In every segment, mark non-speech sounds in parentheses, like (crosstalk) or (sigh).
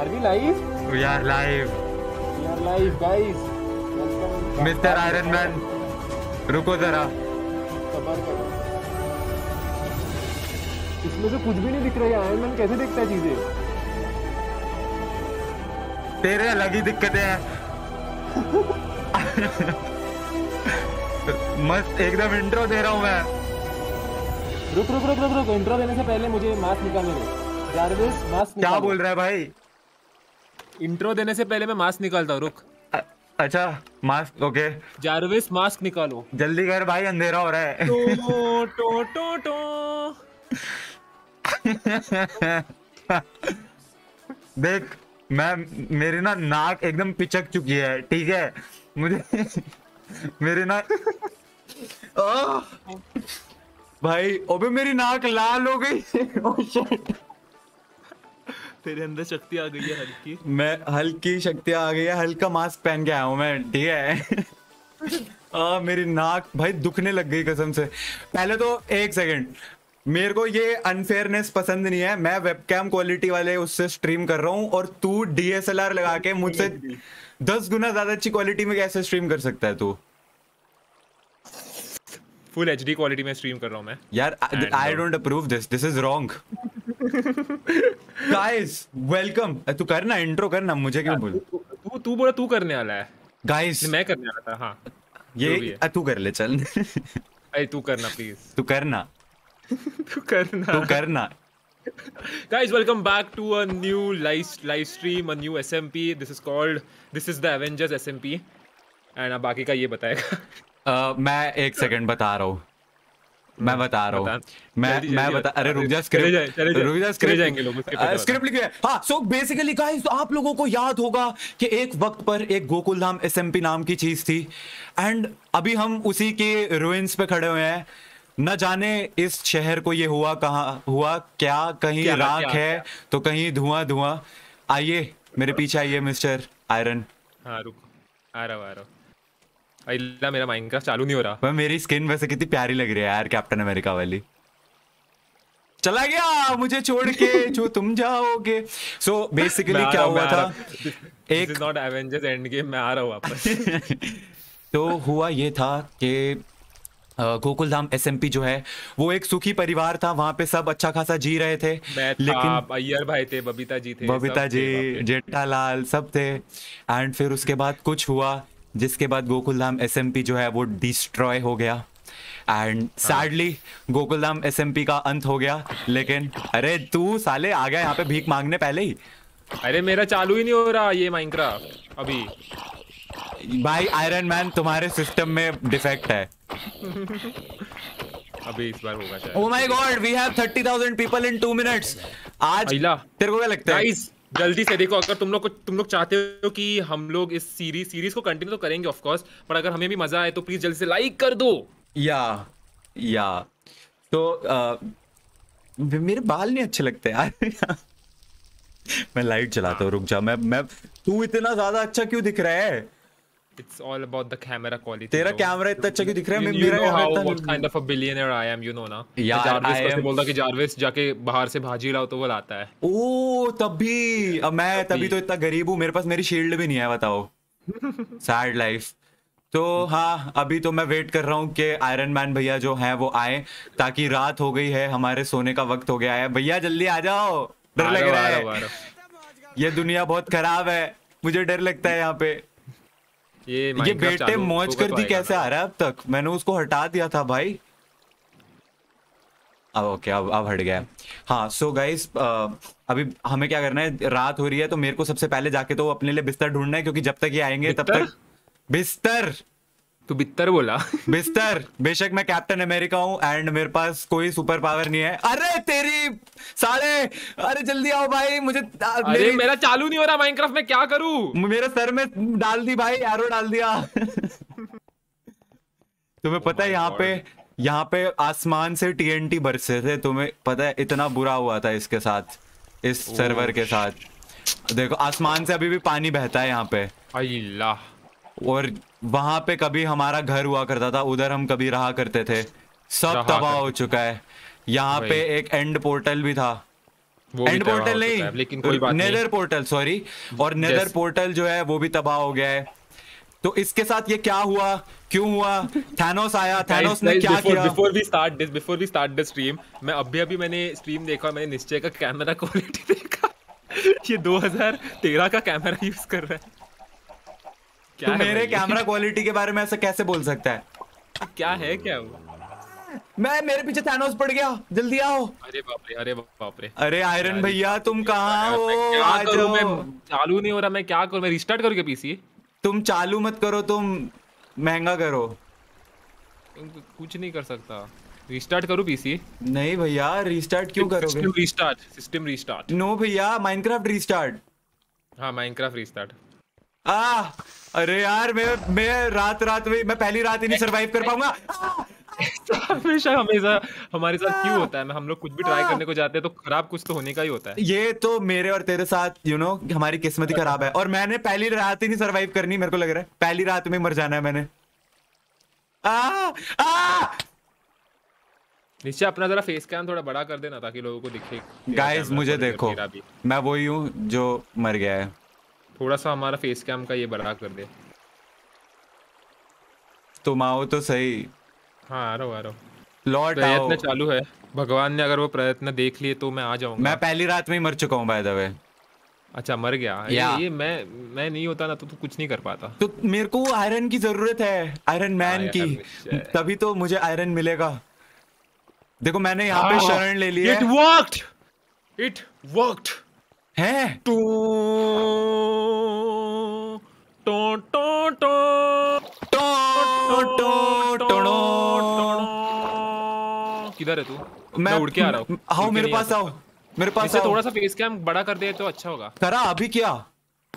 Are we live? We are live. We are live, guys. Mr. Iron Man. रुको जरा इसमें से कुछ भी नहीं दिख रहा है आयरन मैन कैसे दिखता है चीजें तेरे अलग ही दिक्कतें हैं मस्त एकदम इंट्रो दे रहा हूँ मैं रुक रुक रुक रुक रुक इंट्रो देने से पहले मुझे मास्क निकालने दो जारविस मास्क क्या बोल रहा है भाई इंट्रो देने से पहले मैं मास्क निकालता हूँ रुक अच्छा मास्क ओके जारविस मास्क निकालो जल्दी कर भाई अंधेरा हो रहा है टो टो टो टो देख मैं मेरी ना नाक एकदम पिचक चुकी है ठीक है मुझे मेरी ना ओ, भाई अबे मेरी नाक लाल हो गई ओ (laughs) शिट oh, तेरे अंदर शक्ति आ गई है हल्की मैं हल्की शक्ति आ गई है हल्का मास्क पहन के आया हूँ मैं ठीक है (laughs) आ, मेरी नाक भाई दुखने लग गई कसम से पहले तो एक सेकंड मेरे को ये अनफेयरनेस पसंद नहीं है मैं वेबकैम क्वालिटी वाले उससे स्ट्रीम कर रहा हूँ और तू डीएसएलआर लगा के मुझसे (laughs) दस गुना ज्यादा अच्छी क्वालिटी में कैसे स्ट्रीम कर सकता है तू फुल एचडी क्वालिटी में स्ट्रीम कर रहा हूं मैं यार I don't approve this this is wrong guys welcome to करना इंट्रो करना मुझे क्यों बोल तू तू बोला तू करने वाला है गाइस मैं करने वाला था हां ये तू कर ले चल अरे तू करना प्लीज तू करना (laughs) तू करना तू करना guys welcome back to a new live live stream a new smp this is called this is the avengers smp and ab aage ka ye batayega मैं एक सेकंड बता रहा हूँ मैं बता रहा हूँ मैं मैं बता अरे रुक जा स्क्रिप्ट रुक जा स्क्रिप्ट जाएंगे लोग स्क्रिप्ट लिखी है हाँ सो बेसिकली गाइस आप लोगों को याद होगा कि एक वक्त पर एक गोकुल धाम एस नाम की चीज थी एंड अभी हम उसी के रोइंस पे खड़े हुए हैं न जाने इस शहर को ये हुआ कहा हुआ क्या कहीं राख है तो कहीं धुआं धुआं आइए मेरे पीछे आइए मिस्टर आयरन हाँ रुको आ रहा हूँ आ रहा हूँ अल्ला मेरा माइनक्राफ्ट चालू नहीं हो रहा पर मेरी स्किन वैसे कितनी प्यारी लग रही है यार कैप्टन अमेरिका वाली चला गया मुझे छोड़ के जो तुम जाओगे सो so, बेसिकली क्या हुआ था एक नॉट एवेंजर्स एंड गेम मैं आ रहा हूं वापस (laughs) तो हुआ ये था कि गोकुल धाम एस जो है वो एक सुखी परिवार था वहां पे सब अच्छा खासा जी रहे थे लेकिन अय्यर भाई थे बबीता जी थे बबीता जी जेठालाल सब थे एंड फिर उसके बाद कुछ हुआ जिसके बाद गोकुलधाम एस जो है वो डिस्ट्रॉय हो गया एंड सैडली हाँ। गोकुलधाम एस का अंत हो गया लेकिन अरे तू साले आ गया यहाँ पे भीख मांगने पहले ही अरे मेरा चालू ही नहीं हो रहा ये माइनक्राफ्ट अभी भाई आयरन मैन तुम्हारे सिस्टम में डिफेक्ट है (laughs) अभी इस बार होगा शायद my God we have people in minutes आज तेरे को क्या लगता है जल्दी से देखो अगर तुम लोग को तुम लोग चाहते हो कि हम लोग इस सीरीज सीरीज को कंटिन्यू तो करेंगे ऑफ कोर्स पर अगर हमें भी मजा आए तो प्लीज जल्दी से लाइक कर दो या या तो आ, मेरे बाल नहीं अच्छे लगते यार (laughs) मैं लाइट चलाता हूँ रुक जा मैं मैं तू इतना ज्यादा अच्छा क्यों दिख रहा है it's all about the camera quality. तेरा कैमरा इतना अच्छा क्यों दिख रहा है? You know how what kind of a billionaire I am, you know ना? यार जार्विस कैसे बोलता कि जार्विस जाके बाहर से भाजी लाओ तो वो लाता है। ओ तभी अब मैं तभी तो इतना गरीब हूँ मेरे पास मेरी शील्ड भी नहीं है बताओ। (laughs) sad life तो हाँ अभी तो मैं वेट कर रहा हूँ कि आयरन मैन भैया जो हैं वो आए ताकि रात हो गई है हमारे सोने का वक्त हो गया है भैया जल्दी आ जाओ डर लग रहा है ये दुनिया बहुत खराब है मुझे डर लगता है यहाँ पे ये ये बेटे मौज तो कर दी कैसे आ रहा है अब तक मैंने उसको हटा दिया था भाई अब ओके अब अब हट गया हाँ सो so गाइस अभी हमें क्या करना है रात हो रही है तो मेरे को सबसे पहले जाके तो अपने लिए बिस्तर ढूंढना है क्योंकि जब तक ये आएंगे तब तक बिस्तर तू बिस्तर बोला बिस्तर बेशक मैं कैप्टन अमेरिका हूँ एंड मेरे पास कोई सुपर पावर नहीं है अरे तेरी साले अरे जल्दी आओ भाई मुझे अरे मेरा चालू नहीं हो रहा माइनक्राफ्ट में क्या करूं मेरे सर में डाल दी भाई एरो डाल दिया तुम्हें पता है oh यहाँ पे यहाँ पे आसमान से टीएनटी बरसे थे तुम्हें पता है इतना बुरा हुआ था इसके साथ इस सर्वर oh के साथ देखो आसमान से अभी भी पानी बहता है यहाँ पे अल्लाह और वहां पे कभी हमारा घर हुआ करता था उधर हम कभी रहा करते थे सब तबाह हो चुका है यहाँ पे एक एंड पोर्टल भी था एंड पोर्टल नहीं लेकिन कोई बात नेदर पोर्टल सॉरी और नेदर पोर्टल जो है वो भी तबाह हो गया है तो इसके साथ ये क्या हुआ क्यों हुआ थैनोस आया थैनोस (laughs) ने क्या before, किया before we start this before we start the stream मैं अभी अभी मैंने स्ट्रीम देखा मैंने निश्चय का कैमरा क्वालिटी (laughs) देखा ये 2013 का कैमरा यूज कर रहा है क्या मेरे कैमरा क्वालिटी के बारे में ऐसा कैसे बोल सकता है क्या है क्या वो मैं मेरे पीछे थैनोस पड़ गया जल्दी आओ अरे बाप रे अरे बाप रे अरे आयरन भैया तुम कहाँ हो आज मैं चालू नहीं हो रहा मैं क्या करूं मैं रिस्टार्ट करूं क्या पीसी तुम चालू मत करो तुम महंगा करो तो कुछ नहीं कर सकता रिस्टार्ट करूं पीसी नहीं भैया रिस्टार्ट क्यों करोगे system restart system restart no भैया माइनक्राफ्ट रिस्टार्ट हां माइनक्राफ्ट रिस्टार्ट आ अरे यार मैं मैं रात रात में मैं पहली रात ही नहीं सरवाइव कर पाऊंगा तो हमेशा हमेशा हमारे साथ क्यों होता है मैं हम लोग कुछ भी ट्राई हाँ। करने को जाते हैं तो खराब कुछ तो होने का ही होता है ये तो मेरे और तेरे साथ यू you नो know, हमारी किस्मत ही खराब है और मैंने पहली रात ही नहीं सरवाइव करनी मेरे को लग रहा है पहली रात में मर जाना है मैंने आ, आ! निश्चय अपना जरा फेस कैम थोड़ा बड़ा कर देना ताकि लोगों को दिखे गाइस मुझे देखो मैं वही हूँ जो मर गया है थोड़ा सा हमारा फेस कैम का ये बड़ा कर दे तुम आओ तो सही हाँ आ रहा आ रहो लॉर्ड प्रयत्न चालू है भगवान ने अगर वो प्रयत्न देख लिए तो मैं आ जाऊंगा मैं पहली रात में ही मर चुका हूँ बाय द वे अच्छा मर गया या। ये मैं मैं नहीं होता ना तो तू तो कुछ नहीं कर पाता तो मेरे को आयरन की जरूरत है आयरन मैन हाँ, की तभी तो मुझे आयरन मिलेगा देखो मैंने यहाँ पे हाँ। शरण ले लिया इट वर्क्ड इट वर्क्ड है किधर है तू मैं उड़ के आ रहा हूँ हाँ, आओ मेरे पास आओ मेरे पास थोड़ा सा फेस कैम बड़ा कर दे तो अच्छा होगा करा अभी क्या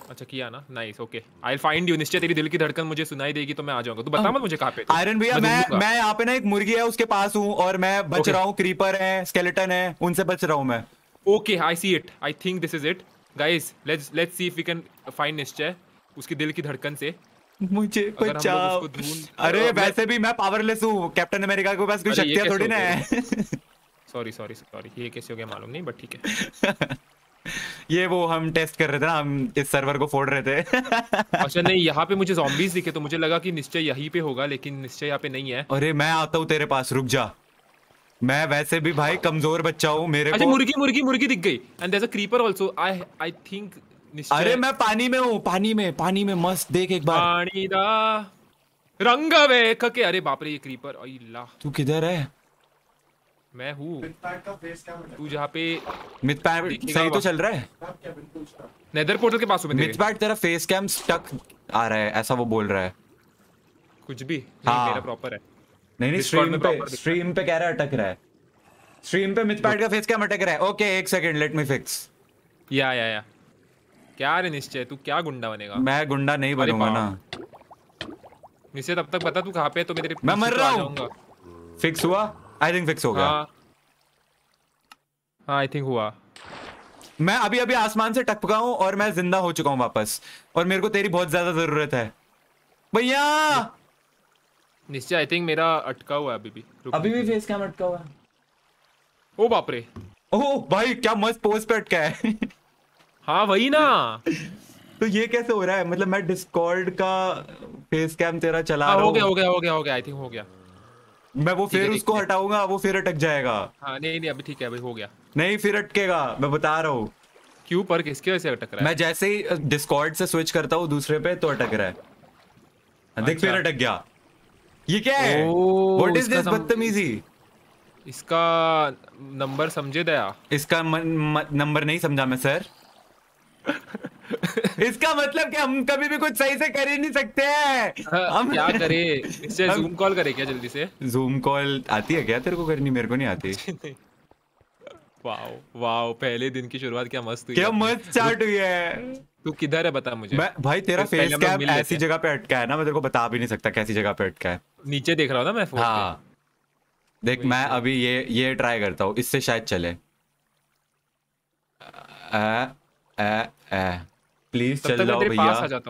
अच्छा किया ना nice okay I find you Nishchay तेरी दिल की धड़कन मुझे सुनाई देगी तो मैं आ जाऊंगा तू बता मत मुझे कहाँ पे आयरन भैया मैं मैं, मैं यहाँ पे ना एक मुर्गी है उसके पास हूँ और मैं बच okay. रहा हूँ क्रीपर है स्केलेटन है उनसे बच रहा हूँ मैं okay I see it I think this is it guys let's let's see if you can find Nishchay उसके दिल की धड़कन से मुझे बचाओ अरे वैसे भी मैं पावरलेस हूँ कैप्टन अमेरिका के पास कोई शक्ति थोड़ी ना है सॉरी सॉरी सॉरी ये कैसे हो गया मालूम नहीं बट ठीक है (laughs) ये वो हम टेस्ट कर रहे थे ना हम इस सर्वर को फोड़ रहे थे (laughs) अच्छा नहीं यहाँ पे मुझे जॉम्बीज दिखे तो मुझे लगा कि निश्चय यहीं पे होगा लेकिन निश्चय यहाँ पे नहीं है अरे मैं आता हूँ तेरे पास रुक जा मैं वैसे भी भाई कमजोर बच्चा हूँ मेरे अच्छा, को मुर्गी मुर्गी मुर्गी दिख गई and there is a creeper also I I think अरे मैं पानी में हूँ पानी में पानी में मस्त देख एक बार पानी दा रंग वेख के अरे बाप रे ये क्रीपर अल्लाह तू किधर है मैं हूँ तू जहाँ पे मिथपैट सही तो चल रहा है नेदर पोर्टल के पास हूँ मिथपैट तेरा फेस कैम स्टक आ रहा है ऐसा वो बोल रहा है कुछ भी हाँ। मेरा प्रॉपर है नहीं नहीं स्ट्रीम पे स्ट्रीम पे कह रहा है अटक रहा है स्ट्रीम पे मिथपैट का फेस क्या अटक रहा है ओके एक सेकंड लेट मी फिक्स या या या क्या रे निश्चय तू क्या गुंडा बनेगा मैं गुंडा नहीं बनूंगा ना निश्चय तब तक बता तू कहां पे है तो मैं तेरे मैं मर तो रहा हूं फिक्स हुआ आई थिंक फिक्स हो गया हां आई थिंक हुआ मैं अभी अभी आसमान से टपका हूं और मैं जिंदा हो चुका हूं वापस और मेरे को तेरी बहुत ज्यादा जरूरत है भैया निश्चय आई थिंक मेरा अटका हुआ है अभी भी अभी भी फेस कैम अटका हुआ है ओ बाप रे ओ भाई क्या मस्त पोस्ट पे अटका है हाँ वही ना तो ये कैसे हो रहा है मतलब मैं डिस्कॉर्ड का फेस कैम तेरा चला हाँ, रहा हूँ हो गया हो गया हो गया हो गया आई थिंक हो गया मैं वो फिर उसको हटाऊंगा वो फिर अटक जाएगा हाँ नहीं नहीं अभी ठीक है अभी हो गया नहीं फिर अटकेगा मैं बता रहा हूँ क्यों पर किसके वजह से अटक रहा है मैं जैसे ही डिस्कॉर्ड से स्विच करता हूँ दूसरे पे तो अटक रहा है अच्छा। देख फिर अटक गया ये क्या है व्हाट इज दिस बदतमीजी इसका नंबर समझे दया इसका नंबर नहीं समझा मैं सर (laughs) इसका मतलब कि हम कभी भी कुछ सही से कर ही नहीं सकते हैं हाँ, हम क्या करें इससे जूम कॉल करें क्या जल्दी से जूम कॉल आती है क्या तेरे को करनी मेरे को नहीं आती (laughs) वाओ वाओ पहले दिन की शुरुआत क्या मस्त हुई क्या मस्त चार्ट हुई है तू किधर है बता मुझे मैं भाई तेरा फेस कैम ऐसी जगह पे अटका है ना मैं तेरे को बता भी नहीं सकता कैसी जगह पे अटका है नीचे देख रहा हूँ ना मैं हाँ देख मैं तो। अभी ये ये ट्राई करता हूँ इससे शायद चले प्लीज चल जाओ भैया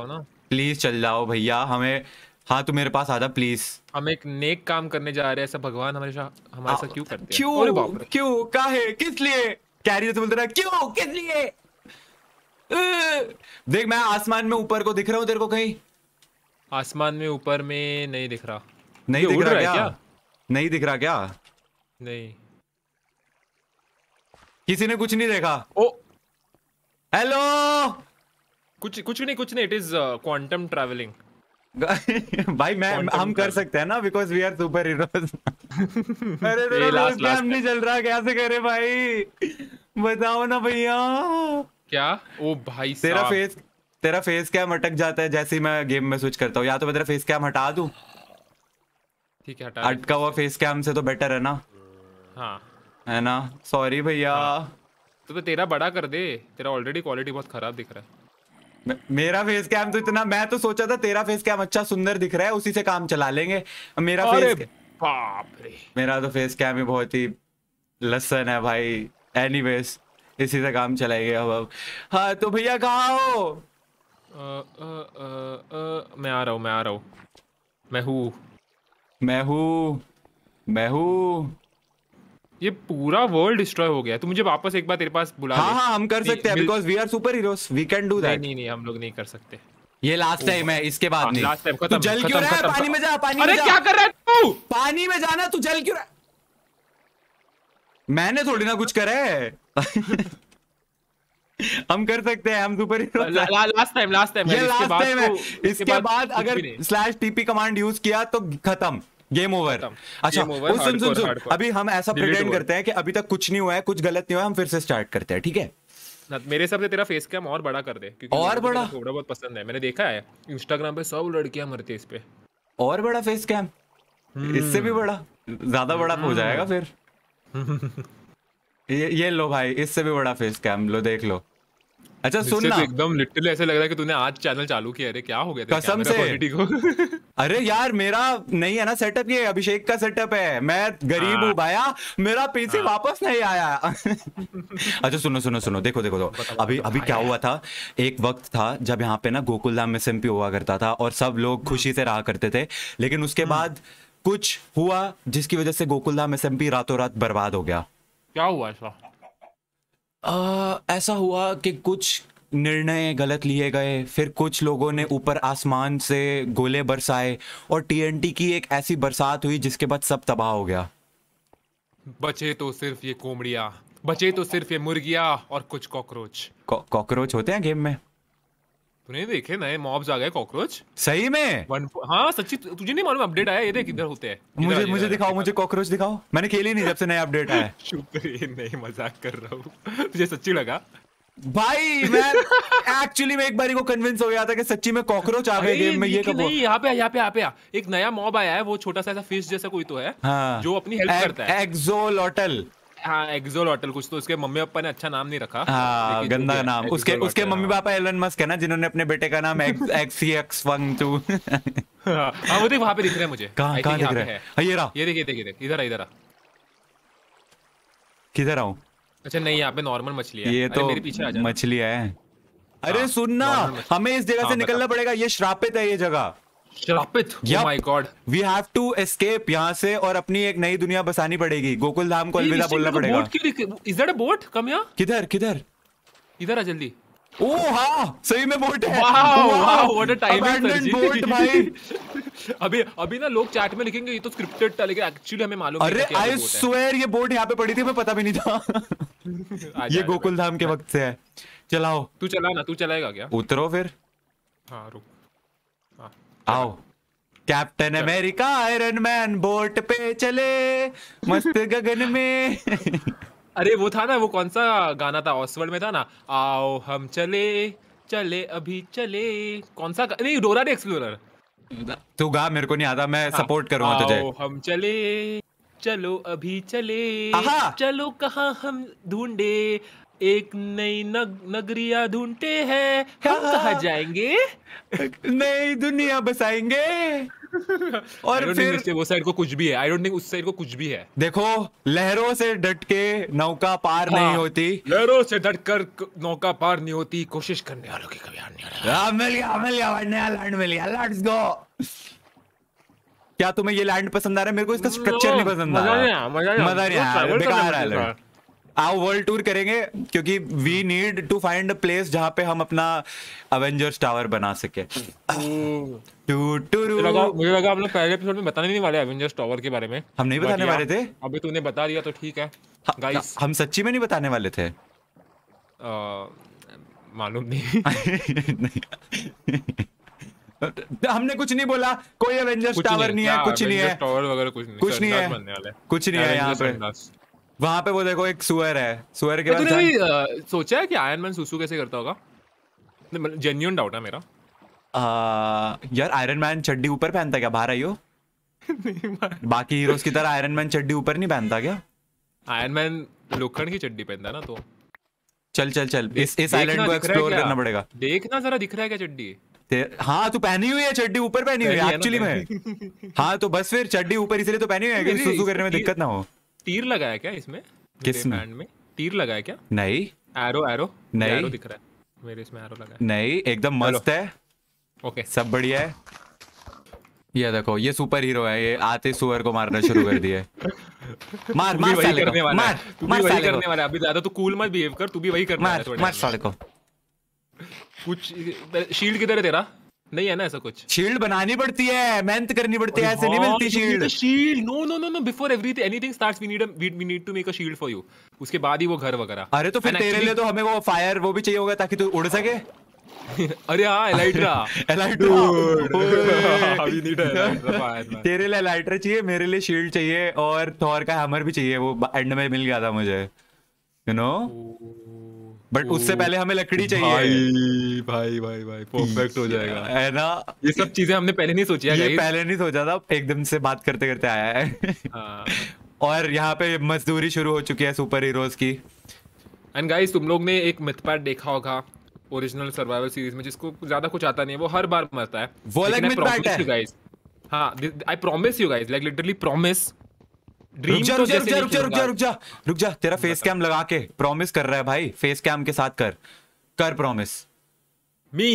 प्लीज चल जाओ भैया हमें हाँ तू मेरे पास आ जा प्लीज हम एक नेक काम करने जा रहे हैं ऐसा भगवान हमेशा हमारे साथ क्यों करते हैं क्यों क्यों काहे किस लिए कैरी तो बोलते रहा क्यों किस लिए (laughs) देख मैं आसमान में ऊपर को दिख रहा हूँ तेरे को कहीं आसमान में ऊपर में नहीं दिख रहा नहीं दिख रहा, क्या? नहीं दिख रहा क्या नहीं किसी ने कुछ नहीं देखा ओ हेलो कुछ कुछ नहीं कुछ नहीं इट इज क्वांटम ट्रैवलिंग भाई मैं Quantum हम कर सकते हैं ना because we are super hero अरे तेरा लास्ट नहीं चल रहा कैसे करे भाई बताओ ना भैया क्या ओ भाई तेरा फेस तेरा फेस कैम अटक जाता है जैसे ही मैं गेम में स्विच करता हूँ या तो मैं तेरा फेस कैम हटा दू ठीक है हटा अटका हुआ फेस कैम से तो बेटर है ना हाँ है ना सॉरी भैया हाँ। तो, तो तेरा बड़ा कर दे तेरा ऑलरेडी क्वालिटी बहुत खराब दिख रहा है मेरा फेस कैम तो इतना मैं तो सोचा था तेरा फेस कैम अच्छा सुंदर दिख रहा है उसी से काम चला लेंगे मेरा फेस बाप रे मेरा तो फेस कैम ही बहुत ही लसन है भाई एनीवेज इसी से काम चलाएगा गया अब हाँ तो भैया कहा हो मैं आ रहा हूँ मैं आ रहा हूँ मैं हूँ मैं हूँ मैं हूँ ये पूरा वर्ल्ड डिस्ट्रॉय हो गया तो मुझे वापस एक बार तेरे पास बुला हाँ हाँ हम कर सकते हैं because we are super heroes we can do that नहीं नहीं हम लोग नहीं कर सकते ये लास्ट टाइम है इसके बाद हाँ, नहीं लास्ट टाइम तू जल क्यों रहा है पानी में जा पानी में जा क्या कर रहा है तू पानी में जाना तू जल क्यों रहा मैंने थोड़ी ना कुछ करा है (laughs) हम कर सकते हैं हम super hero last time last time ये लास्ट टाइम है तो, इसके बाद अगर स्लैश टीपी कमांड यूज किया तो खत्म गेम ओवर अच्छा ओ, सुन सुन सुन अभी हम ऐसा प्रिटेंड करते हैं कि अभी तक कुछ नहीं हुआ है कुछ गलत नहीं हुआ है हम फिर से स्टार्ट करते हैं ठीक है मेरे हिसाब से तेरा फेस कैम और बड़ा कर दे क्योंकि और तो बड़ा थोड़ा बहुत पसंद है मैंने देखा है इंस्टाग्राम पे सब लड़कियां मरती है इस पे और बड़ा फेस कैम इससे भी hmm। बड़ा ज्यादा बड़ा हो hmm। जाएगा फिर (laughs) ये ये लो भाई इससे भी बड़ा फेस कैम लो देख लो अच्छा सुन ना तो एकदम लिटरली ऐसे लग रहा है कि तूने आज चैनल चालू किया अरे क्या हो गया कसम से को (laughs) अरे यार मेरा नहीं है ना सेटअप ये अभिषेक का सेटअप है मैं गरीब हाँ। हूँ भाया मेरा पीसी हाँ। वापस नहीं आया (laughs) अच्छा सुनो सुनो सुनो देखो देखो तो अभी अभी हाँ, क्या हुआ था एक वक्त था जब यहाँ पे ना गोकुल धाम में सिम्पी हुआ करता था और सब लोग खुशी से रहा करते थे लेकिन उसके बाद कुछ हुआ जिसकी वजह से गोकुल धाम एस रातों रात बर्बाद हो गया क्या हुआ ऐसा आ, ऐसा हुआ कि कुछ निर्णय गलत लिए गए फिर कुछ लोगों ने ऊपर आसमान से गोले बरसाए और टीएनटी की एक ऐसी बरसात हुई जिसके बाद सब तबाह हो गया बचे तो सिर्फ ये कोमड़िया बचे तो सिर्फ ये मुर्गिया और कुछ कॉकरोच कॉकरोच होते हैं गेम में तूने देखे नए मॉब्स आ गए कॉकरोच सही में वन हाँ सच्ची तुझे नहीं मालूम अपडेट आया ये देख इधर होते हैं मुझे मुझे दिखाओ मुझे कॉकरोच दिखाओ मैंने खेली नहीं जब से नया अपडेट आया (laughs) शुक्रिया नहीं मजाक कर रहा हूँ तुझे सच्ची लगा भाई मैं एक्चुअली मैं एक बारी को कन्विंस हो गया था कि सच्ची में कॉकरोच आ गए गेम में ये कब तो नहीं यहाँ पे यहाँ पे यहाँ पे एक नया मॉब आया है वो छोटा सा ऐसा फिश जैसा कोई तो है हाँ। जो अपनी हेल्प करता है एक्सोलॉटल हाँ एक्सोल होटल कुछ तो उसके मम्मी पापा ने अच्छा नाम नहीं रखा हाँ गंदा नाम उसके उसके मम्मी हाँ। पापा एलन मस्क है ना जिन्होंने अपने बेटे का नाम एक्स एक्स वन टू हाँ वो देख वहाँ पे दिख रहे है मुझे कहाँ कहाँ दिख रहे हैं हाँ, ये रहा ये देखिए देखिए इधर इधर आ किधर आऊँ अच्छा नहीं यहाँ पे नॉर्मल मछली है ये तो मेरे पीछे आ हाँ, मछली है अरे सुनना हमें इस जगह से निकलना पड़ेगा ये श्रापित है ये जगह श्रापित oh my god we have to escape यहां से और अपनी एक नई दुनिया बसानी पड़ेगी गोकुल धाम को अलविदा बोलना तो पड़ेगा बोट क्यों is that a boat come यहां किधर किधर इधर आ जल्दी ओ oh, हां सही में बोट है wow wow what a timing sir ji boat भाई (laughs) अभी अभी ना लोग चैट में लिखेंगे ये तो स्क्रिप्टेड था लेकिन एक्चुअली हमें मालूम अरे आई स्वेयर ये बोट यहाँ पे पड़ी थी मैं पता भी नहीं था (laughs) ये गोकुल धाम के वक्त से है चलाओ तू चला ना तू चलाएगा क्या उतरो फिर हाँ रुक आओ captain America iron man boat पे चले मस्त (laughs) गगन में अरे वो था ना वो कौन सा गाना था ऑसवर्ड में था ना आओ हम चले चले अभी चले कौन सा गा... नहीं डोरा एक्सप्लोरर तू गा मेरे को नहीं आता मैं हाँ, सपोर्ट करूंगा तुझे हम चले चलो अभी चले चलो कहा हम ढूंढे एक नई नग, नगरिया ढूंढते हैं हाँ, हम हाँ, हाँ। कहा जाएंगे नई दुनिया बसाएंगे (laughs) और फिर वो साइड को कुछ भी है आई डोंट थिंक उस साइड को कुछ भी है देखो लहरों से डट के नौका पार हाँ, नहीं होती लहरों से डट कर नौका पार नहीं होती कोशिश करने वालों की कभी हार नहीं आ, मिल गया मिल गया नया लैंड मिल गया लेट्स गो क्या तुम्हें ये लैंड पसंद आ रहा है मेरे को इसका स्ट्रक्चर नहीं पसंद आ रहा मजा नहीं मजा नहीं बेकार है लैंड आओ वर्ल्ड टूर करेंगे क्योंकि we need to find a place जहां पे हम अपना अवेंजर्स टावर बना सके टू टू लगा मुझे लगा आप लोग पहले एपिसोड में बताने नहीं वाले अवेंजर्स टावर के बारे में हम नहीं बताने वाले थे अभी तूने बता दिया तो ठीक है गाइस हाँ, हाँ, हम सच्ची में नहीं बताने वाले थे मालूम (laughs) नहीं हमने कुछ नहीं बोला कोई अवेंजर्स टावर नहीं है कुछ नहीं है कुछ नहीं कुछ नहीं है कुछ नहीं है यहाँ पे वहां पे वो देखो एक सुअर है सुअर के तो बाद तूने सोचा है कि आयरन मैन सुसु कैसे करता होगा जेन्यून डाउट मतलब है मेरा आ, यार आयरन मैन चड्डी ऊपर पहनता क्या बाहर आई हो बाकी हीरोज की तरह आयरन मैन चड्डी ऊपर नहीं पहनता क्या आयरन मैन लोखंड की चड्डी पहनता है ना तो चल चल चल इस इस आइलैंड को एक्सप्लोर करना पड़ेगा देखना जरा दिख रहा है क्या चड्डी हाँ तो पहनी हुई है चड्डी ऊपर पहनी हुई है एक्चुअली में हाँ तो बस फिर चड्डी ऊपर इसलिए तो पहनी हुई है कि सुसु करने में दिक्कत ना हो तीर लगाया क्या इसमें किस में? में तीर लगाया क्या नहीं एरो एरो नहीं दिख रहा है मेरे इसमें एरो लगा नहीं एकदम मस्त है ओके सब बढ़िया है ये देखो ये सुपर हीरो है ये आते सुअर को मारना शुरू कर दिया (laughs) मार मार साले को मार मार साले को करने वाला अभी ज्यादा तो कूल मत बिहेव कर तू भी वही करना मार मार साले को कुछ शील्ड किधर है तेरा नहीं है ना ऐसा कुछ शील्ड बनानी पड़ती है मेहनत करनी पड़ती है ऐसे नहीं हाँ, मिलती तो shield shield no no no no before everything anything starts we need we need to make a shield for you उसके बाद ही वो घर वगैरह अरे तो फिर तेरे लिए तो हमें वो फायर वो भी चाहिए होगा ताकि तू उड़ सके (laughs) अरे हाँ एलाइट्रा (laughs) एलाइट्रा (laughs) तेरे लिए एलाइट्रा चाहिए मेरे लिए शील्ड चाहिए और थॉर का हैमर भी चाहिए वो एंड में मिल गया था मुझे यू नो oh। बट उससे तो पहले हमें लकड़ी चाहिए भाई भाई भाई भाई परफेक्ट हो जाएगा है ना ये सब चीजें हमने पहले नहीं सोची ये पहले नहीं सोचा था एकदम से बात करते करते आया है हाँ। और यहाँ पे मजदूरी शुरू हो चुकी है सुपर हीरोज की एंड गाइस तुम लोग ने एक मिथपैट देखा होगा ओरिजिनल सर्वाइवल सीरीज में जिसको ज्यादा कुछ आता नहीं है वो हर बार मरता है वो अलग मिथपैट है गाइस हां I promise you guys like literally promise रुक जा तेरा फेस कैम लगा के प्रॉमिस कर रहा है भाई फेस कैम के साथ कर कर प्रॉमिस मी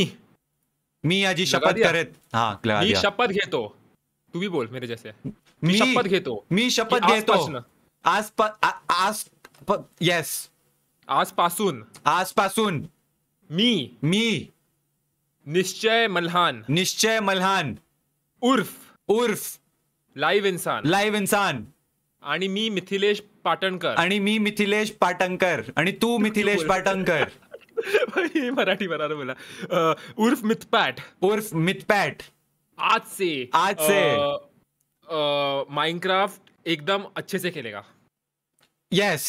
मी आजी शपथ करे हाँ लगा दिया शपथ घेतो तू भी बोल मेरे जैसे मी शपथ तो मी शपथ घे तो, तो। आस आस यस पासून आसपासून पासून मी मी निश्चय मल्हान निश्चय मल्हान उर्फ उर्फ लाइव इंसान लाइव इंसान आणि मी मिथिलेश पाटणकर आणि मी मिथिलेश पाटणकर आणि तू मिथिलेश पाटणकर (laughs) मराठी बरोबर बोला उर्फ मिथपॅट उर्फ मिथपैट आज से आज से माइनक्राफ्ट एकदम अच्छे से खेलेगा यस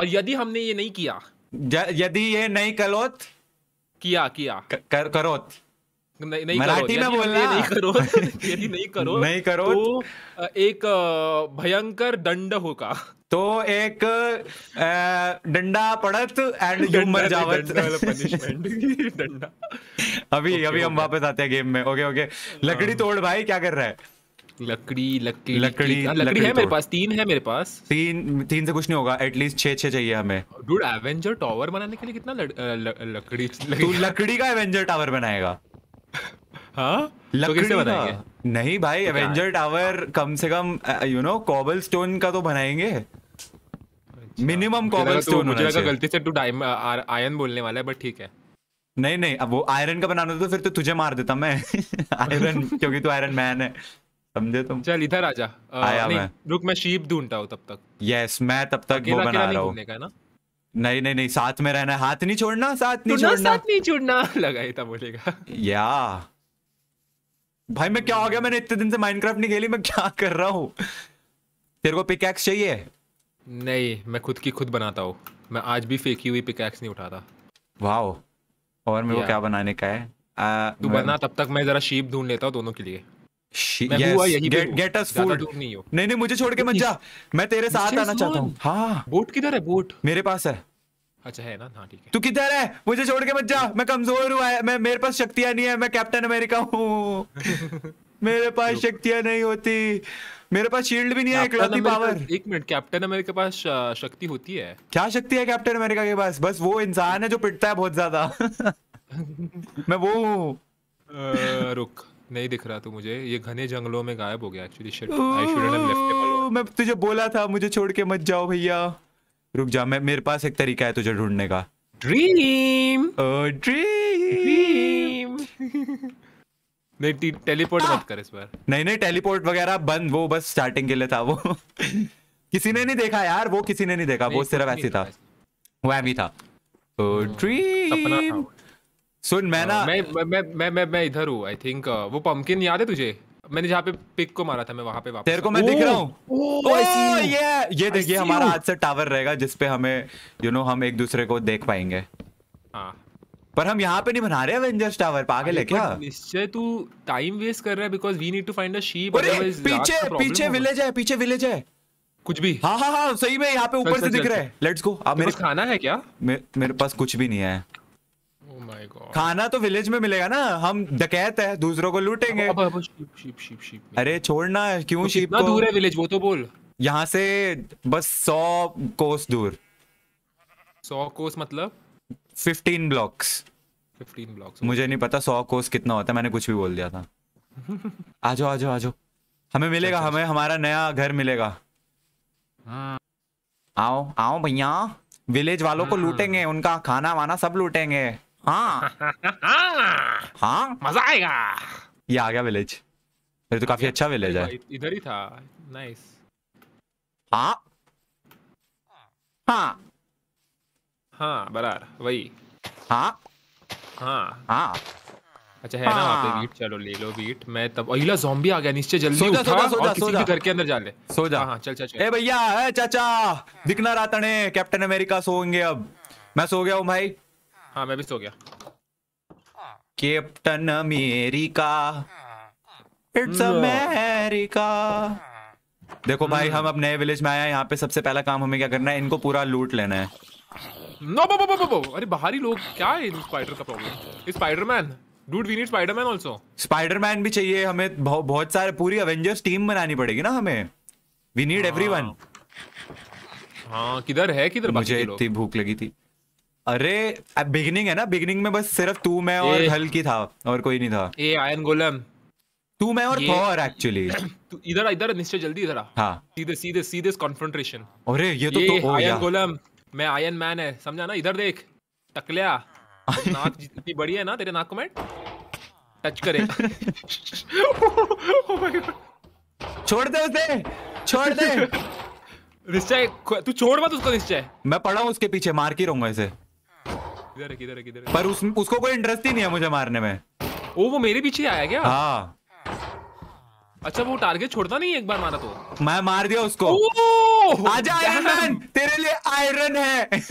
और यदि हमने ये नहीं किया यदि ये नहीं करोत किया किया कर, करोत मराठी में बोलना नहीं करो (laughs) यदि नहीं करो नहीं करो तो एक भयंकर दंड होगा तो एक डंडा पड़त एंड यू (laughs) मर जावत डंडा (laughs) अभी अभी हम वापस आते हैं गेम में ओके ओके लकड़ी हाँ। तोड़ भाई क्या कर रहा है लकड़ी लकड़ी लकड़ी लकड़ी हाँ, है मेरे पास तीन है मेरे पास तीन तीन से कुछ नहीं होगा एटलीस्ट छह छह चाहिए हमें डूड एवेंजर टॉवर बनाने के लिए कितना लकड़ी तू लकड़ी का एवेंजर टावर बनाएगा हाँ? तो लकड़ी तो नहीं भाई एवेंजर तो टावर कम से कम यू नो कॉबल स्टोन का तो बनाएंगे मिनिमम कॉबल स्टोन मुझे लगा गलती से तू आयन बोलने वाला है बट ठीक है नहीं नहीं अब वो आयरन का बनाना तो फिर तो तुझे मार देता मैं आयरन (laughs) (laughs) क्योंकि तू आयरन मैन है समझे तुम चल इधर आजा आया मैं रुक मैं शीप ढूंढता हूँ तब तक यस मैं तब तक वो बना रहा हूँ नहीं नहीं नहीं साथ में रहना हाथ नहीं छोड़ना साथ नहीं छोड़ना साथ नहीं छोड़ना (laughs) लगाई था बोलेगा या भाई मैं क्या हो गया मैंने इतने दिन से माइनक्राफ्ट नहीं खेली मैं क्या कर रहा हूँ तेरे को पिकैक्स चाहिए नहीं मैं खुद की खुद बनाता हूँ मैं आज भी फेंकी हुई पिकैक्स नहीं उठाता वाह और मेरे को क्या बनाने का है आ, तू बना तब तक मैं जरा शीप ढूंढ लेता हूँ दोनों के लिए नहीं नहीं मुझे छोड़ के मत जा मैं तेरे साथ आना चाहता हूँ हाँ बोट किधर है बोट मेरे पास है अच्छा है ना हाँ ठीक है तू किधर है मुझे छोड़ के मत जा मैं कमजोर हुआ है मैं मेरे पास शक्तियां नहीं है मैं कैप्टन अमेरिका हूँ (laughs) मेरे पास शक्तियां नहीं होती मेरे पास शील्ड भी नहीं है पावर एक मिनट कैप्टन अमेरिका के पास शक्ति होती है क्या शक्ति है कैप्टन अमेरिका के पास बस वो इंसान है जो पिटता है बहुत ज्यादा (laughs) मैं वो हूँ रुक नहीं दिख रहा तू मुझे ये घने जंगलों में गायब हो गया एक्चुअली मैं तुझे बोला था मुझे छोड़ के मत जाओ भैया रुक जा मैं मेरे पास एक तरीका है तुझे ढूंढने का ड्रीम ओ ड्रीम नहीं टेलीपोर्ट मत कर इस बार नहीं नहीं टेलीपोर्ट वगैरह बंद वो बस स्टार्टिंग के लिए था वो (laughs) किसी ने नहीं देखा यार वो किसी ने नहीं देखा वो सिर्फ ऐसे था वो एम था ओ ड्रीम सुन मैं ना मैं मैं मैं मैं इधर हूँ आई थिंक वो पंपकिन याद है तुझे मैंने जहाँ पे पिक को मारा था मैं वहाँ पे वापस तेरे को मैं दिख रहा हूँ ये ये देखिए हमारा आज से टावर रहेगा जिसपे हमें यू नो हम एक दूसरे को देख पाएंगे हाँ। पर हम यहाँ पे नहीं बना रहे एवेंजर्स टावर पागल है क्या निश्चय तू टाइम वेस्ट कर रहा है because we need to find a sheep पीछे पीछे विलेज है पीछे विलेज है कुछ भी हाँ हाँ हाँ सही में यहाँ पे ऊपर से दिख रहा है लेट्स गो अब मेरे खाना है क्या मेरे पास कुछ भी नहीं है खाना तो विलेज में मिलेगा ना हम डकैत है दूसरों को लूटेंगे अब, अब, अब, शीप, शीप, शीप, शीप अरे छोड़ना क्यों तो शीप को दूर है विलेज वो तो बोल यहाँ से बस सौ कोस दूर सौ कोस मतलब फिफ्टीन ब्लॉक्स फिफ्टीन ब्लॉक्स मुझे नहीं पता सौ कोस कितना होता है मैंने कुछ भी बोल दिया था आ जाओ आ जाओ आ जाओ हमें मिलेगा अच्छा, हमें अच्छा। हमारा नया घर मिलेगा हाँ। आओ आओ भैया विलेज वालों को हाँ। लूटेंगे उनका खाना वाना सब लूटेंगे हाँ (laughs) हाँ मजा आएगा ये आ गया विलेज ये तो काफी अच्छा विलेज है इधर ही था नाइस हाँ हाँ हाँ बरार वही हाँ हाँ हाँ अच्छा है हाँ। ना वहाँ पे बीट हाँ। चलो ले लो बीट मैं तब अहिला ज़ॉम्बी आ गया नीचे जल्दी सोजा, उठा सोजा, सोजा, और किसी के घर के अंदर जा ले सो जा हाँ, हाँ चल चल चल ए भैया ए चाचा दिखना रातने कैप्टन अमेरिका सोएंगे अब मैं सो गया हूँ भाई हाँ मैं भी सो गया कैप्टन अमेरिका इट्स हाँ। अमेरिका हाँ। देखो भाई हम्म। हम अब नए विलेज में आया यहाँ पे सबसे पहला काम हमें क्या करना है इनको पूरा लूट लेना है नो बो बो बो बो अरे बाहरी लोग क्या है इन स्पाइडर का problem spiderman dude we need spiderman also spiderman भी चाहिए हमें बहुत सारे पूरी एवेंजर्स टीम बनानी पड़ेगी ना हमें वी नीड एवरीवन हां किधर है किधर मुझे इतनी भूख लगी थी अरे बिगनिंग है ना बिगनिंग में बस सिर्फ तू मैं और हल्की था और कोई नहीं था ए आयन गोलम तू मैं और थॉर एक्चुअली (clears throat) इधर इधर निश्चय जल्दी इधर हाँ सीधे सीधे सीधे कॉन्फ्रंटेशन अरे ये तो, ये तो ओ आयन गोलम मैं आयन मैन है समझा ना इधर देख टकलिया (laughs) नाक जितनी बड़ी है ना तेरे नाक को मैं टच करे (laughs) oh छोड़ दे उसे छोड़ दे (laughs) निश्चय तू छोड़ मत उसको निश्चय मैं पड़ा हूँ उसके पीछे मार के रहूंगा इसे इधर इधर इधर पर उस, उसको कोई इंटरेस्ट ही नहीं है मुझे मारने में ओ वो मेरे पीछे आया क्या हाँ अच्छा वो टारगेट छोड़ता नहीं एक बार मारा तो मैं मार दिया उसको आजा आयरन मैन तेरे लिए आयरन है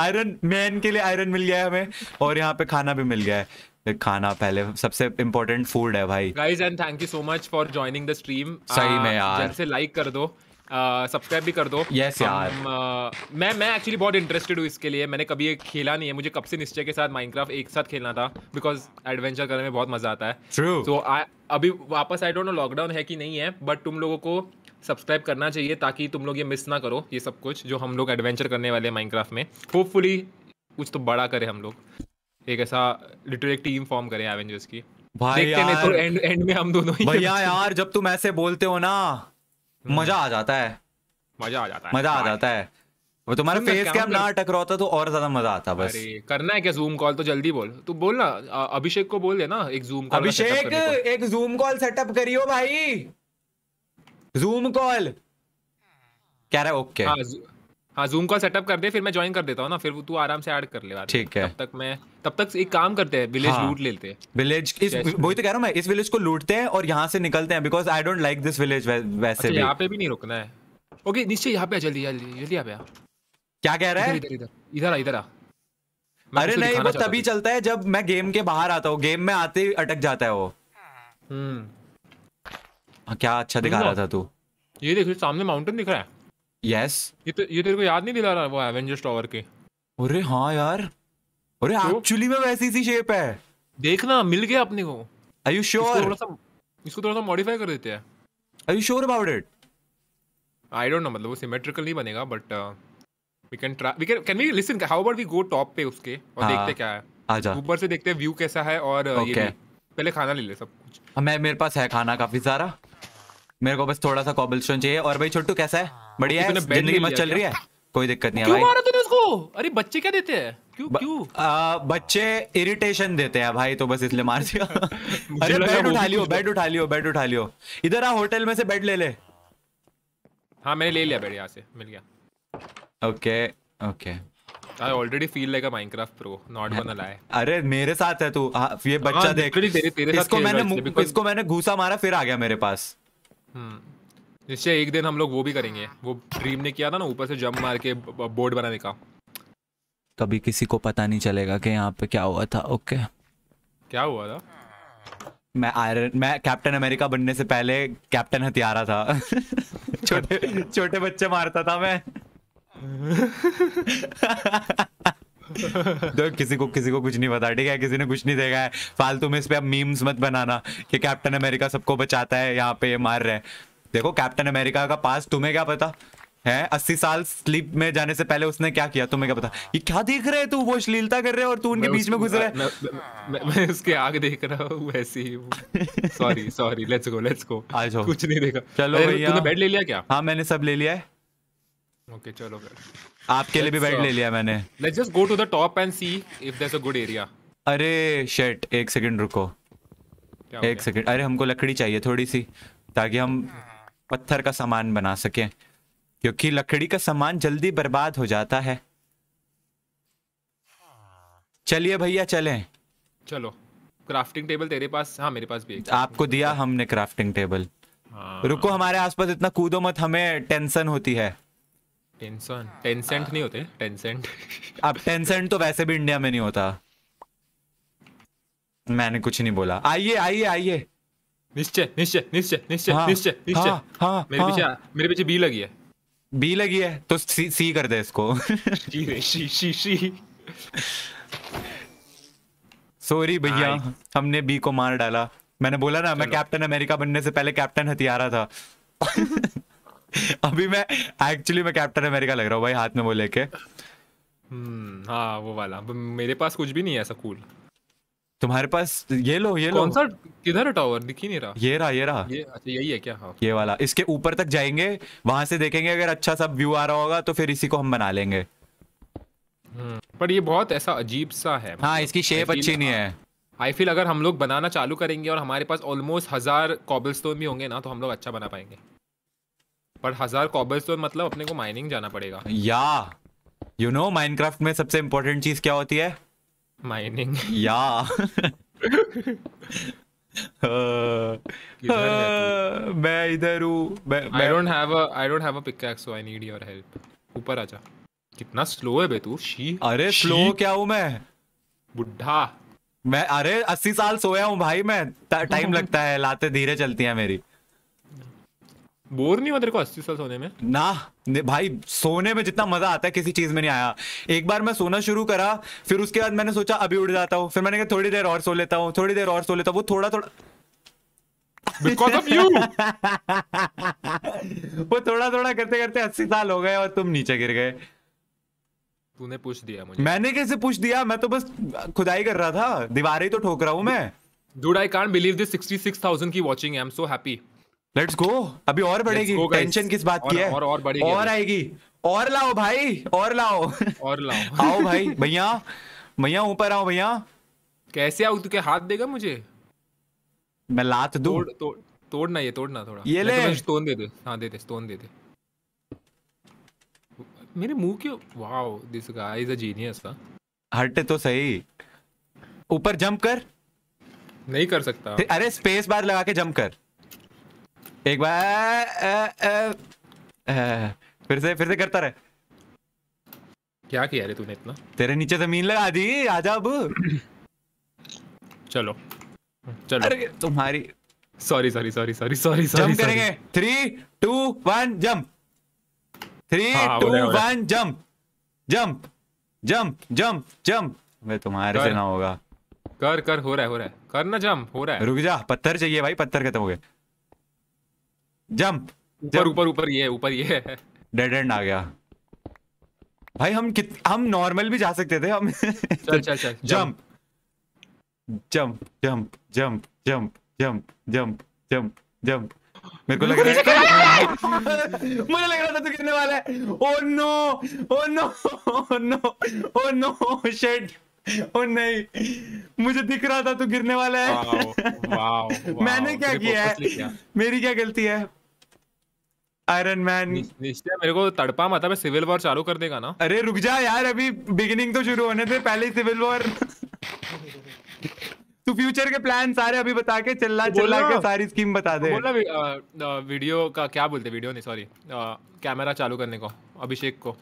आयरन मैन के लिए आयरन मिल गया है हमें और यहाँ पे खाना भी मिल गया है खाना पहले सबसे इम्पोर्टेंट फूड है भाई guys and thank you so much for joining the stream सही में यार जैसे लाइक कर दो सब्सक्राइब भी कर दो यस yes, यार uh, मैं मैं एक्चुअली बहुत इंटरेस्टेड हूँ इसके लिए मैंने कभी खेला नहीं है मुझे कब से निश्चय के साथ माइनक्राफ्ट एक साथ खेलना था बिकॉज एडवेंचर करने में बहुत मजा आता है ट्रू सो so, अभी वापस आई डोंट नो लॉकडाउन है कि नहीं है बट तुम लोगों को सब्सक्राइब करना चाहिए ताकि तुम लोग ये मिस ना करो ये सब कुछ जो हम लोग एडवेंचर करने वाले हैं माइनक्राफ्ट में होपफुली कुछ तो बड़ा करें हम लोग एक ऐसा लिटरेट टीम फॉर्म करें एवेंजर्स की भाई तो यार, तो एंड एंड में हम दोनों भैया (laughs) यार जब तुम ऐसे बोलते हो ना हम्म। मजा आ जाता है मजा आ जाता है मजा आ जाता है वो तुम्हारे फेस कैम ना अटक रहा होता तो और ज्यादा मजा आता बस करना है क्या जूम कॉल तो जल्दी बोल तू बोल ना अभिषेक को बोल देना एक जूम कॉल अभिषेक एक जूम कॉल सेटअप करियो भाई जूम कॉल कह रहा है ओके हाँ जूम कॉल सेटअप कर दे फिर मैं ज्वाइन कर देता हूँ ना फिर तू आराम से ऐड कर ले ठीक है तब तक मैं तब तक एक काम करते हैं विलेज हाँ। लूट लेते हैं विलेज इस वही तो कह रहा हूँ मैं इस विलेज को लूटते हैं और यहाँ से निकलते हैं because I don't like this village वैसे अच्छा, भी यहाँ पे भी नहीं रुकना है ओके निश्चय यहाँ पे जल्दी जल्दी जल्दी यहाँ पे क्या कह रहा है इधर इधर इधर आ अरे नहीं वो तभी चलता है जब मैं गेम के बाहर आता हूँ गेम में आते ही अटक जाता है वो हम्म हाँ, क्या अच्छा दिखा रहा था तू ये देख सामने माउंटेन दिख रहा है यस ये तो ये तेरे को याद नहीं दिला रहा वो एवेंजर्स टावर के अरे हाँ यार अरे एक्चुअली में वैसी सी शेप है देखना मिल गया अपने को आर यू श्योर थोड़ा सा इसको थोड़ा सा मॉडिफाई कर देते हैं are you sure about it I don't know मतलब वो सिमेट्रिकल नहीं बनेगा but we can try we can can we listen how about we go top पे उसके और हाँ, देखते क्या है ऊपर से देखते हैं व्यू कैसा है और uh, okay. ये पहले खाना ले ले सब कुछ मैं मेरे पास है खाना काफी सारा मेरे को बस थोड़ा सा कॉबलस्टोन चाहिए और भाई छोटू कैसा है बढ़िया है जिंदगी मस्त चल रही है कोई दिक्कत नहीं है भाई मारा उसको अरे बच्चे क्या देते हैं क्यों ब, क्यों बच्चे इरिटेशन देते हैं भाई तो बस इसलिए मार दिया (laughs) अरे बेड उठा लियो बेड उठा लियो बेड उठा लियो इधर आ होटल में से बेड ले ले हाँ मैंने ले लिया बेड यहाँ से मिल गया okay okay I already feel like a Minecraft pro. Not gonna (laughs) lie. अरे मेरे साथ है तू हाँ, ये हाँ, बच्चा देख इसको मैंने इसको मैंने घूसा मारा फिर आ गया मेरे पास हम्म निश्चय एक दिन हम लोग वो भी करेंगे हाँ। वो ड्रीम ने किया था ना ऊपर से जंप मार के बोर्ड बनाने का कभी किसी को पता नहीं चलेगा कि यहाँ पे क्या हुआ था ओके क्या हुआ था मैं आयरन मैं कैप्टन अमेरिका बनने से पहले कैप्टन हथियारा था (laughs) छोटे छोटे बच्चे मारता था मैं (laughs) तो किसी को किसी को कुछ नहीं पता ठीक है किसी ने कुछ नहीं देखा है फालतू में इस पे अब मीम्स मत बनाना कि कैप्टन अमेरिका सबको बचाता है यहाँ पे ये मार रहे हैं देखो कैप्टन अमेरिका का पास तुम्हें क्या पता है अस्सी साल स्लीप में जाने से पहले उसने क्या किया तुम्हें क्या पता ये क्या देख रहे तू वो अश्लीलता कर रहे और तू उनके बीच में घुस रहा है मैं, उसके आग देख रहा हूँ वैसे ही sorry sorry let's go let's go आ जाओ कुछ नहीं देखा चलो तूने बेड ले लिया क्या हाँ मैंने सब ले लिया है ओके चलो आपके लिए भी बेड ले uh, लिया मैंने let's just go to the top and see if there is a good area अरे शिट एक सेकंड रुको एक सेकंड अरे हमको लकड़ी चाहिए थोड़ी सी ताकि हम पत्थर का सामान बना सकें क्योंकि लकड़ी का सामान जल्दी बर्बाद हो जाता है चलिए भैया चलें चलो क्राफ्टिंग टेबल तेरे पास हाँ मेरे पास भी एक आपको दिया हमने क्राफ्टिंग हाँ। टेबल रुको हमारे आसपास इतना कूदो मत हमें टेंशन होती है टेंशन टेंसेंट नहीं होते टेंसेंट (laughs) अब टेंसेंट तो वैसे भी इंडिया में नहीं होता मैंने कुछ नहीं बोला आइए आइए आइए निश्चय निश्चय निश्चय निश्चय निश्चय निश्चय मेरे पीछे मेरे पीछे बी लगी है बी लगी है तो सी सी कर दे इसको जी रे सी सी सी सॉरी भैया हमने बी को मार डाला मैंने बोला ना मैं कैप्टन अमेरिका बनने से पहले कैप्टन हथियारा था अभी मैं एक्चुअली मैं कैप्टन अमेरिका लग रहा हूँ भाई हाथ में वो लेके हम्म हाँ वो वाला मेरे पास कुछ भी नहीं है ऐसा कूल cool. तुम्हारे पास ये लो ये लो कौन सा किधर है टावर दिख ही नहीं रहा ये रहा ये रहा ये अच्छा यही है क्या हाँ ये वाला इसके ऊपर तक जाएंगे वहां से देखेंगे अगर अच्छा सा व्यू आ रहा होगा तो फिर इसी को हम बना लेंगे हम्म, पर ये बहुत ऐसा अजीब सा है हाँ इसकी शेप अच्छी नहीं हाँ। है आई फील अगर हम लोग बनाना चालू करेंगे और हमारे पास ऑलमोस्ट हजार कॉबलस्टोन भी होंगे ना तो हम लोग अच्छा बना पाएंगे पर हजार कॉबलस्टोन मतलब अपने को माइनिंग जाना पड़ेगा या यू नो माइनक्राफ्ट में सबसे इम्पोर्टेंट चीज क्या होती है Mining. Ja. (laughs) Uh, uh, मैं इधर हूँ I don't have a I don't have a pickaxe so I need your help. ऊपर आजा. कितना स्लो है बे तू शी अरे स्लो क्या हूँ मैं बुढ़ा मैं अरे अस्सी साल सोया हूँ भाई मैं टाइम (laughs) लगता है लाते धीरे चलती है मेरी बोर नहीं हुआ तेरे को अस्सी साल सोने में ना भाई सोने में जितना मजा आता है किसी चीज में नहीं आया एक बार मैं सोना शुरू करा फिर उसके बाद मैंने सोचा अभी उड़ जाता हूँ फिर मैंने कहा थोड़ी देर और सो लेता हूँ थोड़ी देर और सो लेता हूँ वो थोड़ा थोड़ा Because of you. (laughs) वो थोड़ा थोड़ा करते करते अस्सी साल हो गए और तुम नीचे गिर गए तूने पूछ दिया मुझे मैंने कैसे पूछ दिया मैं तो बस खुदाई कर रहा था दीवारें तो ठोक रहा हूँ मैं dude I can't believe this 66000 की watching I am so happy let's go अभी और बढ़ेगी टेंशन किस बात की है और और बढ़ेगी और आएगी और लाओ भाई और लाओ और लाओ (laughs) आओ भाई भैया भैया ऊपर आओ भैया कैसे आओ तू क्या हाथ देगा मुझे मैं लात दूं तोड़ तोड़ तोड़ना ये तोड़ना थोड़ा ये ले स्टोन दे दे हां दे दे स्टोन दे दे मेरे मुंह क्यों wow this guy is a genius हां हट तो सही ऊपर जंप कर नहीं कर सकता अरे स्पेस बार लगा के जंप कर एक बार आ, आ, आ, आ, फिर से फिर से करता रहे क्या किया रे तूने इतना तेरे नीचे जमीन लगा दी आजा अब चलो चलो अरे तुम्हारी sorry sorry sorry sorry sorry sorry करेंगे three two one jump three two one jump jump jump jump jump मैं तुम्हारे से ना होगा कर कर हो रहा है हो रहा है करना जंप हो रहा है रुक जा पत्थर चाहिए भाई पत्थर खत्म हो गए जंप ऊपर ऊपर ऊपर ये ऊपर ये डेड एंड आ गया भाई हम कित हम नॉर्मल भी जा सकते थे हम चल चल चल (laughs) jump jump jump jump jump jump jump jump jump मेरे को लग रहा है मुझे लग रहा था तू गिरने वाला है oh no oh no oh no oh no shit oh (laughs) नहीं मुझे दिख रहा था तू गिरने वाला है (laughs) मैंने क्या किया है मेरी क्या गलती है आयरन मैन निश्चय मेरे को तड़पा मत मैं सिविल वॉर चालू कर देगा ना अरे रुक जा यार अभी बिगिनिंग तो शुरू होने थे पहले ही सिविल वॉर तू फ्यूचर के प्लान सारे अभी बता के चिल्ला चिल्ला के सारी स्कीम बता दे बोला वी, आ, वीडियो का क्या बोलते वीडियो नहीं सॉरी कैमरा चालू करने को अभिषेक को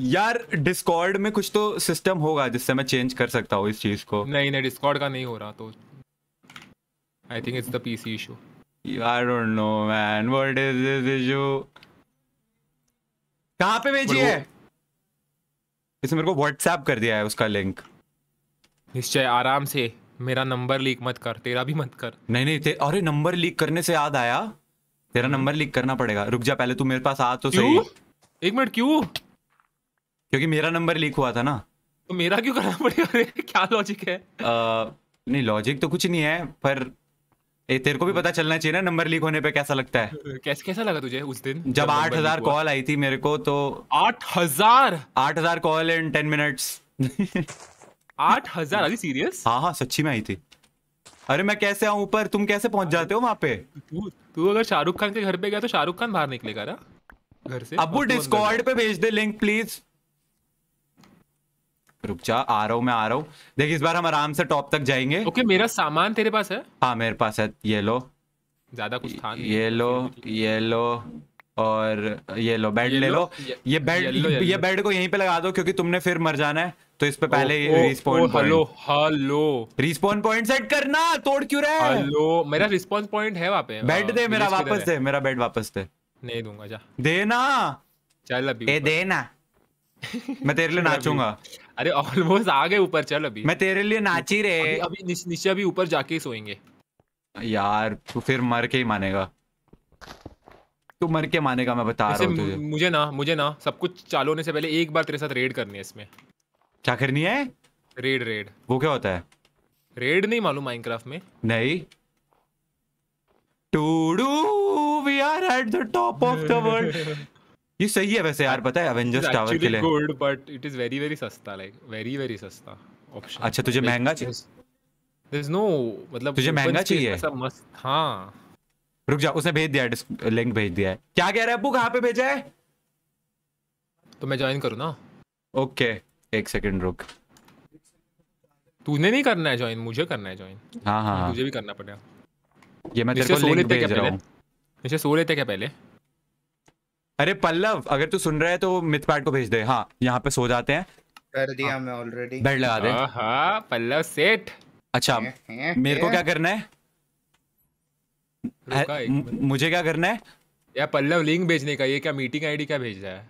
यार डिस्कॉर्ड में कुछ तो सिस्टम होगा जिससे मैं चेंज कर सकता हूँ इस चीज को नहीं नहीं डिस्कॉर्ड का नहीं हो रहा तो I think it's the PC issue I don't know man what is this issue कहाँ पे भेजी है इसने मेरे को व्हाट्सएप कर दिया है उसका लिंक निश्चय आराम से मेरा नंबर लीक मत कर तेरा भी मत कर नहीं नहीं अरे नंबर लीक करने से याद आया तेरा नंबर लीक करना पड़ेगा रुक जा पहले तू मेरे पास आ तो सही एक मिनट क्यों क्योंकि मेरा नंबर लीक हुआ था ना तो मेरा क्यों करना पड़ेगा क्या लॉजिक है आ, नहीं लॉजिक तो कुछ नहीं है पर ए, तेरे को भी पता चलना चाहिए ना नंबर लीक होने पे कैसा लगता है कैस, कैसा लगा तुझे उस दिन जब आठ हजार कॉल आई थी मेरे को तो आठ हजार आठ हजार कॉल इन टेन मिनट्स आठ हजार अभी सीरियस हाँ हाँ सच्ची में आई थी अरे मैं कैसे आऊँ ऊपर तुम कैसे पहुंच जाते हो वहाँ पे तू तू अगर शाहरुख खान के घर पे गया तो शाहरुख खान बाहर निकलेगा ना घर से अब डिस्कॉर्ड पे भेज दे लिंक प्लीज रुक जा आ रहा हूँ मैं आ रहा हूँ देख इस बार हम आराम से टॉप तक जाएंगे ओके okay, मेरा सामान तेरे पास है हाँ मेरे पास है ये लो ज्यादा कुछ था नहीं ये लो ये लो और ये लो बेड ले लो ये बेड ये बेड को यहीं पे लगा दो क्योंकि तुमने फिर मर जाना है तो इस पे पहले रिस्पॉन्स पॉइंट सेट करना तोड़ क्यों रहा है हेलो मेरा रिस्पॉन्स पॉइंट है वहां पे बेड दे हाँ, मेरा वापस दे मेरा बेड वापस दे नहीं दूंगा जा देना चल अभी ए देना (laughs) मैं तेरे लिए नाचूंगा अरे ऑलमोस्ट आ गए ऊपर चल अभी मैं तेरे लिए नाच ही रहे अभी, अभी निश, निशा भी ऊपर जाके सोएंगे यार तू फिर मर के ही मानेगा तू मर के मानेगा मैं बता रहा हूँ मुझे ना मुझे ना सब कुछ चालू होने से पहले एक बार तेरे साथ रेड करनी है इसमें क्या करनी है रेड रेड वो क्या होता है रेड नहीं मालूम माइनक्राफ्ट में नहीं टूडू we are at the top of the world ये सही है वैसे यार पता है एवेंजर्स टावर के लिए good but it is very very सस्ता लाइक वेरी वेरी सस्ता ऑप्शन अच्छा तुझे महंगा चाहिए देयर इज नो मतलब तुझे महंगा चाहिए ऐसा मस्त हां रुक जा उसने भेज दिया लिंक भेज दिया है क्या कह रहा है अबू कहां पे भेजा है तो मैं ज्वाइन करूं ना ओके एक सेकंड रुक तूने नहीं करना है ज्वाइन मुझे करना है ज्वाइन हां हां मुझे हाँ। भी करना पड़ेगा ये मैं तेरे को लिंक भेज रहा हूं नीचे सो लेते क्या पहले अरे पल्लव अगर तू सुन रहा है तो मिथ पैड को भेज दे हाँ यहाँ पे सो जाते हैं कर दिया हाँ। मैं ऑलरेडी बेड लगा दे पल्लव सेठ अच्छा मेरे को क्या करना है मुझे क्या करना है या पल्लव लिंक भेजने का ये क्या मीटिंग आईडी क्या भेज रहा है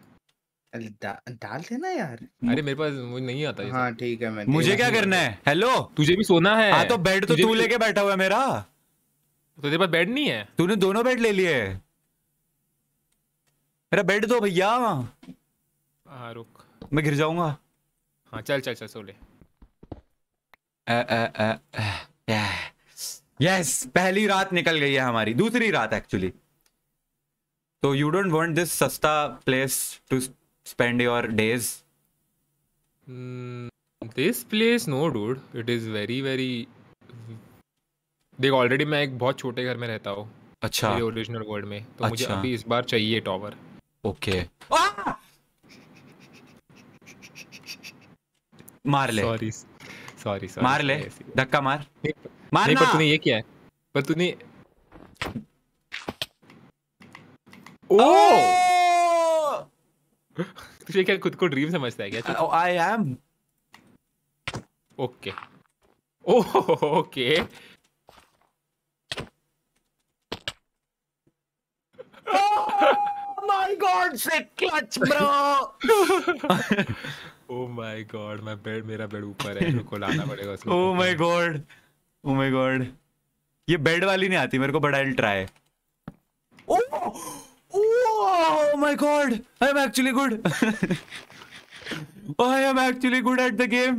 दा, डाल देना यार अरे मेरे पास मुझे नहीं आता हाँ ठीक है मैं मुझे क्या करना है हेलो तुझे भी सोना है हाँ तो बेड तो तू लेके बैठा हुआ है मेरा तो तेरे पास बेड नहीं है तूने दोनों बेड ले लिए मेरा बेड दो भैया हाँ रुक मैं गिर जाऊंगा हाँ चल चल चल सो ले यस पहली रात निकल गई है हमारी दूसरी रात एक्चुअली तो यू डोंट वांट दिस सस्ता place to spend your days this place no dude it is very very देख ऑलरेडी मैं एक बहुत छोटे घर में रहता हूँ अच्छा ओरिजिनल वर्ल्ड में तो अच्छा. मुझे अभी इस बार चाहिए टॉवर ओके मार ले सॉरी सॉरी सॉरी मार ले धक्का मार मार नहीं पर तूने ये किया है पर तूने ओ तुझे क्या खुद को ड्रीम समझता है क्या तू I am okay okay Oh! my god sit clutch bro (laughs) oh my god मैं बेड मेरा बेड ऊपर है रुको लाना पड़ेगा उसको oh my god oh my god ये बेड वाली नहीं आती मेरे को but I will try oh my god I am actually good I am actually good at the game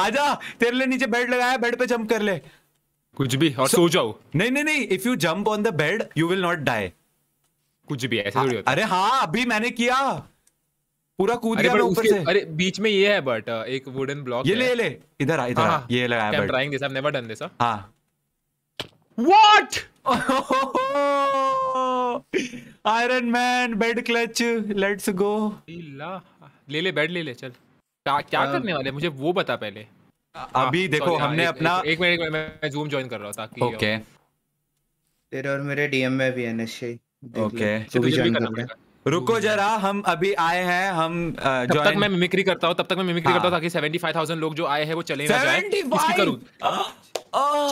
आजा तेरे लिए नीचे बेड लगाया बेड पे जंप कर ले कुछ भी और सो जाओ नहीं नहीं नहीं if you jump on the bed you will not die कुछ भी ऐसे थोड़ी हाँ, होता अरे हाँ अभी मैंने किया पूरा कूद गया ऊपर से अरे बीच में ये है बट एक वुडन ब्लॉक ये ले ले इधर आ इधर हाँ, आ, हाँ, ये लगाया but I am trying this I have never done this हां what iron man bed clutch let's go ले ले बेड ले ले चल क्या क्या करने वाले मुझे वो बता पहले अभी देखो हाँ, हमने अपना एक मिनट मैं जूम ज्वाइन कर रहा था ताकि ओके तेरे और मेरे डीएम में भी एनएसए ओके तो भी ज्वाइन कर रुको जरा हम अभी आए हैं हम जो तक मैं मिमिक्री करता हूँ तब तक मैं मिमिक्री करता हूँ हाँ। ताकि 75000 लोग जो आए हैं वो चले ना जाए किसकी करूँ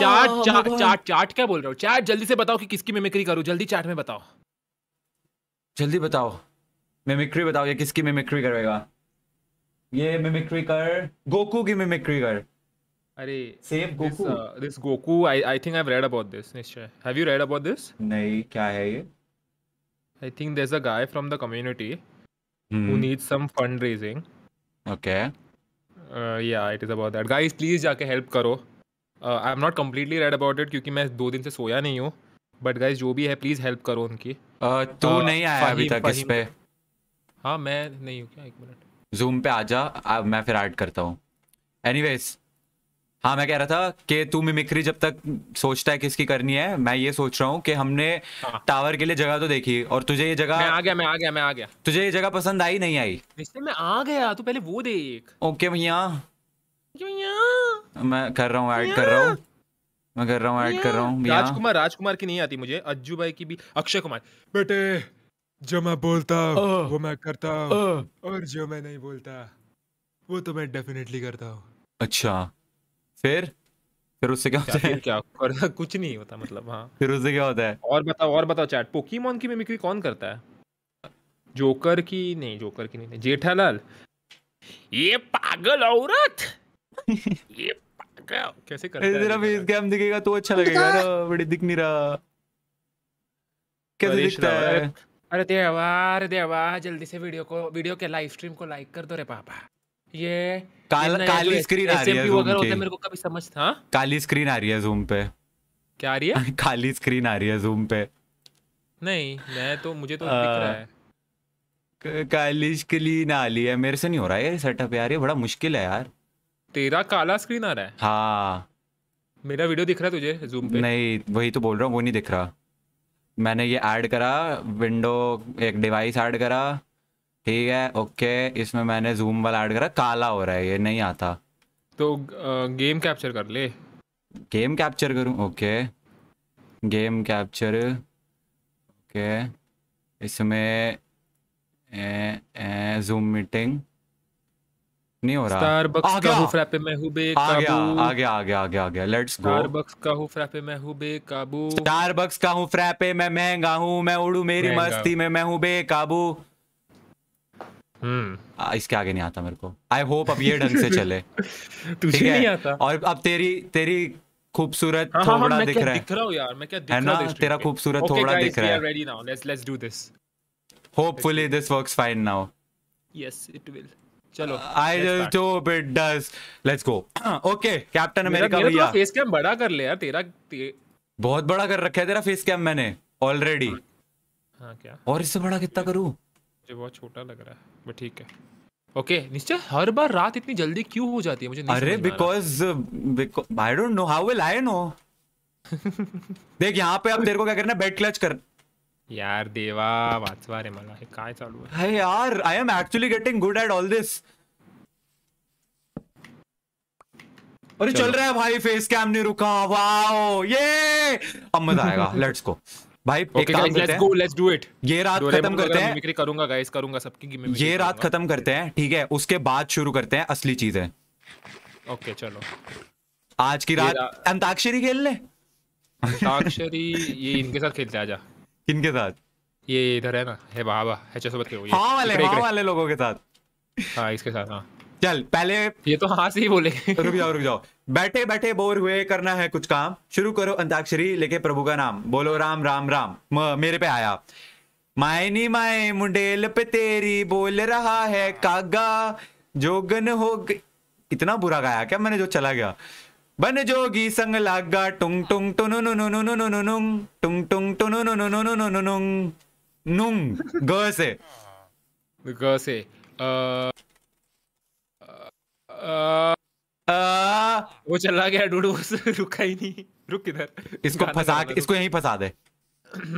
चैट चैट चैट चाट क्या बोल रहे हो चैट जल्दी से बताओ कि किसकी मिमिक्री करूँ जल्दी चैट में बताओ जल्दी बताओ मिमिक्री बताओ ये किसकी मिमिक्री करेगा ये मिमिक्री कर गोकू की मिमिक्री कर अरे same Goku this uh, Goku I I think I have read about this Nishchay have you read about this नहीं क्या है ये I think there is a guy from the community who needs some fund raising okay या it is about that guys please जाके help करो I am not completely read about it क्योंकि मैं दो दिन से सोया नहीं हूँ बट गाइज जो भी है प्लीज हेल्प करो उनकी uh, तू uh, नहीं आया अभी तक इस पे हाँ मैं नहीं हूँ क्या एक मिनट जूम पे आ जा मैं फिर ऐड करता हूँ एनीवेज हाँ मैं कह रहा था कि तू मिमिक्री जब तक सोचता है किसकी करनी है मैं ये सोच रहा हूँ कि हमने हाँ। टावर के लिए जगह तो देखी और तुझे ये जगह मैं आ गया मैं आ गया मैं आ गया तुझे ये जगह पसंद आई नहीं आई मैं आ गया तू पहले वो देख ओके भैया मैं कर रहा हूँ ऐड कर रहा हूँ मैं कर रहा हूँ ऐड कर रहा हूँ राजकुमार राजकुमार की नहीं आती मुझे अज्जू भाई की भी अक्षय कुमार बेटे जो मैं बोलता वो मैं करता हूँ और जो मैं नहीं बोलता वो तो मैं डेफिनेटली करता हूँ अच्छा फिर फिर उससे क्या होता है क्या (laughs) कुछ नहीं होता मतलब हाँ फिर उससे क्या होता है और बताओ और बताओ चैट पोकीमोन की मिमिक्री कौन करता है जोकर की नहीं जोकर की नहीं जेठालाल ये पागल औरत ये पागल कैसे करता है तेरा फेस दिखेगा तो अच्छा लगेगा ना बड़े दिख नहीं रहा कैसे दिखता है अरे देवा अरे देवा जल्दी से वीडियो को वीडियो के लाइव स्ट्रीम को लाइक कर दो रे पापा ये काल, काली स्क्रीन आ रही है जूम की मेरे को कभी समझ था हाँ? काली स्क्रीन आ रही है जूम पे क्या आ रही है (laughs) काली स्क्रीन आ रही है जूम पे नहीं मैं तो मुझे तो दिख रहा है काली स्क्रीन आ रही है मेरे से नहीं हो रहा है सेटअप यार ये बड़ा मुश्किल है यार तेरा काला स्क्रीन आ रहा है हाँ मेरा वीडियो दिख रहा है तुझे जूम पे नहीं वही तो बोल रहा हूँ वो नहीं दिख रहा मैंने ये ऐड करा विंडो एक डिवाइस ऐड करा ठीक है ओके इसमें मैंने जूम वाला ऐड करा काला हो रहा है ये नहीं आता तो गेम कैप्चर कर ले गेम कैप्चर करूं ओके गेम कैप्चर ओके इसमें जूम मीटिंग नहीं हो रहा स्टारबक्स का हूं फ्रैपे मैं हूं बेकाबू आ गया आ गया आ गया आ गया लेट्स गो स्टारबक्स का हूं फ्रैपे मैं हूं बेकाबू स्टारबक्स का हूं फ्रैपे मैं महंगा हूं मैं उड़ू मेरी मस्ती में मैं हूं बेकाबू हम्म इसके आगे नहीं आता मेरे को आई होप अब ये ढंग से (laughs) चले तुझे नहीं आता और अब तेरी तेरी खूबसूरत हाँ, थोबड़ा हाँ, दिख रहा है दिख रहा हूं यार मैं क्या दिख है ना तेरा खूबसूरत थोड़ा दिख रहा है ready now let's let's do this hopefully this works fine now yes it will चलो I will do it does let's go okay captain America भैया मेरा फेस कैम बड़ा कर ले यार तेरा बहुत बड़ा कर रखा है तेरा फेस कैम मैंने ऑलरेडी हां क्या और इससे बड़ा कितना करूं मुझे बहुत छोटा लग रहा है बट ठीक है ओके okay, निश्चय हर बार रात इतनी जल्दी क्यों हो जाती है मुझे नहीं अरे because I don't know how will I know देख यहाँ पे अब तेरे को क्या करना बेड क्लच कर यार देवा वाचवा रे मला हे काय चालू आहे अरे यार I am actually getting good at all this अरे चल रहा है भाई फेस कैम नहीं रुका वाओ ये अब मजा आएगा लेट्स (laughs) गो भाई एक काम करते हैं लेट्स do इट ये रात खत्म करते हैं मिमिक्री करूंगा गाइस करूंगा सबकी ये रात खत्म करते हैं ठीक है उसके बाद शुरू करते हैं असली चीज है ओके चलो आज की रात अंताक्षरी खेल ले अंताक्षरी ये इनके साथ खेलते आजा किनके साथ ये इधर है ना है बाबा है चसोबत के वो हाँ वाले हाँ वाले लोगों के साथ हां इसके साथ हां चल पहले ये तो हाँ से ही बोले रुक जाओ रुक जाओ बैठे बैठे बोर हुए करना है कुछ काम शुरू करो अंताक्षरी लेके प्रभु का नाम बोलो राम राम राम मेरे पे आया मायनी माए मुंडेल पे तेरी बोल रहा है कागा जोगन हो इतना बुरा गाया क्या मैंने जो चला गया बन जोगी संग लागा टुंग टुंग टुनु नु नु नु नु नु नु टुंग टुंग टुनु नु नु नु नु नु नु नुंग ग से ग से वो चला गया डूडू रुका ही नहीं रुक किधर इसको फंसा इसको यहीं फंसा दे (clears throat)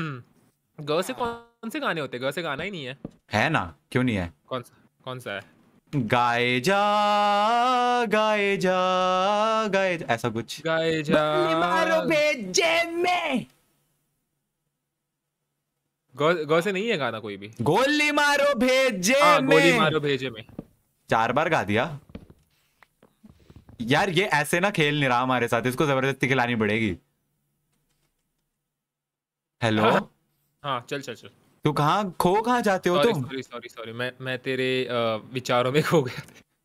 ग से कौन से गाने होते ग से गाना ही नहीं है है ना क्यों नहीं है कौन सा कौन सा है गाए जा गाए जा गाए जा ऐसा कुछ गाए जा मारो भेजे में गौ, गो से नहीं है गाना कोई भी गोली मारो भेजे आ, हाँ, में गोली मारो भेजे में चार बार गा दिया यार ये ऐसे ना खेल नहीं रहा हमारे साथ इसको जबरदस्ती खिलानी पड़ेगी हेलो हाँ, हाँ, चल चल चल तू कहा खो कहा जाते हो तुम सॉरी सॉरी सॉरी मैं मैं तेरे विचारों में खो गया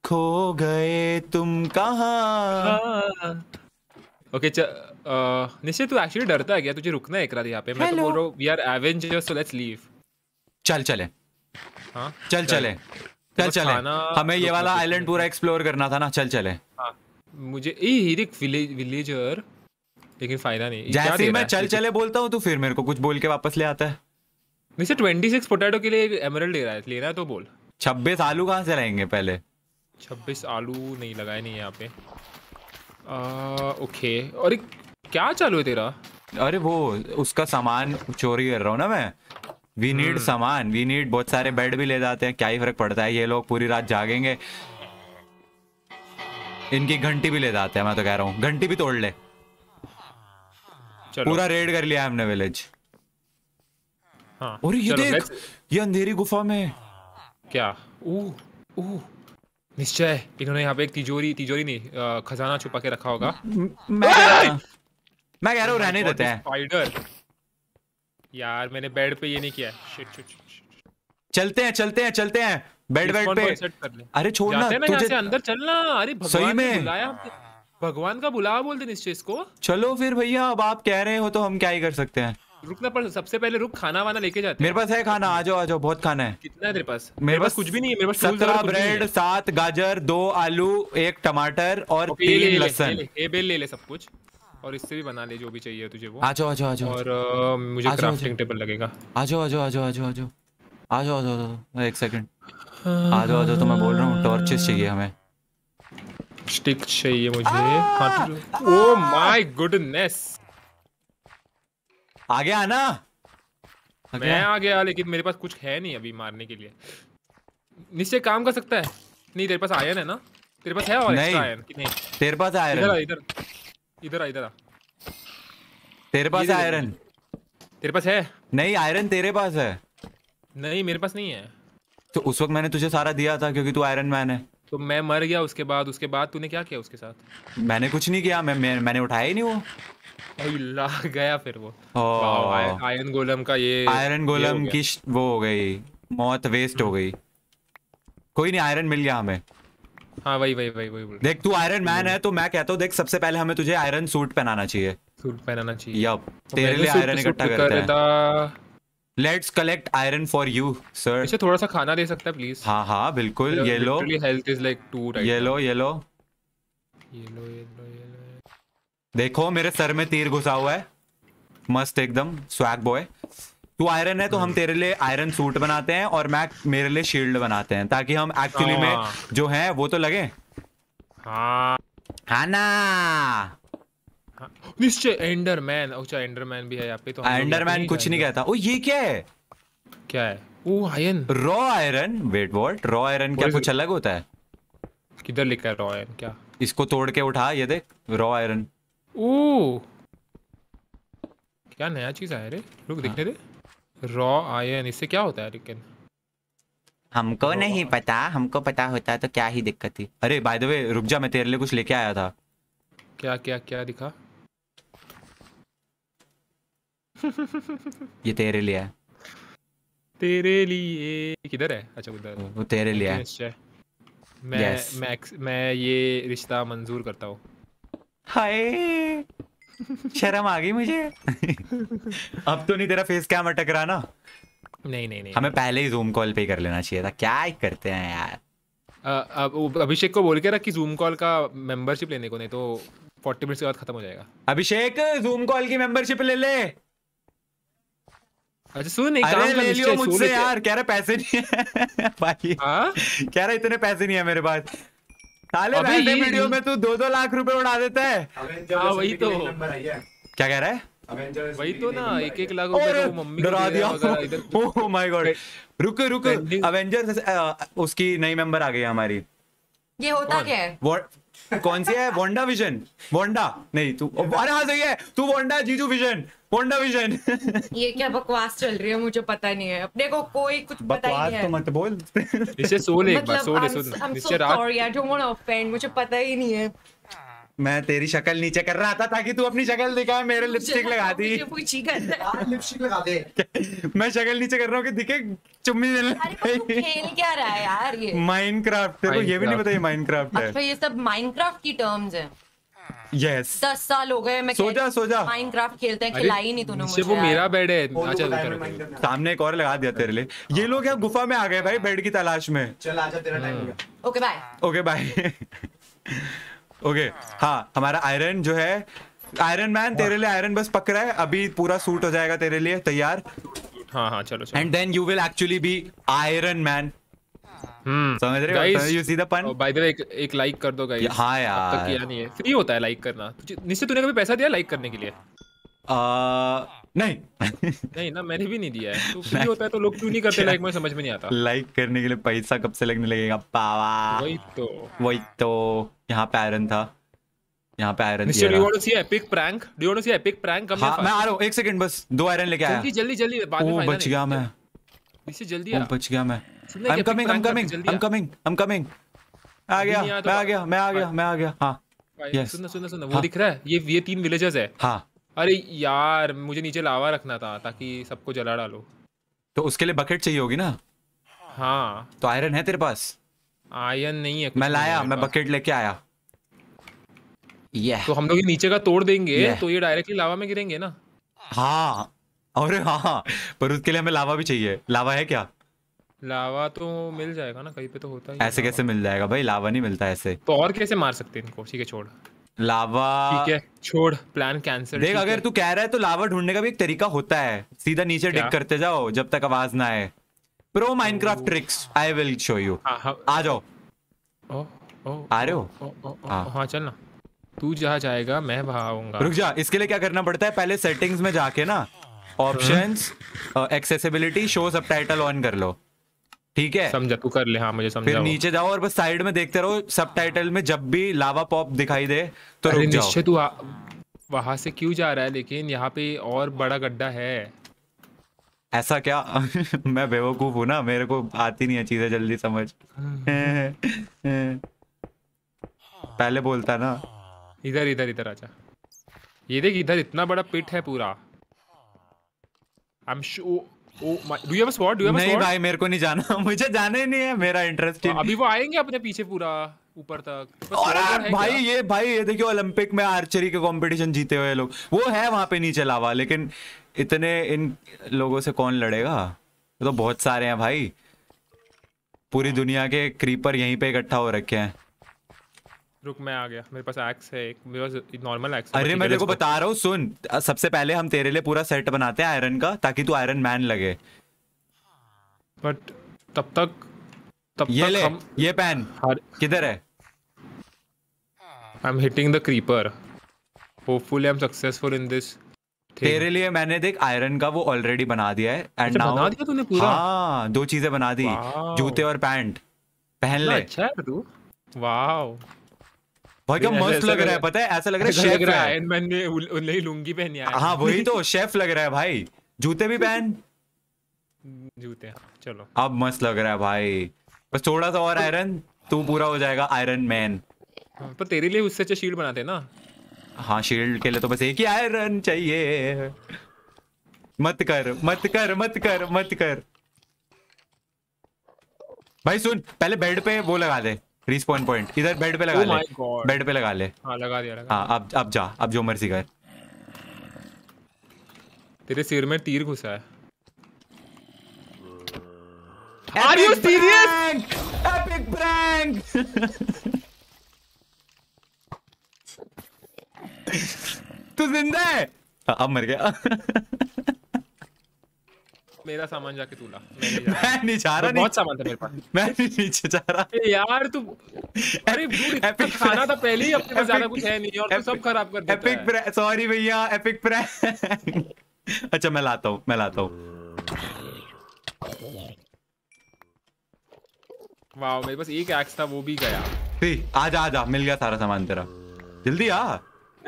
खो गए तुम कहाँ ओके हाँ। निश्चय तू एक्चुअली डरता है क्या तुझे रुकना है एक रात यहाँ पे मैं तो बोल रहा we are Avengers so let's leave चल चले हाँ चल चले चल चले तो हमें ये वाला आइलैंड पूरा एक्सप्लोर करना था ना चल चले हाँ मुझे ए हीरिक विलेज विलेजर लेकिन फायदा नहीं जैसे मैं चल तो- चले बोलता हूँ तो फिर मेरे को कुछ बोल के वापस ले आता है वैसे ट्वेंटी सिक्स पोटैटो के लिए एमरल दे रहा है लेना तो बोल छब्बीस आलू कहाँ से लाएंगे पहले छब्बीस आलू नहीं लगाए नहीं यहाँ पे ओके और एक क्या चालू है तेरा अरे वो उसका सामान चोरी कर रहा हूँ ना मैं वी नीड हम्म। सामान वी नीड बहुत सारे बेड भी ले जाते हैं क्या ही फर्क पड़ता है ये लोग पूरी रात जागेंगे इनकी घंटी भी ले जाते हैं मैं तो कह रहा हूँ घंटी भी तोड़ ले पूरा रेड कर लिया हमने विलेज हाँ, और ये देख ये अंधेरी गुफा में क्या निश्चय इन्होंने यहाँ पे एक तिजोरी तिजोरी नहीं खजाना छुपा के रखा होगा मैं मैं कह रहा हूँ रहने देते हैं स्पाइडर यार मैंने बेड पे ये नहीं किया चलते हैं चलते हैं चलते हैं बेड बेड पे अरे छोड़ना तुझे अंदर चलना अरे सही में भगवान का बुलावा बोल दे निश्चय चीज को चलो फिर भैया अब आप कह रहे हो तो हम क्या ही कर सकते हैं रुकना पड़ सबसे पहले रुक खाना वाना लेके जाते मेरे पास है खाना आ जाओ आ जाओ बहुत खाना है कितना है तेरे पास मेरे पास कुछ भी नहीं है मेरे पास सत्रह ब्रेड सात गाजर दो आलू एक टमाटर और तीन लहसन बेल ले ले सब कुछ और इससे भी बना ले जो भी चाहिए तुझे वो आ जाओ आ जाओ आ जाओ और मुझे क्राफ्टिंग टेबल लगेगा आ जाओ आ जाओ आ जाओ आ जाओ आ जाओ आ जाओ एक सेकंड आ जाओ आ जाओ तो मैं बोल रहा हूँ टॉर्चेस चाहिए हमें स्टिक चाहिए मुझे ओ माय गुडनेस आगे आना आगे मैं आ गया लेकिन मेरे पास कुछ है नहीं अभी मारने के लिए निश्चय काम कर सकता है नहीं तेरे पास आयरन है ना तेरे पास है और नहीं, आयरन कि नहीं तेरे पास आयरन इधर इधर इधर इधर आ तेरे पास आयरन तेरे पास है नहीं आयरन तेरे पास है नहीं मेरे पास नहीं है तो उस वक्त मैंने तुझे सारा दिया था क्योंकि तू आयरन मैन है तो मैं मर गया उसके बाद उसके बाद तूने क्या किया उसके साथ मैंने कुछ नहीं किया मैं, मैं मैंने उठाया ही नहीं वो अल्लाह गया फिर वो आयरन गोलम का ये आयरन गोलम की वो हो गई मौत वेस्ट हो गई कोई नहीं आयरन मिल गया हमें हाँ वही वही वही वही देख तू आयरन मैन है तो मैं कहता हूँ देख सबसे पहले हमें तुझे आयरन सूट पहनाना चाहिए सूट पहनाना चाहिए यप तो तेरे लिए आयरन इकट्ठा करते हैं let's collect iron for you sir इसे थोड़ा सा खाना दे सकता है प्लीज हाँ हाँ बिल्कुल yellow health is like to right yellow yellow yellow yellow देखो मेरे सर में तीर घुसा हुआ है मस्त एकदम स्वैग बॉय तू आयरन है तो हम हम्म। तेरे लिए आयरन सूट बनाते हैं और मैं मेरे लिए शील्ड बनाते हैं ताकि हम एक्चुअली में हाँ। जो है वो तो लगे हाँ हाना हाँ। निश्चय एंडरमैन अच्छा एंडरमैन भी है यहाँ पे तो एंडरमैन कुछ नहीं कहता ओ ये क्या है क्या है वो iron raw iron wait what raw iron क्या कुछ अलग होता है किधर लिखा है रॉ आयरन क्या इसको तोड़ के उठा ये देख रॉ आयरन ओ क्या नया चीज आया रे रुक हाँ। दिखने दे रॉ आयरन इससे क्या होता है लेकिन हमको नहीं पता हमको पता होता तो क्या ही दिक्कत थी अरे बाय द वे रुक जा मैं तेरे लिए कुछ लेके आया था क्या क्या क्या दिखा ये तेरे लिए है तेरे लिए किधर है अच्छा उधर वो तेरे लिए है मैं yes. मैं मैं ये रिश्ता मंजूर करता हूँ हाय शर्म आ गई मुझे अब तो नहीं तेरा फेस कैम अटक रहा ना नहीं नहीं नहीं हमें पहले ही जूम कॉल पे ही कर लेना चाहिए था क्या ही करते हैं यार अब अभिषेक को बोल के रख कि जूम कॉल का मेंबरशिप लेने को नहीं तो 40 मिनट के बाद खत्म हो जाएगा अभिषेक जूम कॉल की मेंबरशिप ले ले अच्छा सुन एक काम ले लियो मुझसे यार कह रहा पैसे नहीं है (laughs) भाई हां कह रहा इतने पैसे नहीं है मेरे पास साले पहले वीडियो में तू 2 2 लाख रुपए उड़ा देता है हां वही तो क्या कह रहा है वही तो ना एक एक लाख रुपए तो मम्मी डरा दिया ओह माय गॉड रुक रुक अवेंजर्स उसकी नई मेंबर आ गई हमारी ये होता क्या है कौन सी है वोंडा विजन वोंडा नहीं तू अरे हाँ सही है तू वोंडा जीजू विजन वोंडा विजन ये क्या बकवास चल रही है मुझे पता नहीं है अपने को कोई कुछ पता ही नहीं है तो मत बोल इसे सो ले एक बार सो ले सो ले इसे रात sorry I don't want to offend मुझे पता ही नहीं है मैं तेरी शक्ल नीचे कर रहा था ताकि तू अपनी शक्ल दिखाए मेरे लिपस्टिक लगा दी लिपस्टिक हाँ, लगा दे (laughs) मैं शक्ल नीचे कर रहा हूँ कि दिखे चुम्मी खेल क्या रहा है यार ये माइनक्राफ्ट तेरे को ये भी नहीं बताइए ये माइनक्राफ्ट है अच्छा, ये सब माइनक्राफ्ट की टर्म्स है यस yes. दस साल हो गए मैं सोजा सोजा माइनक्राफ्ट खेलते हैं खिलाई नहीं तूने मुझे वो मेरा बेड है अच्छा तो सामने एक और लगा दिया तेरे लिए ये हाँ। लोग यहाँ गुफा में आ गए भाई बेड हाँ। की तलाश में चल आजा तेरा time okay bye okay bye (laughs) okay हाँ हमारा आयरन जो है आयरन मैन हाँ। तेरे लिए आयरन बस पक रहा है अभी पूरा सूट हो जाएगा तेरे लिए तैयार हाँ हाँ चलो and then you will actually be iron man समझ रहे हो you see the pun by the way एक लाइक कर दो गाइस हां यार तक किया नहीं है फ्री होता है लाइक करना निश्चित तूने कभी पैसा दिया लाइक करने के लिए नहीं नहीं ना मैंने भी नहीं दिया है तो फ्री होता है तो लोग क्यों नहीं करते लाइक मुझे समझ में नहीं आता लाइक करने के लिए पैसा कब से लगने लगेगा पावा वही तो वही तो यहाँ पे आयरन था यहाँ पे iron mister do want to see epic prank do want to see epic prank come मैं आ रहा सेकंड बस दो आयरन लेके आया जल्दी जल्दी बाद में बच गया मैं इससे जल्दी आ बच गया मैं I am coming I am coming I am coming I am coming आ गया मैं आ गया मैं आ गया मैं आ गया हां यस सुनना सुनना सुनना वो हाँ। दिख रहा है ये ये तीन विलेजेस है हां अरे यार मुझे नीचे लावा रखना था ताकि सबको जला डालो तो उसके लिए बकेट चाहिए होगी ना हाँ तो आयरन है तेरे पास आयरन नहीं है मैं लाया मैं बकेट लेके आया yeah. तो हम लोग नीचे का तोड़ देंगे yeah. तो ये डायरेक्टली लावा में गिरेंगे ना हाँ अरे हाँ, हाँ पर उसके लिए हमें लावा भी चाहिए लावा है क्या लावा तो मिल जाएगा ना कहीं पे तो होता है ऐसे कैसे मिल जाएगा भाई लावा नहीं मिलता ऐसे तो और कैसे मार सकते हैं इनको ठीक है छोड़ लावा ठीक है छोड़ प्लान कैंसिल देख अगर तू कह रहा है तो लावा ढूंढने का भी एक तरीका होता है सीधा नीचे डिक करते जाओ जब तक आवाज ना आए pro Minecraft tricks I will show you आ जाओ ओ, ओ, आ रहे हो हाँ।, हाँ चल ना तू जहाँ जाएगा मैं वहां आऊंगा रुक जा इसके लिए क्या करना पड़ता है पहले सेटिंग्स में जाके ना options accessibility show subtitle on कर लो ठीक है समझा तू कर ले हाँ मुझे समझा फिर नीचे जाओ और बस साइड में देखते रहो सब टाइटल में जब भी लावा पॉप दिखाई दे तो रुक जाओ तू वहां से क्यों जा रहा है लेकिन यहाँ पे और बड़ा गड्ढा है ऐसा क्या (laughs) मैं बेवकूफ हूँ ना मेरे को आती नहीं है चीजें जल्दी समझ (laughs) पहले बोलता ना इधर इधर इधर आजा ये देख इधर इतना बड़ा पिट है पूरा I am sure do you have sword do you have sword नहीं भाई मेरे को नहीं जाना (laughs) मुझे जाना ही नहीं है मेरा इंटरेस्ट ही हाँ, अभी वो आएंगे अपने पीछे पूरा ऊपर तक और भाई ये भाई ये देखियो ओलंपिक में आर्चरी के कंपटीशन जीते हुए लोग वो है वहां पे नीचे लावा लेकिन इतने इन लोगों से कौन लड़ेगा तो बहुत सारे हैं भाई पूरी दुनिया के क्रीपर यहीं पे इकट्ठा हो रखे हैं रुक मैं आ गया मेरे पास एक्स है एक मेरे पास नॉर्मल एक्स अरे मैं तेरे को बता रहा हूँ सुन सबसे पहले हम तेरे लिए पूरा सेट बनाते हैं आयरन का ताकि तू आयरन मैन लगे बट तब तक तब ये तक ले, हम ये पैन किधर है I am hitting the creeper hopefully I am successful in this तेरे लिए मैंने देख आयरन का वो ऑलरेडी बना दिया है एंड नाउ अच्छा, बना दिया तूने पूरा हां दो चीजें बना दी जूते और पैंट पहन ले अच्छा है तू वाओ भाई का मस्त लग रहा है पता है ऐसा लग रहा है शेफ लग रहा है एंड मैन ने उल्ले लुंगी पहनी है हां वही तो शेफ लग रहा है भाई जूते भी पहन जूते हाँ, चलो अब मस्त लग रहा है भाई बस थोड़ा सा और आयरन तो- तू पूरा हो जाएगा आयरन मैन हाँ, पर तेरे लिए उससे अच्छा शील्ड बनाते ना हाँ शील्ड के लिए तो बस एक ही आयरन चाहिए मत कर मत कर मत कर मत कर भाई सुन पहले बेड पे वो लगा दे रिस्पॉन पॉइंट इधर बेड पे लगा oh ले बेड पे लगा ले हाँ लगा दिया लगा हाँ अब अब जा अब जो मर्जी कर तेरे सिर में तीर घुसा है are you serious epic prank! (laughs) तू जिंदा है हाँ, अब मर गया (laughs) मेरा सामान जाके तू ला (laughs) मैं नहीं जा रहा तो बहुत सामान था मेरे पास (laughs) मैं नीचे जा रहा यार तू अरे खाना था पहले ही अपने पास ज्यादा कुछ है नहीं और तू सब खराब कर देता एपिक सॉरी भैया एपिक प्रे (laughs) अच्छा मैं लाता हूँ मैं लाता हूँ वाह मेरे पास एक एक्स था वो भी गया आ जा आ जा मिल गया सारा सामान तेरा जल्दी आ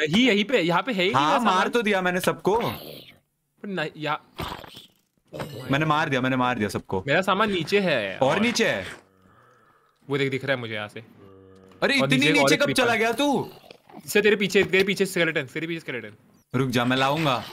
यही यही पे यहाँ पे है ही हाँ मार तो दिया मैंने सबको नहीं यहाँ मैंने मार दिया मैंने मार दिया सबको मेरा सामान नीचे है और, और नीचे है वो देख दिख रहा है मुझे यहाँ से अरे इतनी नीचे कब चला गया तू इससे तेरे पीछे तेरे पीछे स्केलेटन तेरे पीछे स्केलेटन रुक जा मैं लाऊंगा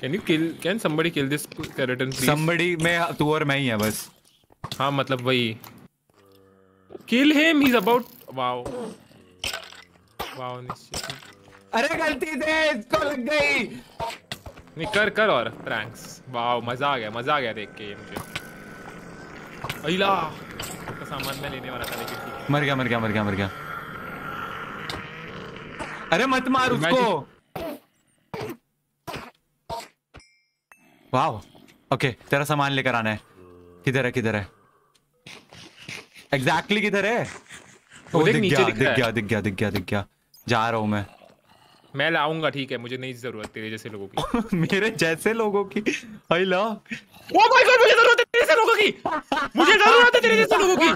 Can you kill? Can somebody kill this skeleton, please? Somebody, मैं तू और मैं ही है बस. हाँ मतलब वही kill him is about wow wow निश्चित अरे गलती से इसको लग गई नहीं कर कर और प्रैंक्स वाओ मजा आ गया मजा आ गया देख के ये मुझे अहिला तो सामान में लेने वाला था लेकिन मर गया मर गया मर गया मर गया अरे मत मार उसको वाओ ओके तेरा सामान लेकर आना है किधर है किधर है एग्जैक्टली किधर है तो दिख गया दिख गया दिख गया दिख गया दिख गया जा रहा हूँ मैं मैं लाऊंगा ठीक है मुझे नहीं जरूरत तेरे जैसे लोगों की (laughs) मेरे जैसे लोगों की I love oh my god मुझे जरूरत है तेरे जैसे लोगों की मुझे जरूरत है तेरे जैसे लोगों की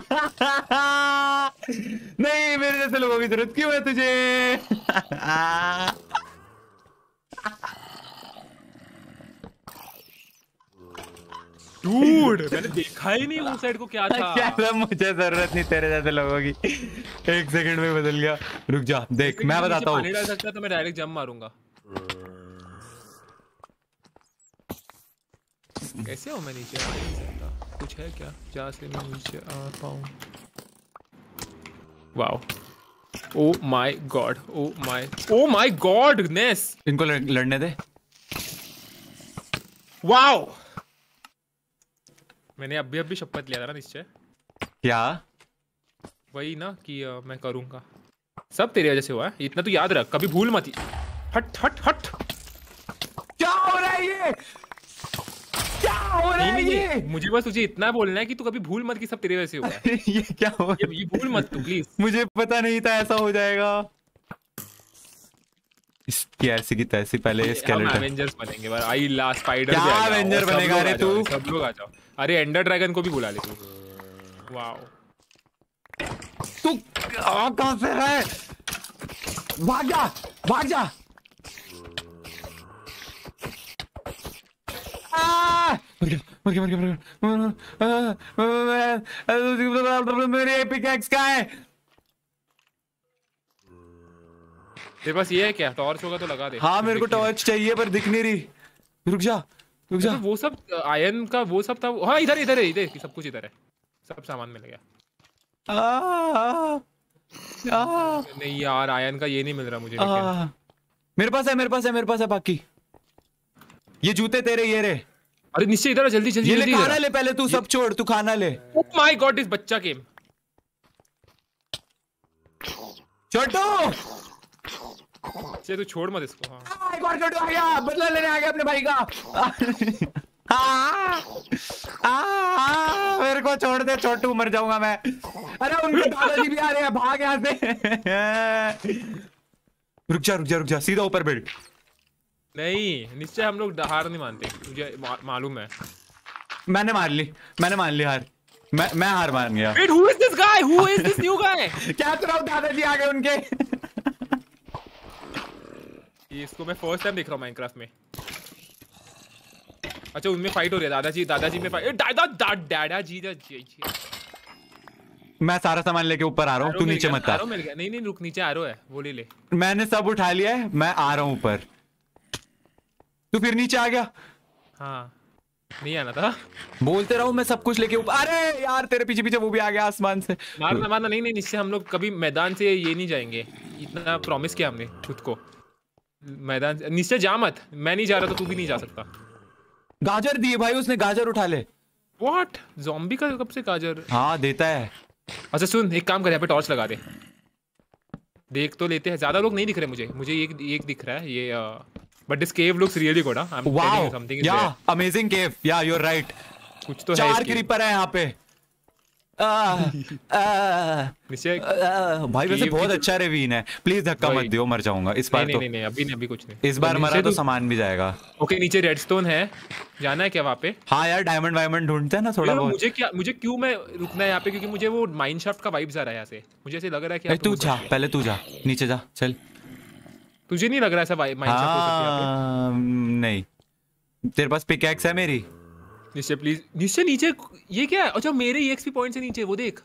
(laughs) नहीं मेरे जैसे लोगों की जरूरत क्यों है तुझे (laughs) (laughs) देखा ही नहीं उस साइड को क्या था क्या मुझे जरूरत नहीं तेरे जैसे लोगों की एक सेकंड में बदल गया रुक जा देख मैं बताता हूँ तो मैं डायरेक्ट जम मारूंगा कैसे हो मैं नीचे कुछ है क्या जहाँ से मैं नीचे आ पाऊँ wow oh my god oh my oh my goodness इनको लड़ने दे वाओ मैंने अभी अभी शपथ लिया था ना निश्चय क्या वही ना कि आ, मैं करूंगा सब तेरी वजह से हुआ है इतना तो याद रख कभी भूल मत हट हट हट क्या हो रहा है ये क्या हो रहा है ये मुझे बस तुझे इतना बोलना है कि तू कभी भूल मत कि सब तेरी वजह से हुआ है (laughs) ये क्या हो ये, ये भूल मत तू प्लीज (laughs) मुझे पता नहीं था ऐसा हो जाएगा इसकी ऐसी की तैसी पहले स्केलेटन एवेंजर्स बनेंगे भाई आई लास्ट स्पाइडर क्या एवेंजर बनेगा रे तू सब लोग आ जाओ अरे एंडर ड्रैगन को भी बुला ले तू तू कहां से है भाग जा भाग जा मेरे पास ये है क्या टॉर्च होगा तो लगा दे हाँ मेरे को टॉर्च चाहिए पर दिख नहीं रही रुक जा रुक जा वो सब आयन का वो सब था हाँ इधर इधर है इधर सब कुछ इधर है सब सामान मिल गया आ, नहीं यार आयन का ये नहीं मिल रहा मुझे मेरे पास है मेरे पास है मेरे पास है बाकी ये जूते तेरे ये रे अरे नीचे इधर जल्दी जल्दी ये ले खाना ले पहले तू सब छोड़ तू खाना ले माय oh गॉड इस बच्चा गेम छोटू चल तू छोड़ मत इसको हां हाँ, एक और कट आ गया बदला लेने आ गया अपने भाई का (laughs) आ, मेरे को छोड़ दे छोटू मर जाऊंगा मैं अरे उनके दादाजी भी आ रहे हैं भाग यहां से रुक जा रुक जा रुक जा सीधा ऊपर बैठ नहीं निश्चय हम लोग हार नहीं मानते मुझे मालूम है मैंने मार ली मैंने मान ली हार मैं मैं हार मान गया Wait, who is this guy? Who is this new guy? (laughs) क्या तो दादाजी आ गए उनके इसको मैं फर्स्ट टाइम देख रहा हूँ माइनक्राफ्ट में अच्छा उनमें फाइट हो रही है दादाजी दादाजी में फाइट दादा दा, दादाजी मैं सारा सामान लेके ऊपर आ रहा हूँ तू नीचे मत आ नहीं नहीं रुक नीचे आ रहा है वो ले ले मैंने सब उठा लिया है मैं आ रहा हूँ ऊपर तू फिर नीचे आ गया हाँ नहीं आना था बोलते रहो मैं सब कुछ लेके ऊपर अरे यार तेरे पीछे पीछे वो भी आ गया आसमान से मारना मारना नहीं नहीं इससे हम लोग कभी मैदान से ये नहीं जाएंगे इतना प्रॉमिस किया हमने खुद को मैदान नीचे जा मत मैं नहीं जा रहा तो तू भी नहीं जा सकता गाजर दिए भाई उसने गाजर उठा ले व्हाट जॉम्बी का कब से गाजर हाँ देता है अच्छा सुन एक काम कर यहाँ पे टॉर्च लगा दे देख तो लेते हैं ज्यादा लोग नहीं दिख रहे मुझे मुझे एक एक दिख रहा है ये but this cave looks really good I am telling something yeah amazing cave yeah you are right कुछ तो चार है चार क्रीपर है यहाँ पे भाई वैसे बहुत तो- अच्छा रेवीन है प्लीज धक्का मत दियो मर जाऊंगा इस बार तो नहीं, नहीं, अभी नहीं अभी कुछ नहीं इस बार मरा तो सामान भी जाएगा ओके नीचे रेडस्टोन है जाना है क्या वहाँ पे हाँ यार डायमंड वायमंड ढूंढते हैं ना थोड़ा बहुत मुझे क्या मुझे क्यों मैं रुकना है यहाँ पे क्योंकि मुझे वो माइनशाफ्ट का वाइब्स आ रहा है यहाँ से मुझे ऐसे लग रहा है कि तू जा पहले तू जा नीचे जा चल तुझे नहीं लग रहा ऐसा माइनशाफ्ट हाँ, नहीं तेरे पास पिकैक्स है मेरी निश्चय प्लीज निश्चय नीचे ये क्या है अच्छा मेरे ईएक्सपी e पॉइंट से नीचे वो देख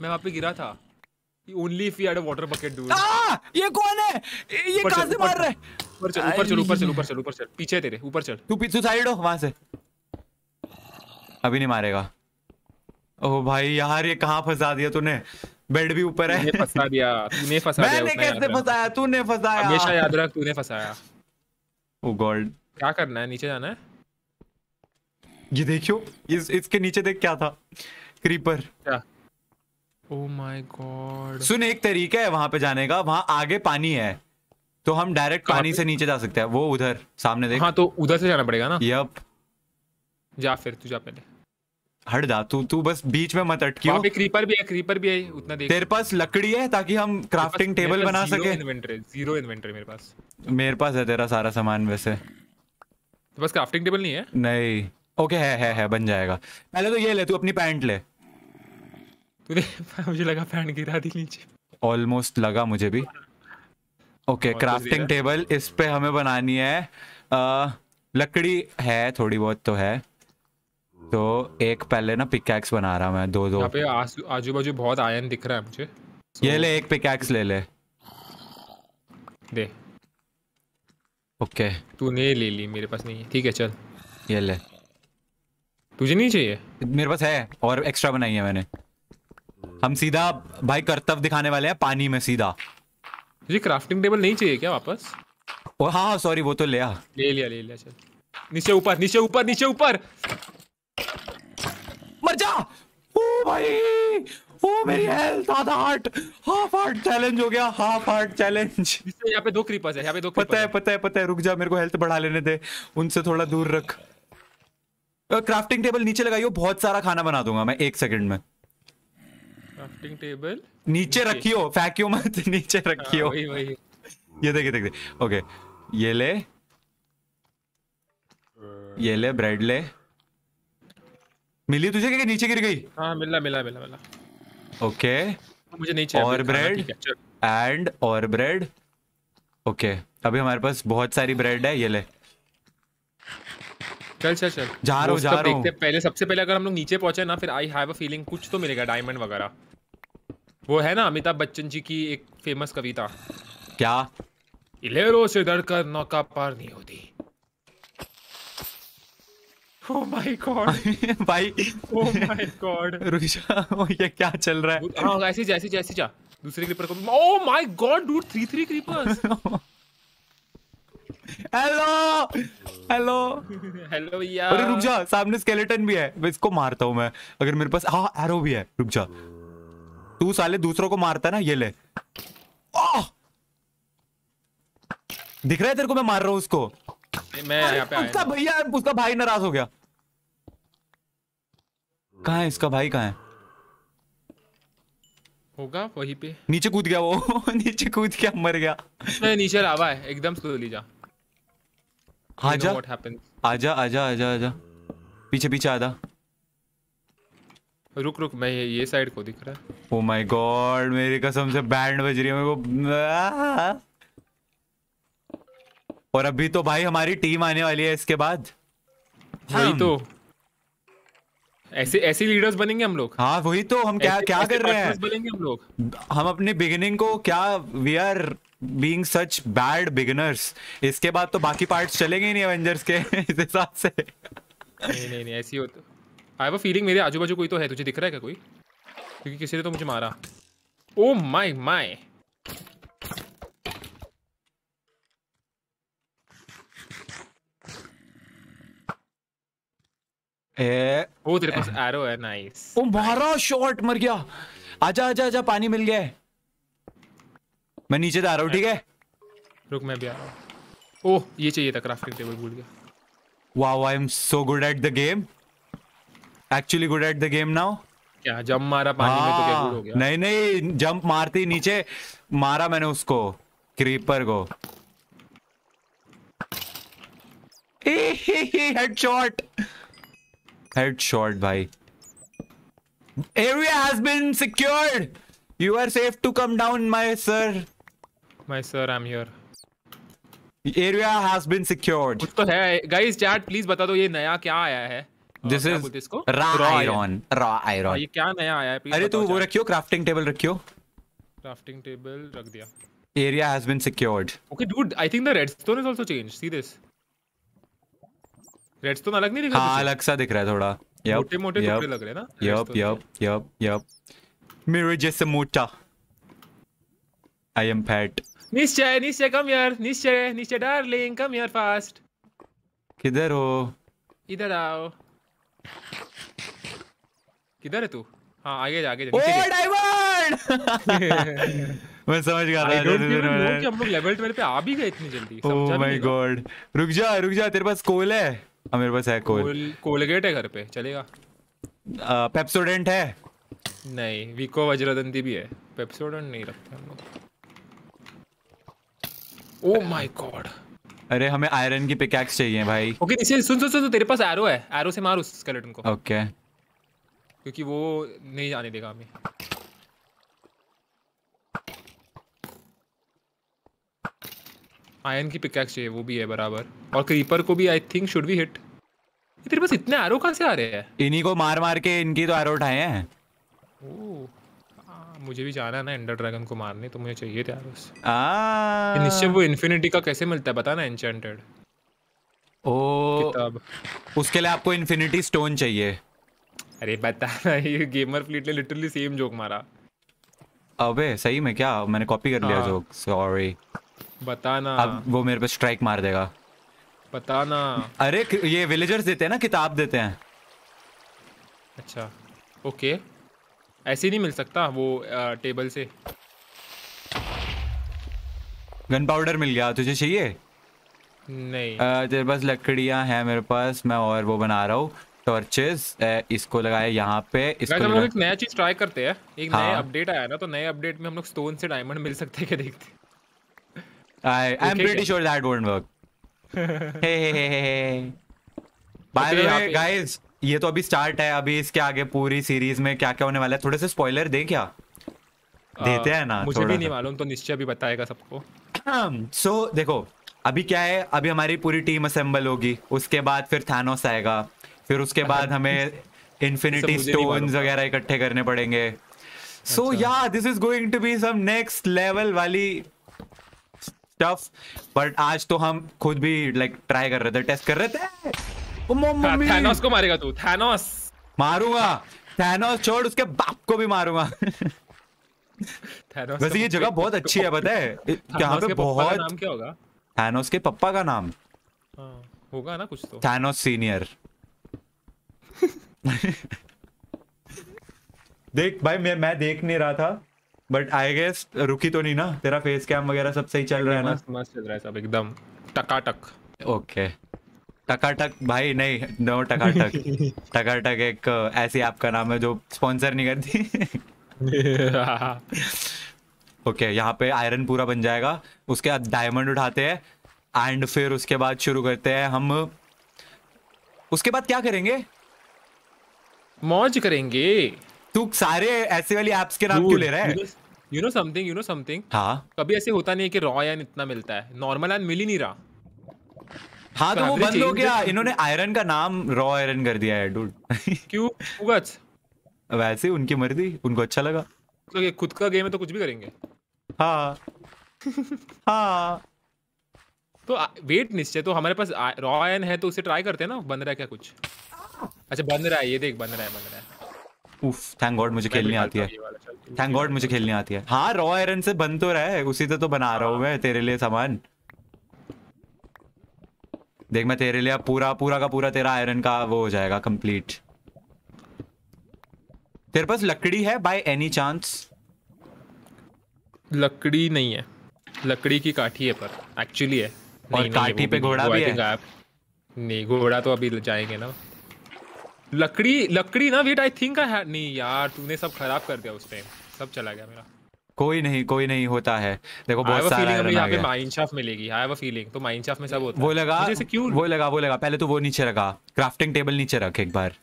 मैं वहां पे गिरा था only if you had a water bucket dude ये कौन है ये कहां से मार रहा है ऊपर चल ऊपर चल ऊपर चल ऊपर चल ऊपर चल पीछे तेरे ऊपर चल तू पीछे साइड हो वहां से अभी नहीं मारेगा ओह भाई यार ये कहां फंसा दिया तूने बेड भी ऊपर है तूने फंसा दिया तूने फंसा दिया मैंने कैसे फंसाया तूने फंसाया हमेशा याद रख तूने फंसाया ओ oh गॉड क्या करना है नीचे जाना है ये देखियो इस इसके नीचे देख क्या था क्रीपर क्या ओह माय गॉड सुन एक तरीका है वहां पे जाने का वहां आगे पानी है तो हम डायरेक्ट पानी से नीचे जा सकते हैं वो उधर सामने देख हाँ तो उधर से जाना पड़ेगा ना यप जा फिर तू जा पहले हट जा तू तू बस बीच में मत अटकी वहां पे क्रीपर भी है क्रीपर भी है उतना देख तेरे पास लकड़ी है ताकि हम क्राफ्टिंग टेबल बना सके जीरो इन्वेंटरी मेरे पास मेरे पास है तेरा सारा सामान वैसे तो बस क्राफ्टिंग टेबल नहीं है नहीं ओके है है है बन जाएगा पहले तो ये ले तू अपनी पैंट ले तूने (laughs) मुझे लगा पैंट गिरा दी नीचे ऑलमोस्ट लगा मुझे भी ओके क्राफ्टिंग टेबल इस पे हमें बनानी है आ, लकड़ी है थोड़ी बहुत तो है तो एक पहले ना पिकैक्स बना रहा मैं दो दो पे आजू बाजू बहुत आयन दिख रहा है मुझे ये ले एक पिकैक्स ले ले दे ओके okay. नहीं ले ली मेरे पास नहीं है ठीक है चल ये ले तुझे नहीं चाहिए मेरे पास है और एक्स्ट्रा बनाई है मैंने हम सीधा भाई कर्तव्य दिखाने वाले हैं पानी में सीधा तुझे क्राफ्टिंग टेबल नहीं चाहिए क्या वापस ओ हाँ सॉरी हाँ, वो तो ले आ ले लिया ले लिया चल नीचे ऊपर नीचे ऊपर नीचे ऊपर मर जा ओ भाई ओ मेरी हेल्थ आधा हार्ट हाफ हार्ट चैलेंज हो गया हाफ हार्ट चैलेंज यहाँ पे दो क्रीपर्स है यहाँ पे दो पता है पता है पता है रुक जा मेरे को हेल्थ बढ़ा लेने दे उनसे थोड़ा दूर रख क्राफ्टिंग टेबल नीचे लगाइयो बहुत सारा खाना बना दूंगा मैं एक सेकंड में क्राफ्टिंग टेबल नीचे रखियो फेंकियो मत (laughs) नीचे हाँ, रखियो ये देखिए देखिए ओके ये ले ये ले ब्रेड ले मिली तुझे क्या नीचे गिर गई हाँ मिला मिला मिला मिला ओके मुझे नीचे और ब्रेड एंड और ब्रेड ओके अभी हमारे पास बहुत सारी ब्रेड है ये ले चल चल चल जा रहा हूँ जा रहा हूँ पहले सबसे पहले अगर हम लोग नीचे पहुंचे ना फिर आई हैव अ फीलिंग कुछ तो मिलेगा डायमंड वगैरह वो है ना अमिताभ बच्चन जी की एक फेमस कविता क्या इलेरो से डरकर नौका पार नहीं होती ओह माय गॉड भाई ओह माय गॉड रुशा जा ये क्या चल रहा है हां ऐसे जैसे जैसे जा दूसरे क्रीपर को oh my god dude 33 creepers hello hello hello यार अरे रुक जा सामने स्केलेटन भी है मैं इसको मारता हूं मैं अगर मेरे पास हां एरो भी है रुक जा तू साले दूसरों को मारता ना ये ले ओह दिख रहा है तेरे को मैं मार रहा हूं उसको मैं यहां पे उसका भैया उसका भाई नाराज हो गया कहां है इसका भाई कहां है होगा वहीं पे नीचे कूद गया वो (laughs) नीचे कूद गया मर गया नीचे लावा है एकदम स्लोली जा आजा आजा आजा आजा आजा पीछे पीछे आजा रुक रुक मैं ये साइड को दिख रहा है ओ माय गॉड मेरी कसम से बैंड बज रही है मेरे को और अभी तो भाई हमारी टीम आने वाली है इसके बाद वही हाँ। तो ऐसे ऐसे लीडर्स बनेंगे हम लोग हाँ वही तो हम क्या ऐसे, क्या ऐसे कर रहे हैं बनेंगे हम लोग हम अपने बिगिनिंग को क्या we are being such bad beginners इसके बाद तो बाकी पार्ट्स चलेंगे ही नहीं एवेंजर्स के (laughs) इस हिसाब से नहीं नहीं नहीं ऐसी होती आई हैव अ फीलिंग मेरे आजू बाजू कोई तो है तुझे दिख रहा है क्या कोई क्योंकि किसी ने तो मुझे मारा oh my my eh oh oh, तेरे पास एरो है नाइस ओ मारा शॉट मर गया आजा आजा आजा पानी मिल गया है मैं नीचे जा रहा हूँ ठीक है रुक मैं भी आ रहा हूँ ओह ये चाहिए था क्राफ्टिंग टेबल भूल गया wow I am so good at the game actually good at the game now क्या जंप मारा पानी आ, में तो हो गया हाँ, नहीं नहीं जंप मारते ही नीचे मारा मैंने उसको क्रीपर को हेडशॉट (laughs) हेडशॉट भाई area has been secured you are safe to come down my sir My sir, I'm here. Area has been secured. कुछ तो है, guys chat please बता दो ये नया क्या आया है? This is raw iron. Raw iron. ये क्या नया आया है? अरे तू वो रखियो crafting table रखियो. Crafting table रख दिया. Area has been secured. Okay, dude, I think the redstone is also changed. See this. Redstone अलग नहीं दिख रहा हाँ अलग सा दिख रहा है थोड़ा yep, मोटे मोटे yep, टुकड़े लग रहे हैं ना यप यप यप यप मेरे जैसे मोटा आई एम फैट निश्चय निश्चय कम यार निश्चय निश्चय डार्लिंग कम यार फास्ट किधर हो इधर आओ किधर है तू हाँ आगे जा आगे जा ओ डाइवर्ट मैं समझ गया था कि हम लोग लेवल 12 पे आ भी गए इतनी जल्दी ओह माय गॉड रुक जा रुक जा तेरे पास कोल है हां मेरे पास है कोल कोलगेट है घर पे चलेगा पेप्सोडेंट है नहीं विको वज्रदंती भी है पेप्सोडेंट नहीं रखते हम लोग ओह माय गॉड अरे हमें आयरन की पिकैक्स चाहिए भाई ओके okay, इसे सुन सुन सुन तो तेरे पास एरो है एरो से मार उस स्केलेटन को ओके okay. क्योंकि वो नहीं आने देगा हमें आयरन की पिकैक्स चाहिए वो भी है बराबर और क्रीपर को भी I think should be hit तेरे पास इतने एरो कहां से आ रहे हैं इन्हीं को मार मार के इनकी तो एरो उठाए हैं ओह oh। मुझे भी जाना है ना एंडर ड्रैगन को मारने तो मुझे चाहिए था यार निश्चय वो इन्फिनिटी का कैसे मिलता है बता ना एन्चेंटेड ओ किताब उसके लिए आपको इन्फिनिटी स्टोन चाहिए अरे बता ना ये गेमर फ्लीट ने लिटरली सेम जोक मारा अबे सही में क्या मैंने कॉपी कर लिया जोक हाँ। सॉरी बता ना अब वो मेरे पे स्ट्राइक मार देगा ना अरे ये विलेजर्स देते हैं ना किताब देते हैं अच्छा ओके okay. ऐसे नहीं मिल सकता वो आ, टेबल से गन पाउडर मिल गया तुझे चाहिए नहीं आ, तेरे पास लकड़ियाँ हैं मेरे पास मैं और वो बना रहा हूँ टॉर्चेस इसको लगाया यहाँ पे इसको हम लोग एक नया चीज ट्राई करते हैं एक हाँ। नया अपडेट आया ना तो नए अपडेट में हम लोग स्टोन से डायमंड मिल सकते हैं क्या देखते I I am pretty sure that won't work hey hey hey hey by the way guys ये तो अभी स्टार्ट है अभी इसके आगे पूरी सीरीज में क्या क्या होने वाला है थोड़े से स्पॉइलर दें क्या आ, देते हैं ना मुझे भी नहीं मालूम तो निश्चय भी बताएगा सबको सो hmm, so, देखो अभी क्या है अभी हमारी पूरी टीम असेंबल होगी उसके बाद फिर थानोस आएगा फिर उसके (laughs) बाद हमें इन्फिनिटी स्टोन वगैरह इकट्ठे करने पड़ेंगे so yeah this is going to be some next level वाली स्टफ बट आज तो हम खुद भी लाइक like, ट्राई कर रहे थे टेस्ट कर रहे थे हाँ, को मारेगा तू थैनोस मारूंगा थैनोस छोड़ उसके बाप को भी मारूंगा वैसे ये जगह बहुत अच्छी है पता है (laughs) यहाँ पे बहुत नाम क्या होगा थैनोस के पप्पा का नाम हाँ, होगा ना कुछ तो थैनोस सीनियर देख भाई मैं मैं देख नहीं रहा था बट आई गेस रुकी तो नहीं ना तेरा फेस कैम वगैरह सब सही चल रहा है ना मस्त चल रहा है सब एकदम टकाटक ओके okay. टकाटक भाई नहीं नो टकाटक (laughs) टकाटक एक uh, ऐसी ऐप का नाम है जो स्पॉन्सर नहीं करती ओके (laughs) okay, यहाँ पे आयरन पूरा बन जाएगा उसके बाद डायमंड उठाते हैं एंड फिर उसके बाद शुरू करते हैं हम उसके बाद क्या करेंगे मौज करेंगे तू सारे ऐसे वाली एप्स के नाम क्यों ले रहा है you know something you know something हाँ कभी ऐसे होता नहीं है कि रॉ एन इतना मिलता है नॉर्मल एन मिल ही नहीं रहा हाँ तो वो बंद हो गया इन्होंने आयरन का नाम रॉ आयरन कर दिया है डूड (laughs) क्यों उगच वैसे उनकी मर्जी उनको अच्छा लगा तो ये खुद का गेम है तो कुछ भी करेंगे हाँ (laughs) हाँ तो वेट निश्चय तो हमारे पास रॉ आयरन है तो उसे ट्राई करते हैं ना बंद रहा है क्या कुछ अच्छा बंद रहा है ये देख बंद रहा है बंद रहा है उफ थैंक गॉड मुझे खेलनी आती है थैंक गॉड मुझे खेलनी आती है हाँ रॉ आयरन से बन तो रहा है उसी से तो बना रहा हूँ हाँ। मैं तेरे लिए सामान देख मैं तेरे लिए पूरा पूरा का पूरा तेरा आयरन का वो हो जाएगा कंप्लीट तेरे पास लकड़ी है बाय एनी चांस लकड़ी नहीं है लकड़ी की काठी है पर एक्चुअली है और नहीं, काठी नहीं, पे घोड़ा भी है आप नहीं घोड़ा तो अभी जाएंगे ना लकड़ी लकड़ी ना वेट आई थिंक नहीं यार तूने सब खराब कर दिया उस टाइम सब चला गया मेरा कोई नहीं कोई नहीं होता है देखो बहुत सारा आयरन आ गया माइनशाफ्ट मिलेगी हाँ हैव फीलिंग तो माइन शाफ में सब होता वो लगा मुझे क्यों वो लगा वो लगा पहले तो वो नीचे रखा क्राफ्टिंग टेबल नीचे रख एक बार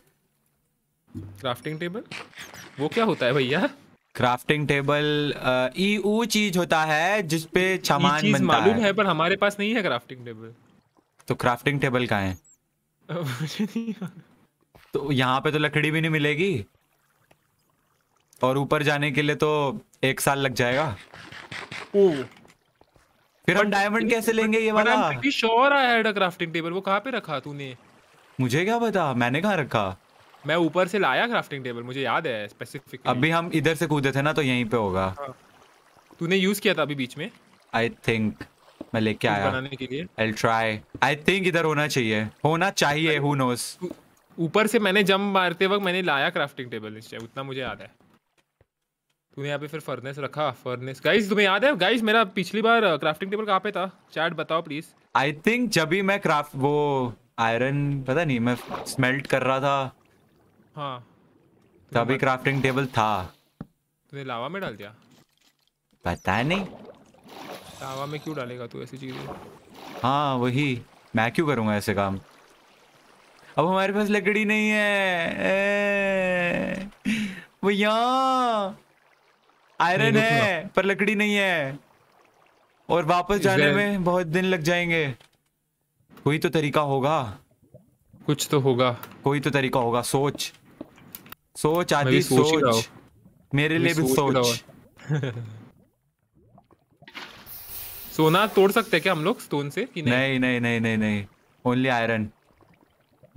क्राफ्टिंग टेबल वो क्या होता है भैया क्राफ्टिंग टेबल ई वो चीज होता है जिसपे सामान बनता मालूम है।, है पर हमारे पास नहीं है क्राफ्टिंग टेबल तो क्राफ्टिंग टेबल कहाँ है (laughs) तो यहाँ पे तो लकड़ी भी नहीं मिलेगी और ऊपर जाने के लिए तो एक साल लग जाएगा ओ फिर हम डायमंड कैसे लेंगे ये वाला टेबल वो कहाँ पे रखा तूने मुझे क्या पता मैंने कहा रखा मैं ऊपर से लाया क्राफ्टिंग टेबल मुझे याद है स्पेसिफिक अभी हम इधर से कूदे थे ना तो यहीं पे होगा हाँ। तूने यूज किया था अभी बीच में आई थिंक मैं लेके आया बनाने के लिए आई ट्राई आई थिंक इधर होना चाहिए होना चाहिए हु नोस ऊपर से मैंने जंप मारते वक्त मैंने लाया क्राफ्टिंग टेबल इससे उतना मुझे याद है तूने यहाँ पे फिर फर्नेस रखा फर्नेस गाइस तुम्हें याद है गाइस मेरा पिछली बार क्राफ्टिंग uh, टेबल कहाँ पे था चैट बताओ प्लीज आई थिंक जब भी मैं क्राफ्ट वो आयरन पता नहीं मैं स्मेल्ट कर रहा था हाँ तभी क्राफ्टिंग टेबल था तूने लावा में डाल दिया पता नहीं लावा में क्यों डालेगा तू ऐसी चीजें हाँ वही मैं क्यों करूँगा ऐसे काम अब हमारे पास लकड़ी नहीं है भैया आयरन है पर लकड़ी नहीं है और वापस जाने में बहुत दिन लग जाएंगे कोई तो तरीका होगा कुछ तो होगा कोई तो तरीका होगा सोच सोच आदि सोच, सोच मेरे लिए भी सोच (laughs) सोना तोड़ सकते क्या हम लोग स्टोन से कि नहीं नहीं नहीं नहीं नहीं ओनली आयरन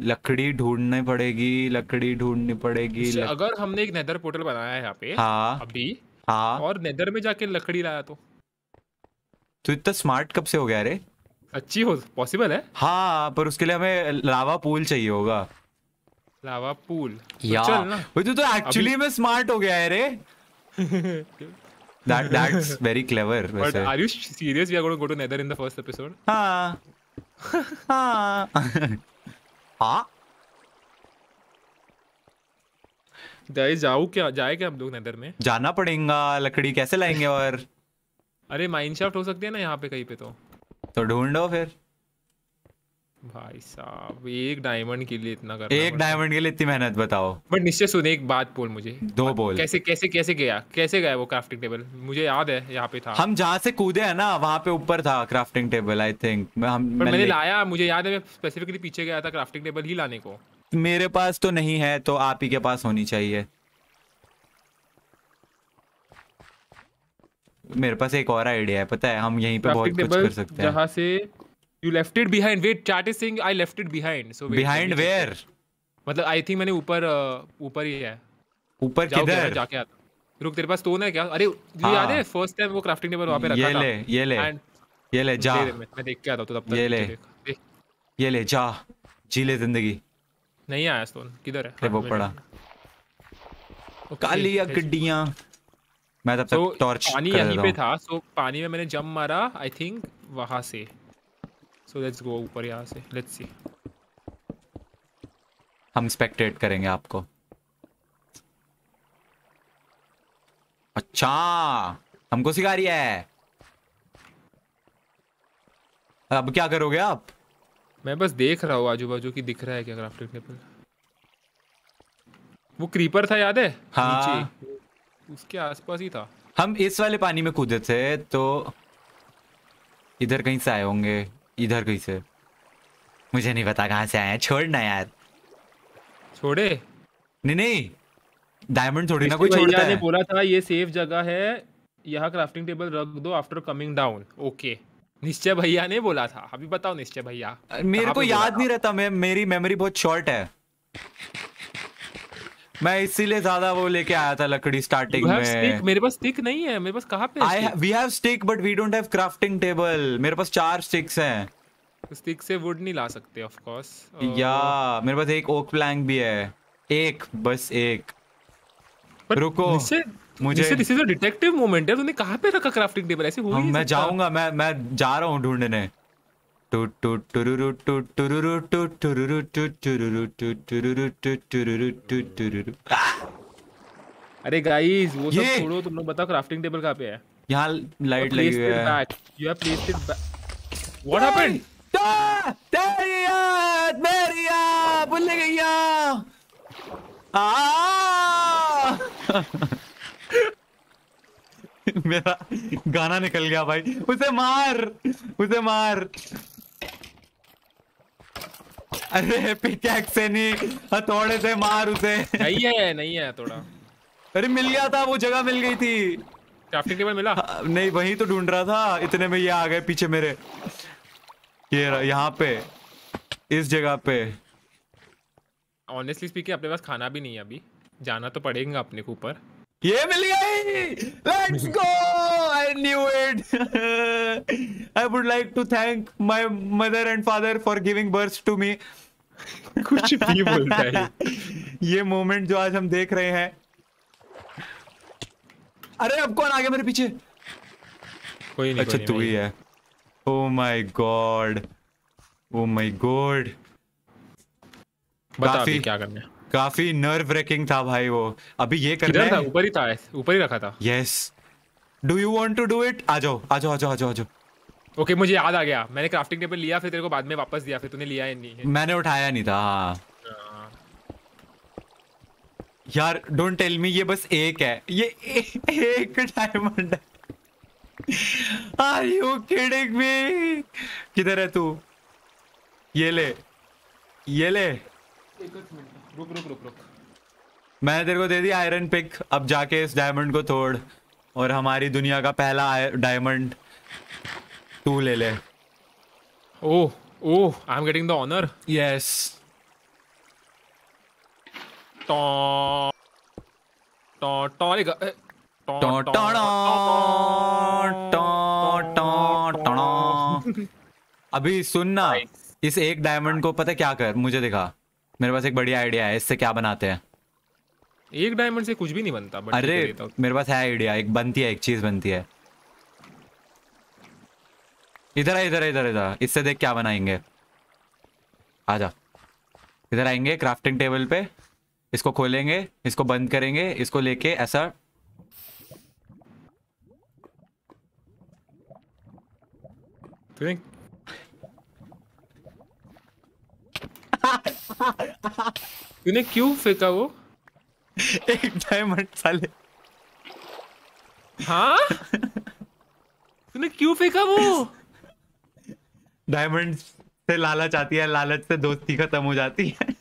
लकड़ी ढूंढनी पड़ेगी लकड़ी ढूंढनी पड़ेगी लक... अगर हमने एक नेदर पोर्टल बनाया है यहाँ पे हाँ अभी हाँ और नेदर में जाके लकड़ी लाया तो तू तो इतना स्मार्ट कब से हो गया रे अच्छी हो पॉसिबल है हाँ पर उसके लिए हमें लावा पूल चाहिए होगा लावा पूल यार तो तू तो एक्चुअली में स्मार्ट हो गया है रे that that's very clever but are you serious we are going to go to nether in the first episode episode हाँ हाँ (laughs) हाँ गाइस जाऊ क्या जाए क्या हम लोग नेदर में जाना पड़ेगा लकड़ी कैसे लाएंगे और अरे माइनशाफ्ट हो सकती है ना यहाँ पे कहीं पे तो तो ढूंढो फिर भाई साहब एक डायमंड के लिए इतना करना एक डायमंड के लिए इतनी मेहनत बताओ बट निश्चय सुन एक बात बोल मुझे दो बोल कैसे कैसे कैसे गया कैसे गया वो क्राफ्टिंग टेबल मुझे याद है यहाँ पे था हम जहाँ से कूदे हैं ना वहाँ पे ऊपर था क्राफ्टिंग टेबल आई थिंक हम पर मैंने लाया मुझे याद है मैं स्पेसिफिकली पीछे गया था क्राफ्टिंग टेबल ही लाने को मेरे पास तो नहीं है तो आप ही के पास होनी चाहिए मेरे पास एक और आइडिया है पता है हम यहीं पे बहुत कुछ कर सकते हैं जहां से you left it behind wait chat is saying I left it behind so behind where मतलब आई थिंक मैंने ऊपर ऊपर ही है ऊपर किधर जाके आता रुक तेरे पास स्टोन है क्या अरे ये याद हाँ। है फर्स्ट टाइम वो क्राफ्टिंग टेबल वहां पे रखा था ये ले ये ले ये ले जा मैं देख के आता हूं तो तब तक ये ले ये ले जा जी ले जिंदगी नहीं आया स्टोन किधर है वो हाँ, पड़ा काली गड्डियां मैं तब तक टॉर्च पानी यहीं पे था सो पानी में मैंने जंप मारा आई थिंक वहां से सो लेट्स गो ऊपर यहां से लेट्स सी हम स्पेक्टेट करेंगे आपको अच्छा हमको सिखा रही है अब क्या करोगे आप मैं बस देख रहा हूँ आजू बाजू की दिख रहा है क्या क्राफ्टिंग टेबल वो क्रीपर था याद है हाँ उसके आसपास ही था हम इस वाले पानी में कूदे थे तो इधर कहीं से आए होंगे इधर कहीं से मुझे नहीं पता कहाँ से आए हैं छोड़ना यार छोड़े नहीं नहीं डायमंड थोड़ी ना कोई छोड़ता है बोला था ये सेफ जगह है यहाँ क्राफ्टिंग टेबल रख दो आफ्टर कमिंग डाउन ओके निश्चय भैया ने बोला था अभी बताओ निश्चय भैया मेरे को याद नहीं रहता मैं मेरी मेमोरी बहुत शॉर्ट है मैं इसीलिए ज्यादा वो लेके आया था लकड़ी स्टार्टिंग में stick. मेरे पास स्टिक नहीं है मेरे पास कहाँ पे I we have stick but we don't have crafting table मेरे पास चार स्टिक्स हैं स्टिक तो से वुड नहीं ला सकते ऑफ कोर्स या मेरे पास एक ओक प्लैंक भी है एक बस एक रुको निश्चय मुझे this is a detective moment है तूने कहां पे रखा क्राफ्टिंग टेबल ऐसे हो हाँ, मैं जाऊंगा मैं मैं जा रहा हूं ढूंढने अरे गाइस वो सब छोड़ो तुम लोग बताओ क्राफ्टिंग टेबल कहां पे है यहां लाइट लगी हुई है you have placed it what happened भूल आ (laughs) मेरा गाना निकल गया भाई उसे मार उसे मार अरे पिकैक्स से नहीं थोड़े से मार उसे नहीं है नहीं है थोड़ा अरे मिल गया था वो जगह मिल गई थी क्राफ्टिंग टेबल मिला हाँ, नहीं वही तो ढूंढ रहा था इतने में ये आ गए पीछे मेरे ये यहाँ पे इस जगह पे ऑनेस्टली स्पीकिंग अपने पास खाना भी नहीं है अभी जाना तो पड़ेगा अपने को ऊपर ये मिल गई let's go I knew it I would like to thank my mother and father for giving birth to me कुछ भी बोलता है (laughs) ये मोमेंट जो आज हम देख रहे हैं अरे अब कौन आ गया मेरे पीछे कोई नहीं अच्छा तू ही है oh my god oh my god बता अभी क्या करना है काफी नर्व रेकिंग था भाई वो अभी ये कर रहा था ऊपर ही था ऊपर ही रखा था yes do you want to do it आ जाओ आ जाओ आ जाओ आ जाओ आ जाओ ओके okay, मुझे याद आ गया मैंने क्राफ्टिंग टेबल लिया फिर तेरे को बाद में वापस दिया फिर तूने लिया ही नहीं है मैंने उठाया नहीं था हाँ। यार डोंट टेल मी ये बस एक है ये ए, (laughs) एक डायमंड है आर यू किडिंग मी किधर है तू ये ले ये ले एक मिनट रुक रुक रुक रुक मैंने तेरे को दे दी आयरन पिक अब जाके इस डायमंड को तोड़ और हमारी दुनिया का पहला डायमंड तू ले ले oh oh I am getting the honor yes टॉ अभी सुनना इस एक डायमंड को पता क्या कर मुझे दिखा मेरे पास एक बढ़िया आइडिया है इससे क्या बनाते हैं एक डायमंड से कुछ भी नहीं बनता अरे मेरे पास है आइडिया एक बनती है एक चीज बनती है इधर इधर इधर इधर इससे देख क्या बनाएंगे आ जा इधर आएंगे क्राफ्टिंग टेबल पे इसको खोलेंगे इसको बंद करेंगे इसको लेके ऐसा तूने तो तूने क्यों फेंका वो एक डायमंड साले हाँ तूने क्यों फेंका वो डायमंड से लालच आती है लालच से दोस्ती खत्म हो जाती है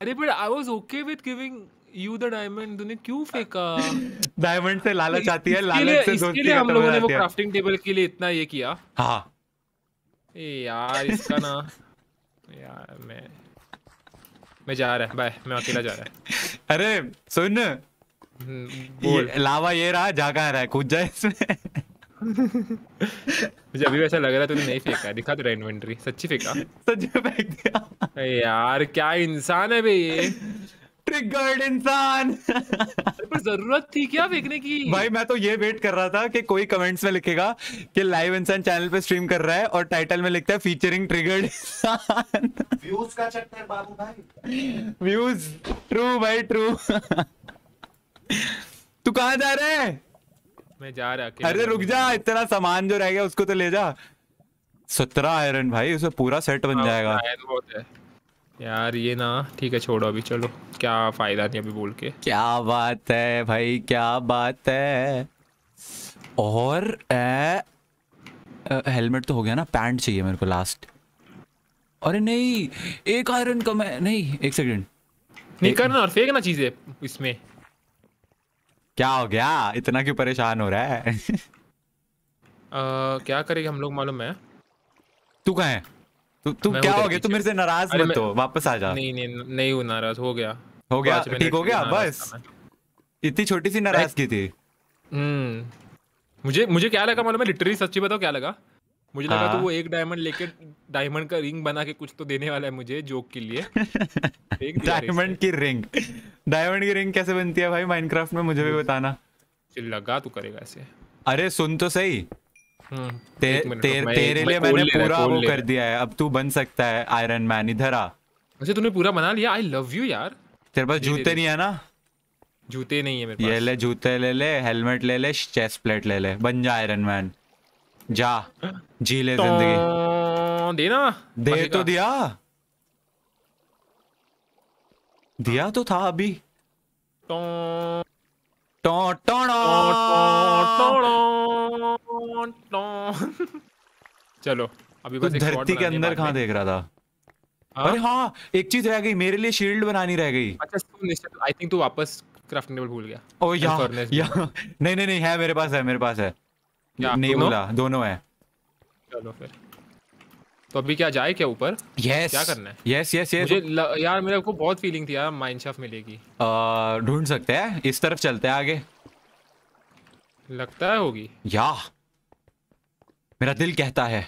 अरे but I was okay with giving you the diamond तूने क्यों फेंका डायमंड से लालच आती है लालच से दोस्ती खत्म हम लोगों ने वो क्राफ्टिंग टेबल के लिए इतना ये किया हाँ ए यार इसका ना मैं जा रहा बाय मैं अकेला जा रहा (laughs) अरे सुन हम्म, ये, लावा ये रहा जा रहा है कूद जाए इसमें (laughs) मुझे अभी वैसा लग रहा है तूने नहीं फेंका दिखा तेरा तो इन्वेंटरी सच्ची फेंका (laughs) सच्ची फेंक दिया यार क्या इंसान है भाई ये ट्रिगर्ड इंसान पर जरूरत थी क्या फेंकने की भाई मैं तो ये वेट कर रहा था कि कोई कमेंट्स में लिखेगा कि लाइव इंसान चैनल पे स्ट्रीम कर रहा है और टाइटल में लिखता है फीचरिंग ट्रिगर्ड इंसान व्यूज का चक्कर बाबू भाई व्यूज ट्रू भाई ट्रू तू कहाँ जा रहा है मैं जा रहा अरे रुक जा इतना सामान जो रह गया उसको तो ले जा सत्रह आयरन भाई उसे पूरा सेट बन हाँ, जाएगा यार ये ना ठीक है छोड़ो अभी चलो क्या फायदा नहीं अभी बोल के क्या बात है भाई क्या बात है और हेलमेट तो हो गया ना पैंट चाहिए मेरे को लास्ट अरे नहीं एक आयरन कम है नहीं एक सेकंड नहीं करना और फेंकना चीजें इसमें क्या हो गया इतना क्यों परेशान हो रहा है आ, (laughs) क्या करेगा हम लोग मालूम है तू कहा है तू तू क्या हो गया तू मेरे से नाराज मत हो वापस आ जा नहीं नहीं नहीं हूं नाराज हो गया हो गया ठीक हो गया बस इतनी छोटी सी नाराजगी थी हम्म मुझे मुझे क्या लगा मालूम है लिटरली सच्ची बताओ क्या लगा मुझे लगा तो वो एक डायमंड लेके डायमंड का रिंग बना के कुछ तो देने वाला है मुझे जोक के लिए डायमंड (laughs) की रिंग डायमंड की रिंग कैसे बनती है भाई माइनक्राफ्ट में मुझे भी बताना लगा तू करेगा ऐसे अरे सुन तो सही ते, ते, तेरे लिए मैंने पूरा वो कर दिया है अब तू बन सकता है आयरन मैन इधर आ अच्छा तूने पूरा बना लिया आई लव यू यार तेरे पास जूते नहीं है ना जूते नहीं है मेरे पास ये ले जूते ले ले हेलमेट ले ले चेस्ट प्लेट ले ले बन जा आयरन मैन जा जी ले जिंदगी देना दे तो दिया दिया तो था अभी चलो अभी बस धरती के अंदर कहाँ देख रहा था हाँ? अरे हाँ एक चीज रह गई मेरे लिए शील्ड बनानी रह गई अच्छा आई थिंक तू वापस क्राफ्टिंग टेबल भूल गया ओ या, या, नहीं नहीं नहीं है मेरे पास है मेरे पास है नहीं बोला दोनों है चलो फिर तो अभी क्या जाए क्या ऊपर yes. क्या करना है यस यस यस मुझे यार मेरे को बहुत फीलिंग थी यार माइनशाफ्ट मिलेगी ढूंढ सकते हैं इस तरफ चलते हैं आगे लगता है होगी या मेरा दिल कहता है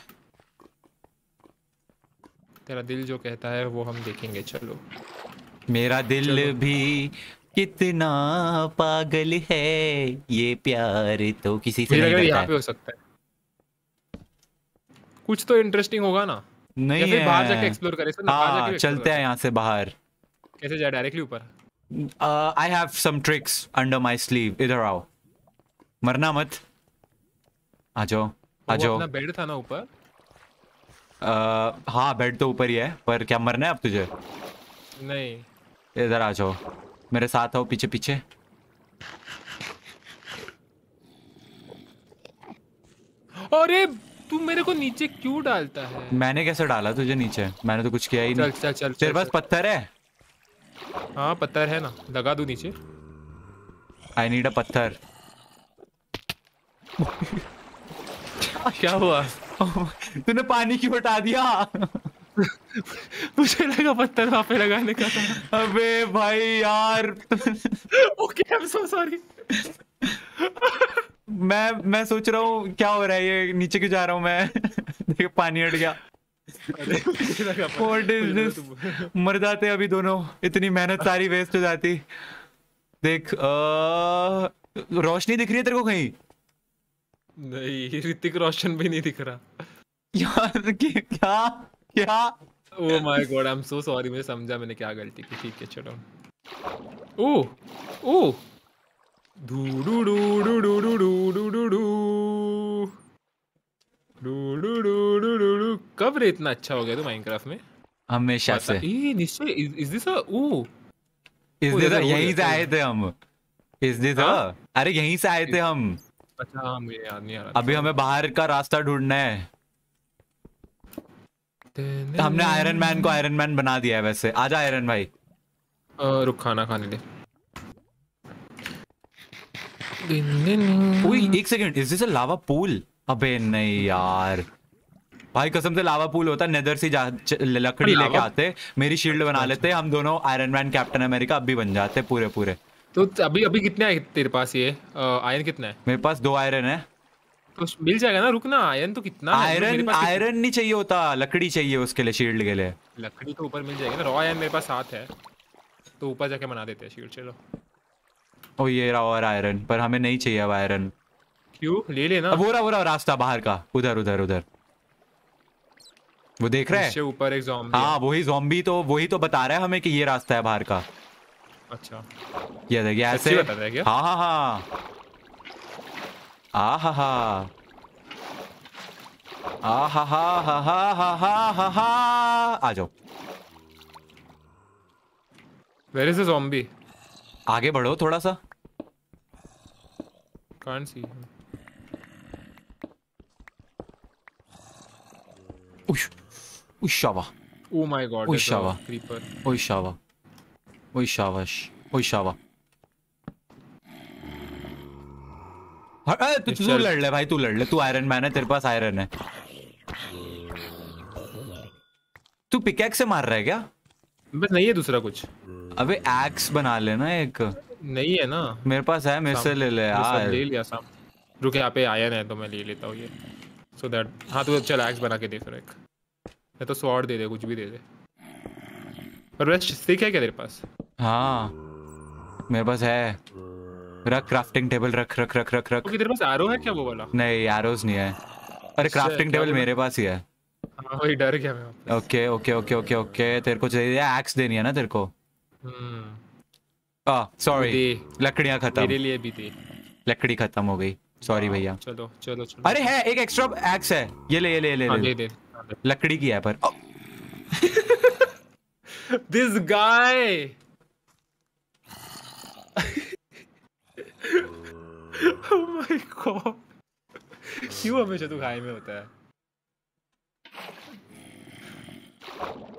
तेरा दिल जो कहता है वो हम देखेंगे चलो मेरा दिल चलो। भी कितना पागल है ये प्यार तो किसी से नहीं करता है। यहाँ पे हो सकता है कुछ तो इंटरेस्टिंग होगा ना नहीं है बाहर हाँ, जाके एक्सप्लोर करें इसमें बाहर चलते हैं यहाँ से बाहर कैसे जाए डायरेक्टली ऊपर I have some tricks under my sleeve इधर आओ मरना मत आ जाओ आ जाओ अपना बेड था ना ऊपर uh, हाँ बेड तो ऊपर ही है पर क्या मरना है अब तुझे नहीं इधर आ जाओ मेरे साथ आओ पीछे पीछे अरे तू मेरे को नीचे क्यों डालता है मैंने कैसे डाला तुझे नीचे मैंने तो कुछ किया ही चल, नहीं चल चल तेरे पास पत्थर है हाँ पत्थर है ना लगा दू नीचे आई नीड अ पत्थर क्या हुआ तूने पानी क्यों हटा दिया मुझे लगा पत्थर वहां पे लगाने का था अबे भाई यार okay I am so sorry मैं मैं सोच रहा हूँ क्या हो रहा है ये नीचे क्यों जा रहा हूँ मैं (laughs) देखो पानी हट गया मर जाते अभी दोनों इतनी मेहनत सारी वेस्ट हो जाती देख आ, रोशनी दिख रही है तेरे को कहीं नहीं ऋतिक रोशन भी नहीं दिख रहा यार क्या क्या oh my god I am so sorry मुझे समझा मैंने क्या गलती की ठीक है चलो ओह oh, ओह oh। कब रे इतना अच्छा हो गया तो माइनक्राफ्ट में हमेशा से ये Nischay is this a oh is this यहीं से आए थे हम इज दिस अ अरे यहीं से आए थे हम अच्छा हाँ मुझे याद नहीं आ रहा अभी हमें बाहर का रास्ता ढूंढना है हमने आयरन मैन को आयरन मैन बना दिया है वैसे आजा आयरन भाई रुक खाना खाने दे एक second is this a lava pool अबे नहीं यार भाई कसम से लावा पूल होता नेदर से लकड़ी लेके आते मेरी शील्ड बना अच्छा। लेते हम दोनों आयरन मैन कैप्टन अमेरिका अभी बन जाते पूरे पूरे तो अभी अभी कितने है तेरे पास ये आयरन कितना है मेरे पास दो आयरन है तो मिल जाएगा ना रुकना आयरन तो कितना आयरन आयरन नहीं चाहिए होता लकड़ी चाहिए उसके लिए शील्ड के लिए लकड़ी तो ऊपर मिल जाएगी ना रॉ आयरन मेरे पास साथ है तो ऊपर जाके बना देते हैं शील्ड चलो ओ ये रहा और आयरन पर हमें नहीं चाहिए अब आयरन क्यों ले लेना अब वो रहा वो रहा रास्ता बाहर का उधर उधर उधर वो देख रहा है ऊपर एक जॉम्बी हाँ वही जॉम्बी तो वही तो बता रहा है हमें कि ये रास्ता है बाहर का अच्छा ये देखिए ऐसे हाँ हाँ हाँ आ हा हा आ हा हा हा हा हा हा आ जाओ वेर इज जॉम्बी आगे बढ़ो थोड़ा सा कौन सी him. Oh तू लड़ ले भाई तू लड़ ले तू आयरन मैन है तेरे पास आयरन है तू पिकैक्स से मार रहा है क्या बस नहीं है दूसरा कुछ अबे एक्स बना लेना एक नहीं है ना मेरे पास है मेरे से ले ले यार ले लिया सब रुक यहां पे आयन है तो मैं ले लेता हूं ये सो दैट हां तू चल एक्स बना के दे फिर एक मैं तो स्वॉर्ड दे दे कुछ भी दे दे पर वैसे स्टिक है क्या तेरे पास हां मेरे पास है रख क्राफ्टिंग टेबल रख रख रख रख रख तो तेरे पास एरो है क्या वो वाला नहीं एरोस नहीं है अरे अच्छा, क्राफ्टिंग टेबल मेरे पास ही है हां वही डर गया मैं okay okay okay okay okay तेरे को चाहिए एक्स देनी है ना तेरे को हम्म सॉरी लकड़ियां खत्म मेरे लिए भी थी लकड़ी खत्म हो गई सॉरी हाँ, भैया चलो चलो चलो अरे है एक एक्स्ट्रा एक्स है ये ले ये ले ले, हाँ, ले, ले, ले, ले लकड़ी की है पर दिस गाय माय गॉड क्यों हमेशा तू खाई में होता है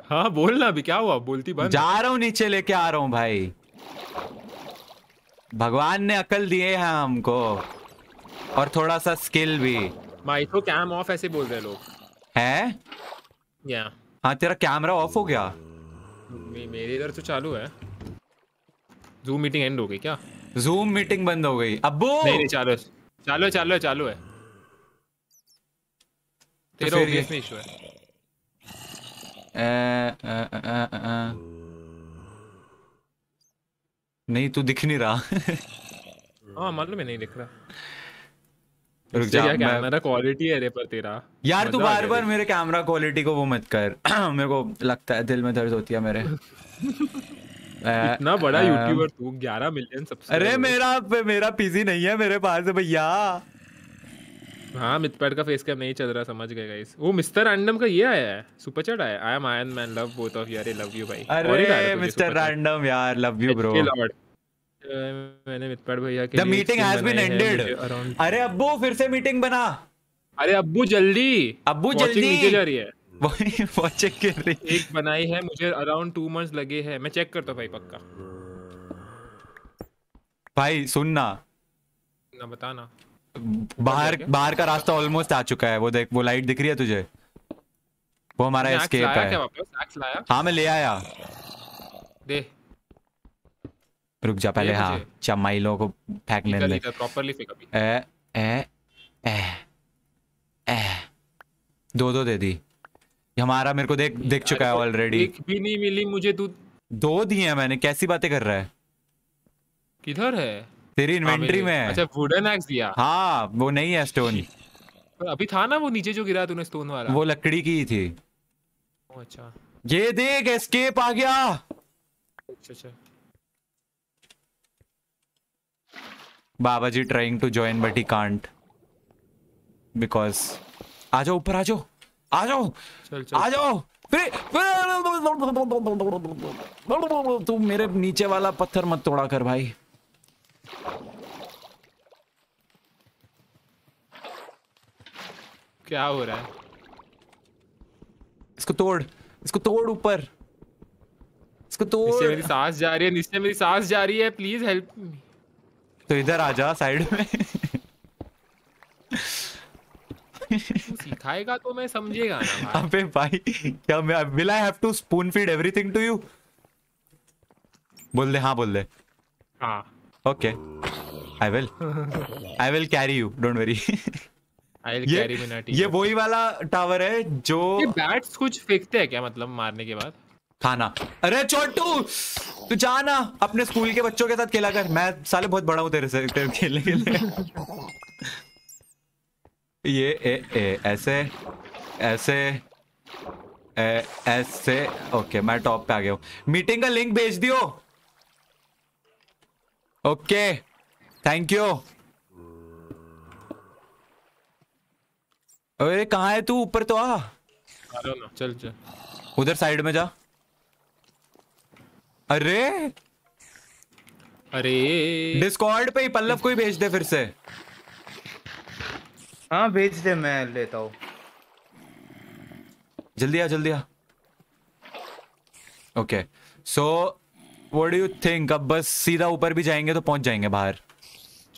हाँ बोलना अभी क्या हुआ बोलती बंद जा रहा हूँ नीचे लेके आ रहा हूँ भाई भगवान ने अकल दिए हैं हमको और थोड़ा सा स्किल भी भाई तो कैम ऑफ ऐसे बोल रहे लोग है या yeah. हाँ तेरा कैमरा ऑफ हो गया मे, मेरे इधर तो चालू है जूम मीटिंग एंड हो गई क्या जूम मीटिंग बंद हो गई अब्बू नहीं नहीं चालू चालू चालू चालू है तो तेरा तो इशू है आ, आ, आ, आ, आ, आ, नहीं तू दिख नहीं रहा (laughs) हाँ मालूम है नहीं दिख रहा रुक जा कैमरा क्वालिटी है रे पर तेरा यार तू बार बार मेरे कैमरा क्वालिटी को वो मत कर (clears throat) मेरे को लगता है दिल में दर्द होती है मेरे (laughs) इतना बड़ा यूट्यूबर तू 11 मिलियन सब्सक्राइबर अरे मेरा मेरा पीसी नहीं है मेरे पास भैया हाँ मिथपैट का फेस कैम नहीं चल रहा समझ गए गाइस वो मिस्टर रैंडम का ये आया है सुपर चैट आया I am Iron Man love both of यार लव यू भाई अरे मिस्टर रैंडम यार लव यू ब्रो मैंने मिथपैट भैया के the meeting has been ended अरे अब्बू फिर से मीटिंग बना अरे अब्बू जल्दी अब्बू जल्दी नीचे जा रही है चेक कर रही एक बनाई है मुझे अराउंड टू मंथ्स लगे हैं मैं चेक करता भाई पक्का भाई सुनना ना बताना बाहर बाहर का रास्ता ऑलमोस्ट आ चुका है वो देख वो लाइट दिख रही है तुझे वो हमारा एस्केप है हाँ मैं ले आया दे रुक जा पहले हाँ चमाइलों को फेंकने दे प्रॉपरली फेंक अभी ए ए ए ए दो दो दे दी हमारा मेरे को देख देख चुका है ऑलरेडी एक भी नहीं मिली मुझे तू दो दिए मैंने कैसी बातें कर रहा है किधर है तेरी हाँ इन्वेंटरी में है अच्छा वुडन एक्स दिया हाँ वो नहीं है स्टोन अभी था ना वो नीचे जो गिरा तूने स्टोन वाला वो लकड़ी की थी अच्छा ये देख एस्केप आ गया अच्छा अच्छा बाबा जी trying to join but he can't because आ जाओ ऊपर आ जाओ आ जाओ आ जाओ तू मेरे नीचे वाला पत्थर मत तोड़ा कर भाई क्या हो रहा है इसको तोड़ इसको तोड़ ऊपर इसको तोड़ मेरी सांस जा रही है नीचे मेरी सांस जा रही है प्लीज हेल्प तो इधर आ जा साइड में सिखाएगा तो मैं समझेगा ना अबे भाई क्या मैं will I have to spoon feed everything to you बोल दे हाँ बोल दे हाँ okay I will I will carry you don't worry I'll ये carry Minati. ये वही वाला टावर है जो बैट्स कुछ फेंकते हैं क्या मतलब मारने के बाद? खाना अरे छोटू तू जा ना अपने स्कूल के बच्चों के साथ खेला कर मैं साले बहुत बड़ा हूँ तेरे से तेरे खेलने के लिए ये ए, ए, ऐसे ऐसे ए, ऐसे ओके मैं टॉप पे आ गया हूँ मीटिंग का लिंक भेज दियो ओके थैंक यू अरे कहा है तू ऊपर तो आ चल चल उधर साइड में जा अरे अरे डिस्कॉर्ड पे ही पल्लव को ही भेज दे फिर से हाँ भेज दे मैं लेता हूँ जल्दी आ जल्दी आ okay so what do you think अब बस सीधा ऊपर भी जाएंगे तो पहुंच जाएंगे बाहर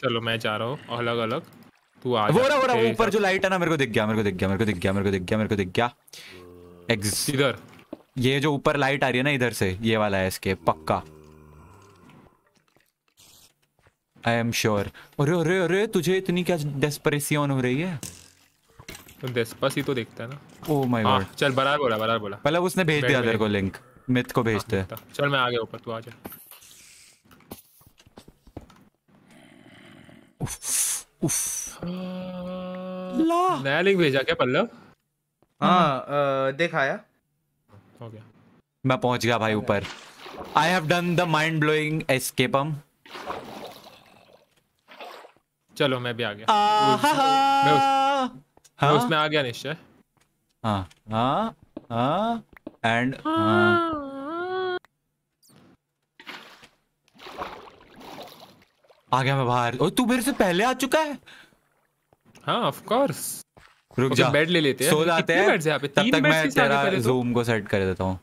चलो मैं जा रहा हूँ अलग अलग तू आ वो रहा वो रहा ऊपर जो लाइट है ना मेरे को दिख गया मेरे को दिख गया मेरे को दिख गया मेरे को दिख गया मेरे को दिख गया एग्जिट इधर ये जो ऊपर लाइट आ रही है ना इधर से ये वाला है इसके पक्का आई एम श्योर अरे अरे अरे तुझे इतनी क्या डेस्परेशन हो रही है तो डेस्पासी तो देखता है ना ओ माय गॉड चल बराबर बोला बराबर बोला पहले उसने भेज दिया तेरे को लिंक मिथ को भेजते हैं चल मैं आ गया ऊपर तू आ जा उफ ला नया लिंक भेजा क्या पल्लव हाँ देख आया हो गया मैं पहुंच गया भाई ऊपर I have done the mind blowing हम चलो मैं भी आ गया हाँ हाँ उसमें आ गया निश्चय हाँ हाँ हाँ एंड (gasps) uh, आ गया मैं बाहर और तू मेरे से पहले आ चुका है हाँ ऑफ कोर्स रुक जा बेड ले लेते हैं सो जाते हैं बेड से यहाँ पे तब तक, मैं तेरा जूम को सेट कर देता हूँ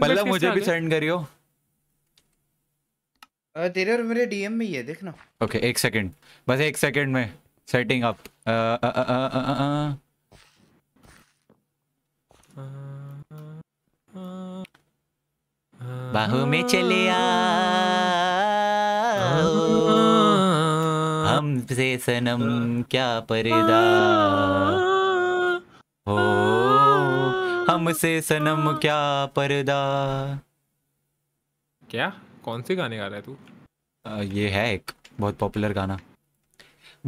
पल्लव मुझे भी सेंड करियो तेरे और मेरे डीएम में ही है देखना ओके एक सेकंड बस एक सेकंड में सेटिंग अप बाहों में चले हमसे सनम क्या परदा हो हमसे सनम क्या परदा क्या कौन से गाने गा रहा है तू ये है एक बहुत पॉपुलर गाना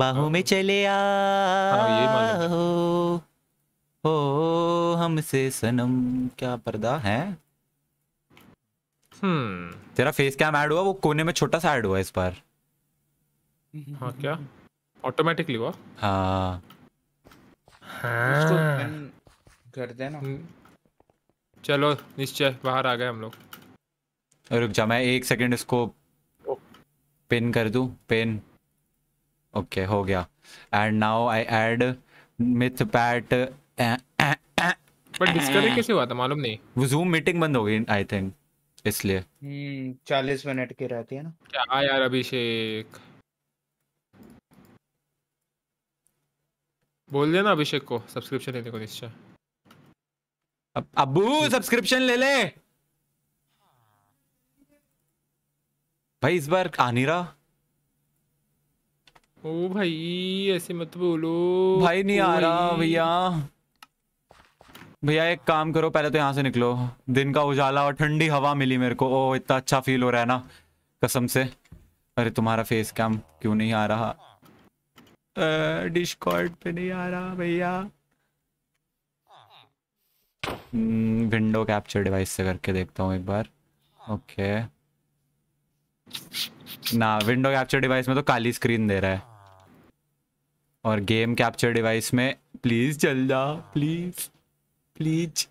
बाहों में चले हाँ, आ हो हमसे सनम क्या पर्दा है हम्म तेरा फेस कैम ऐड हुआ वो कोने में छोटा सा ऐड हुआ इस बार हाँ क्या ऑटोमेटिकली हुआ हाँ, हाँ। कर देना हम्म। चलो निश्चय बाहर आ गए हम लोग रुक जा मैं एक सेकंड इसको पिन कर दूं पिन ओके okay, हो गया and now I add Mythpat but discovery कैसे हुआ था मालूम नहीं वो जूम मीटिंग बंद हो गई आई थिंक इसलिए हम्म, चालीस मिनट की रहती है ना क्या यार अभिषेक बोल देना अभिषेक को सब्सक्रिप्शन लेने को निश्चय अब अबू सब्सक्रिप्शन ले ले भाई इस बार आ रहा ओ भाई ऐसे मत बोलो भाई नहीं आ रहा भैया भैया एक काम करो पहले तो यहाँ से निकलो दिन का उजाला और ठंडी हवा मिली मेरे को ओ इतना अच्छा फील हो रहा है ना कसम से अरे तुम्हारा फेस कैम क्यों नहीं आ रहा डिस्कॉर्ड पे नहीं आ रहा भैया विंडो कैप्चर डिवाइस से करके देखता हूँ एक बार ओके ना विंडो कैप्चर डिवाइस में तो काली स्क्रीन दे रहा है और गेम कैप्चर डिवाइस में प्लीज़ चल जा प्लीज़ प्लीज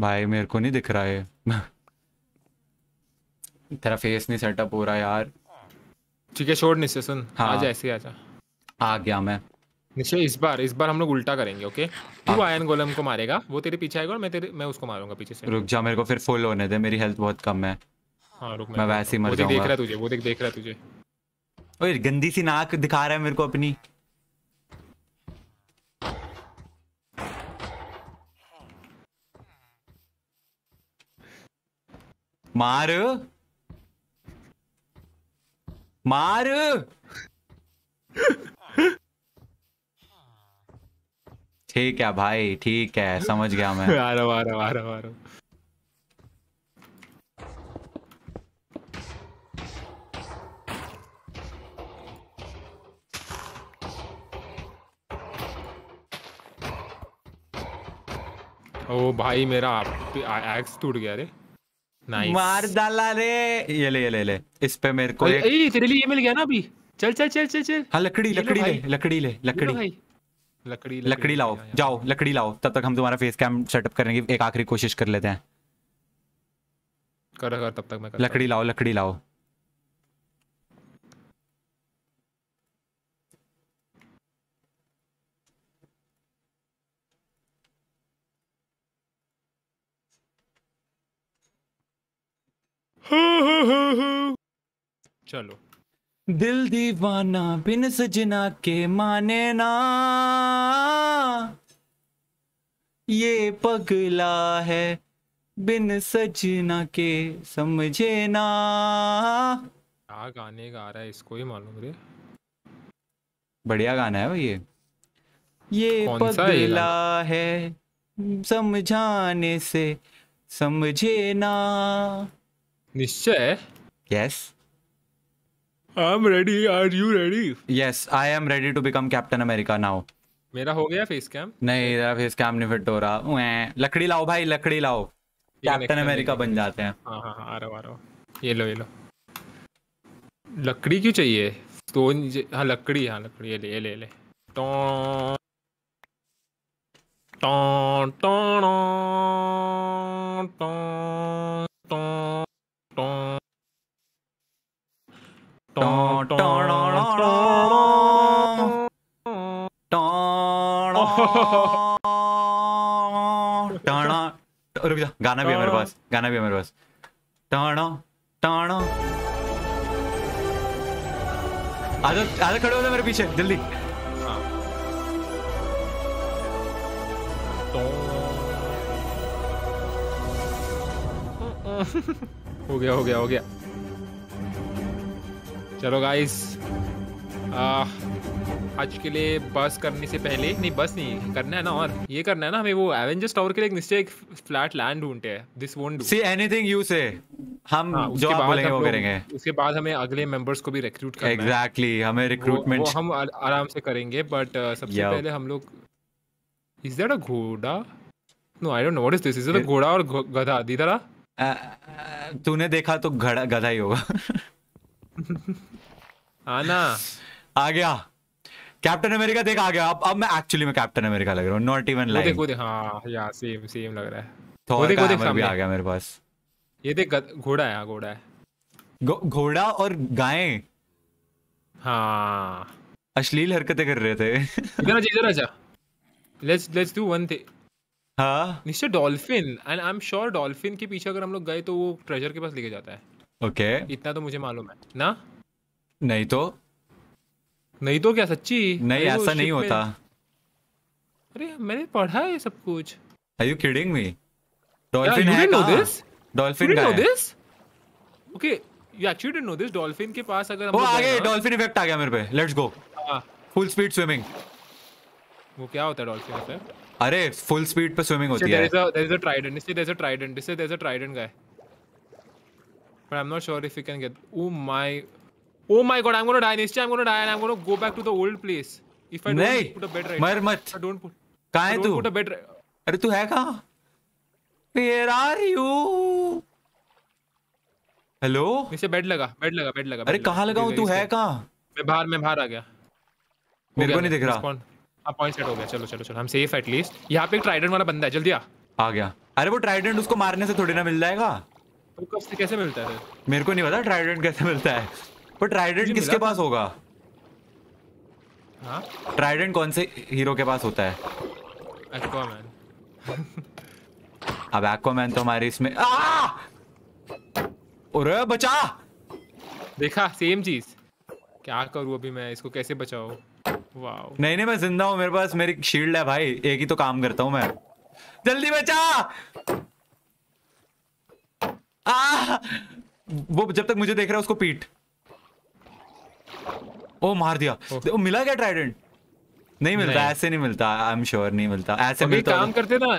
भाई मेरे को नहीं दिख रहा है (laughs) तेरा फेस नहीं सेटअप हो रहा यार ठीक है छोड़ निशे सुन हाँ। आजा ऐसे आजा आ गया मैं निशे इस बार इस बार हम लोग उल्टा करेंगे ओके तू हाँ। आयन गोलम को मारेगा वो तेरे पीछे आएगा और मैं तेरे मैं उसको मारूंगा पीछे से रुक जा मेरे को फिर फुल होने दे मेरी हेल्थ बहुत कम है हाँ रुक मैं वैसे ही मर जाऊंगा देख रहा तुझे वो देख देख रहा तुझे ओए गंदी सी नाक दिखा रहा है मेरे को अपनी मार मार ठीक है भाई ठीक है समझ गया मैं आ रहा (laughs) आ रहा आ रहा आ रहा ओ भाई मेरा एक्स टूट गया रे nice. मार डाला रे ये ले ये ले ले इस पे मेरे को ए, ए, तेरे लिए ये मिल गया ना अभी चल चल चल चल चल हाँ लकड़ी लकड़ी ले लकड़ी ले लकड़ी लकड़ी लकड़ी लाओ जाओ लकड़ी लाओ तब तक हम तुम्हारा फेस कैम सेटअप करेंगे एक आखिरी कोशिश कर लेते हैं कर कर तब तक मैं लकड़ी लाओ लकड़ी लाओ चलो दिल दीवाना बिन सजना के माने ना ये पगला है बिन सजना के समझे ना क्या गाने गा रहा है इसको ही मालूम रे बढ़िया गाना है वो ये ये पगला है समझाने से समझे ना Nischay yes I am ready are you ready yes I am ready to become Captain America now मेरा हो गया फेस कैम नहीं मेरा फेस कैम नहीं फिट हो रहा मैं लकड़ी लाओ भाई लकड़ी लाओ कैप्टन अमेरिका बन जाते हैं हां हां हाँ, आ रहा आ रहा ये लो ये लो लकड़ी क्यों चाहिए स्टोन हाँ लकड़ी हाँ लकड़ी ले ले ले तो टों टों टों रुक जा गाना भी है मेरे पास गाना भी है मेरे पास टाणो टाणो आजा आजा खड़े हो जा मेरे पीछे जल्दी हो गया हो गया हो गया चलो गाइस आज के लिए बस करने से पहले नहीं बस नहीं करना है ना और ये करना है ना हमें वो एवेंजर्स टावर के लिए निश्चय एक फ्लैट लैंड ढूंढते हैं this won't see anything you से हम जो हाँ, आप बोलेंगे वो करेंगे उसके बाद हमें अगले मेंबर्स को भी रिक्रूट करना exactly, है हमें रिक्रूटमेंट हम आराम से करेंगे बट uh, सबसे पहले हम लोग इज दैट अ घोड़ा no I don't know what is this is it घोड़ा और गधा दीदारा तूने देखा तो घड़ा गधा ही होगा (laughs) आना आ गया कैप्टन अमेरिका देख आ गया अब अब मैं एक्चुअली में कैप्टन अमेरिका लग रहा हूँ नॉट इवन लाइक देखो देख हां या सेम सेम लग रहा है थॉर का हैमर भी आ गया मेरे पास ये देख घोड़ा है हाँ, घोड़ा है घोड़ा और गाय हाँ अश्लील हरकतें कर रहे थे इधर आजा इधर आ जा let's let's do one thing हाँ mister dolphin and I am sure dolphin के पीछे अगर हम लोग गए तो वो ट्रेजर के पास लेके जाता है ओके okay. इतना तो मुझे मालूम है ना नहीं तो नहीं तो क्या सच्ची नहीं ऐसा नहीं होता अरे मैंने पढ़ा है सब कुछ are you kidding me dolphin है no this dolphin no this okay you actually did no this dolphin के पास अगर हम वो आ गए डॉल्फिन इफेक्ट आ गया मेरे पे let's go full speed swimming वो क्या होता है डॉल्फिन पे अरे फुल स्पीड पे स्विमिंग होती है देयर इज अ ट्राइडेंट इससे देयर इज अ ट्राइडेंट इससे there is a trident guy but I am not sure if you can get oh my Oh my god, I'm gonna die. Next time I'm gonna die and I'm gonna go back to the old place. If I don't put a bed right. मर मत. I don't put. कहाँ है तू? Put a bed right. अरे तू है कहाँ? Where are you? Hello नीचे बेड लगा बेड लगा बेड लगा अरे कहाँ लगा हूँ तू है कहाँ मैं बाहर मैं बाहर आ गया मेरे को नहीं दिख रहा हाँ पॉइंट सेट हो गया चलो चलो चलो हम सेफ एटलीस्ट यहाँ पे एक ट्राइडेंट वाला बंदा है जल्दी आ आ गया अरे वो ट्राइडेंट उसको मारने से थोड़ी ना मिल जाएगा तो कब से कैसे मिलता है मेरे को नहीं पता ट्राइडेंट कैसे मिलता है पर ट्राइडेंट किसके पास होगा हाँ ट्राइडेंट कौन से हीरो के पास होता है (laughs) अब एक्वामैन तो हमारे इसमें बचा देखा सेम चीज क्या करूं अभी मैं इसको कैसे बचाओ नहीं नहीं मैं जिंदा हूँ मेरे पास मेरी शील्ड है भाई एक ही तो काम करता हूँ मैं जल्दी बचा आ, वो जब तक मुझे देख रहा है उसको पीट ओ मार दिया ओ मिला क्या ट्राइडेंट नहीं मिलता नहीं। ऐसे नहीं मिलता आई एम श्योर नहीं मिलता ऐसे मिलता काम तो- करते ना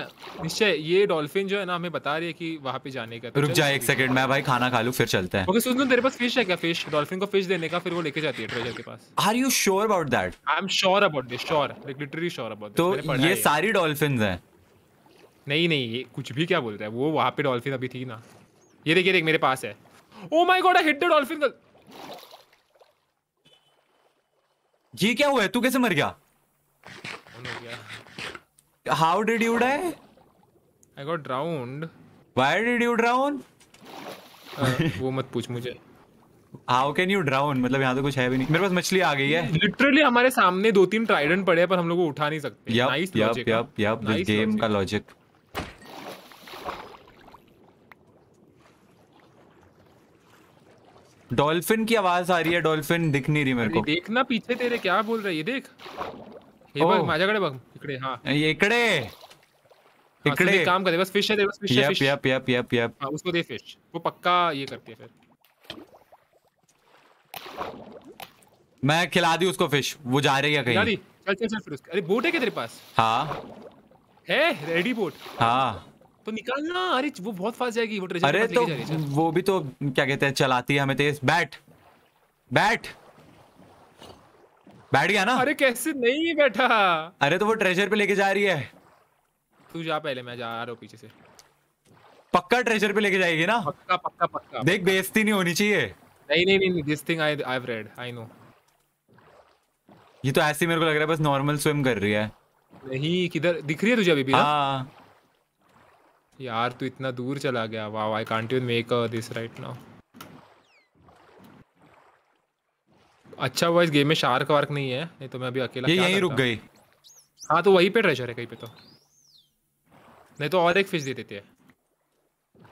निश्चय ये डॉल्फिन जो है ना हमें बता रही है कि वहाँ पे जाने का तो रुक जा एक सेकंड मैं भाई खाना खा लूँ फिर चलते हैं ओके सुन तेरे पास फिश है क्या फिश डॉल्फिन को फिश देने का फिर वो लेके जाती है ट्रेजर के पास are you sure about that I am sure about this sure like literally sure about तो ये सारी डॉल्फिन है नहीं नहीं कुछ भी क्या बोल रहा है वो वहाँ पे डॉल्फिन अभी थी ना ये देखिए देख मेरे पास है oh my god I hit the dolphin ये क्या हुआ है तू कैसे मर गया how did you die I got drowned why did you drown वो मत पूछ मुझे हाउ कैन यू ड्राउन मतलब यहाँ तो कुछ है भी नहीं मेरे पास मछली आ गई है लिटरली हमारे सामने दो तीन ट्राइडेंट पड़े हैं पर हम लोग को उठा नहीं सकते yup, yup, yup, yup, game का लॉजिक डॉल्फिन की आवाज आ रही है डॉल्फिन दिख नहीं रही मेरे को देख ना पीछे तेरे क्या बोल रही है देख हे बघ माझ्याकडे बघ इकडे हां इकडे हाँ, इकडे काम कर बस फिश है दे, बस फिश है fish yup yup yup yup हां उसको दे फिश वो पक्का ये करती है फिर मैं खिला दी उसको फिश वो जा रही है कहीं चल चल चल फिर उसके अरे बोट है क्या तेरे पास हां है रेडी बोट हां तो निकालना अरे वो बहुत फास्ट जाएगी वो ट्रेजर अरे तो वो भी तो क्या कहते हैं चलाती है हमें तेज बैठ बैठ बैठ गया ना अरे कैसे नहीं बैठा अरे तो वो ट्रेजर पे लेके जा रही है तू जा पहले मैं जा रहा हूँ पीछे से पक्का ट्रेजर पे लेके जाएगी ना पक्का पक्का पक्का देख बेइज्जती नहीं होनी चाहिए नहीं नहीं नहीं this thing I I have read I know ये तो ऐसे मेरे को लग रहा है बस नॉर्मल स्विम कर रही है नहीं किधर दिख रही है तुझे अभी भी हां यार तू इतना दूर चला गया वाह I can't you make this right now अच्छा हुआ इस गेम में शार्क वार्क नहीं है नहीं तो मैं अभी अकेला ये यहीं रुक गई हाँ तो वहीं पे ट्रेजर है कहीं पे तो नहीं तो और एक फिश दे देते है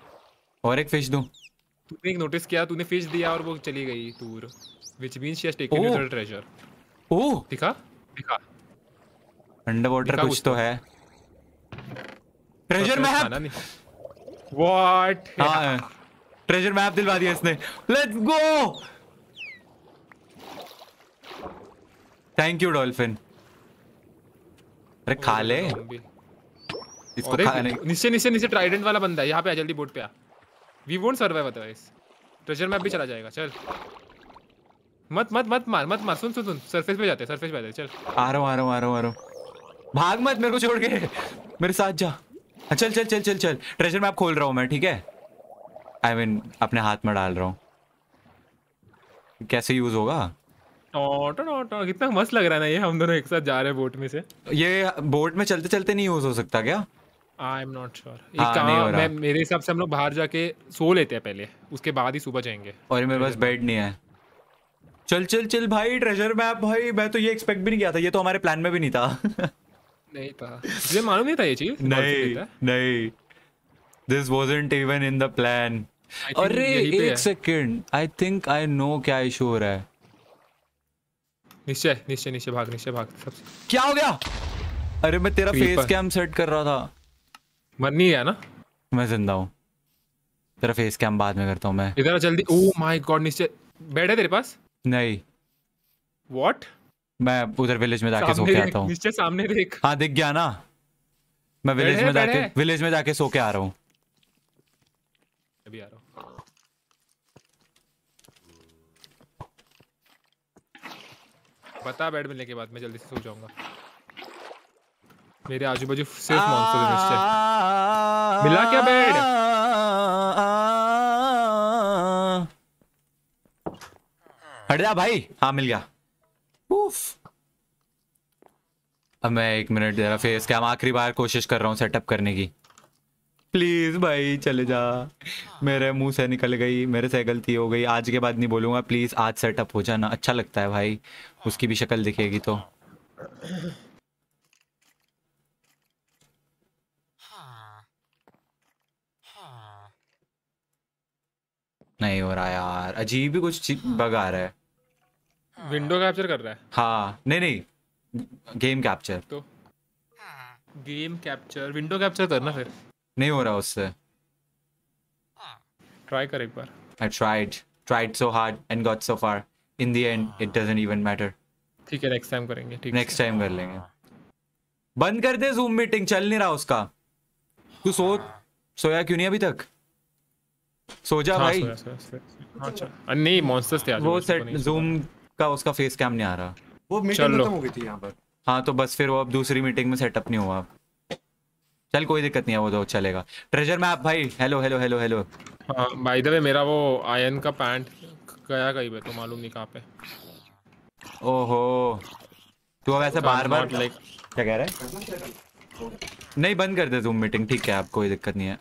और एक फिश दूं तूने एक नोटिस किया तूने फिश दिया और वो चली गई दूर which means she has taken your treasure oh दिखा दिखा अंडर वाटर कुछ तो है treasure map what treasure map दिलवा दिया इसने let's go thank you dolphin अरे खा ले इसको खाने नीचे नीचे नीचे ट्राइडेंट वाला बंदा है यहां पे आ जल्दी बोट पे आ we won't survive otherwise treasure map भी चला जाएगा चल मत मत मत मार मत मार सुन सुन सुन सरफेस पे जाते सरफेस पे जाते चल आ रहा हूं आ रहा हूं आ रहा हूं आ रहा हूँ भाग मत मेरे को छोड़ के मेरे साथ जा हाँ, चल चल चल चल चल ट्रेजर मैप खोल रहा हूँ मैं ठीक है आई I मीन mean, अपने हाथ में डाल रहा हूँ कैसे यूज होगा कितना मस्त लग रहा है ना ये हम दोनों एक साथ जा रहे हैं बोट में से ये बोट में चलते चलते नहीं यूज हो सकता क्या आई एम नॉट श्योर मैं मेरे हिसाब से हम लोग बाहर जाके सो लेते हैं पहले उसके बाद ही सुबह जाएंगे और मेरे पास बेड नहीं है चल चल चल भाई ट्रेजर मैप भाई मैं तो ये एक्सपेक्ट भी नहीं किया था ये तो हमारे प्लान में भी नहीं था (laughs) नहीं था तुझे मालूम नहीं था ये चीज नहीं नहीं this wasn't even in the plan अरे एक second I think I know क्या इशू हो रहा है निश्चय निश्चय निश्चय भाग निश्चय भाग सब क्या हो गया अरे मैं तेरा फेस कैम सेट कर रहा था मर नहीं गया ना मैं जिंदा हूँ तेरा फेस कैम बाद में करता हूँ मैं इधर जल्दी oh my god Nishchay bed है तेरे पास नहीं व्हाट मैं उधर विलेज में जाके सो के आता हूँ सामने देख हाँ दिख गया ना मैं विलेज में जाके विलेज में जाके सो के आ रहा हूँ आ रहा हूँ बता बेड मिलने के बाद मैं जल्दी से सो जाऊंगा मेरे आजू बाजू सिर्फ मॉन्स्टर मिला क्या बेड हट जा भाई हाँ मिल गया अब मैं एक मिनट दे रहा फेस क्या आखिरी बार कोशिश कर रहा हूँ सेटअप करने की प्लीज भाई चले जा मेरे मुंह से निकल गई मेरे से गलती हो गई आज के बाद नहीं बोलूंगा प्लीज आज सेटअप हो जाना अच्छा लगता है भाई उसकी भी शक्ल दिखेगी तो नहीं हो रहा यार अजीब ही कुछ बग आ रहा है विंडो हाँ। कैप्चर कर रहा है हाँ नहीं नहीं गेम कैप्चर तो गेम कैप्चर विंडो कैप्चर करना फिर नहीं हो रहा उससे ट्राई हाँ। कर एक बार I tried tried so hard and got so far in the end it doesn't even matter ठीक है नेक्स्ट टाइम करेंगे ठीक नेक्स्ट टाइम कर लेंगे बंद कर दे जूम मीटिंग चल नहीं रहा उसका तू सो सोया क्यों नहीं अभी तक सो जा हाँ, भाई अच्छा नहीं मॉन्स्टर्स थे आज वो सेट जूम का उसका फेस कैम नहीं आ रहा वो मीटिंग खत्म हो गई थी यहाँ पर हाँ तो बस फिर वो अब दूसरी मीटिंग में सेटअप नहीं हुआ चल कोई दिक्कत नहीं है वो तो चलेगा ट्रेजर मैप भाई हेलो हेलो हेलो हेलो भाई दबे मेरा वो आयन का पैंट गया कहीं पे तो मालूम नहीं कहाँ पे ओहो तू अब ऐसे बार बार लाइक क्या कह रहा है नहीं बंद कर दे जूम मीटिंग ठीक है आप कोई दिक्कत नहीं है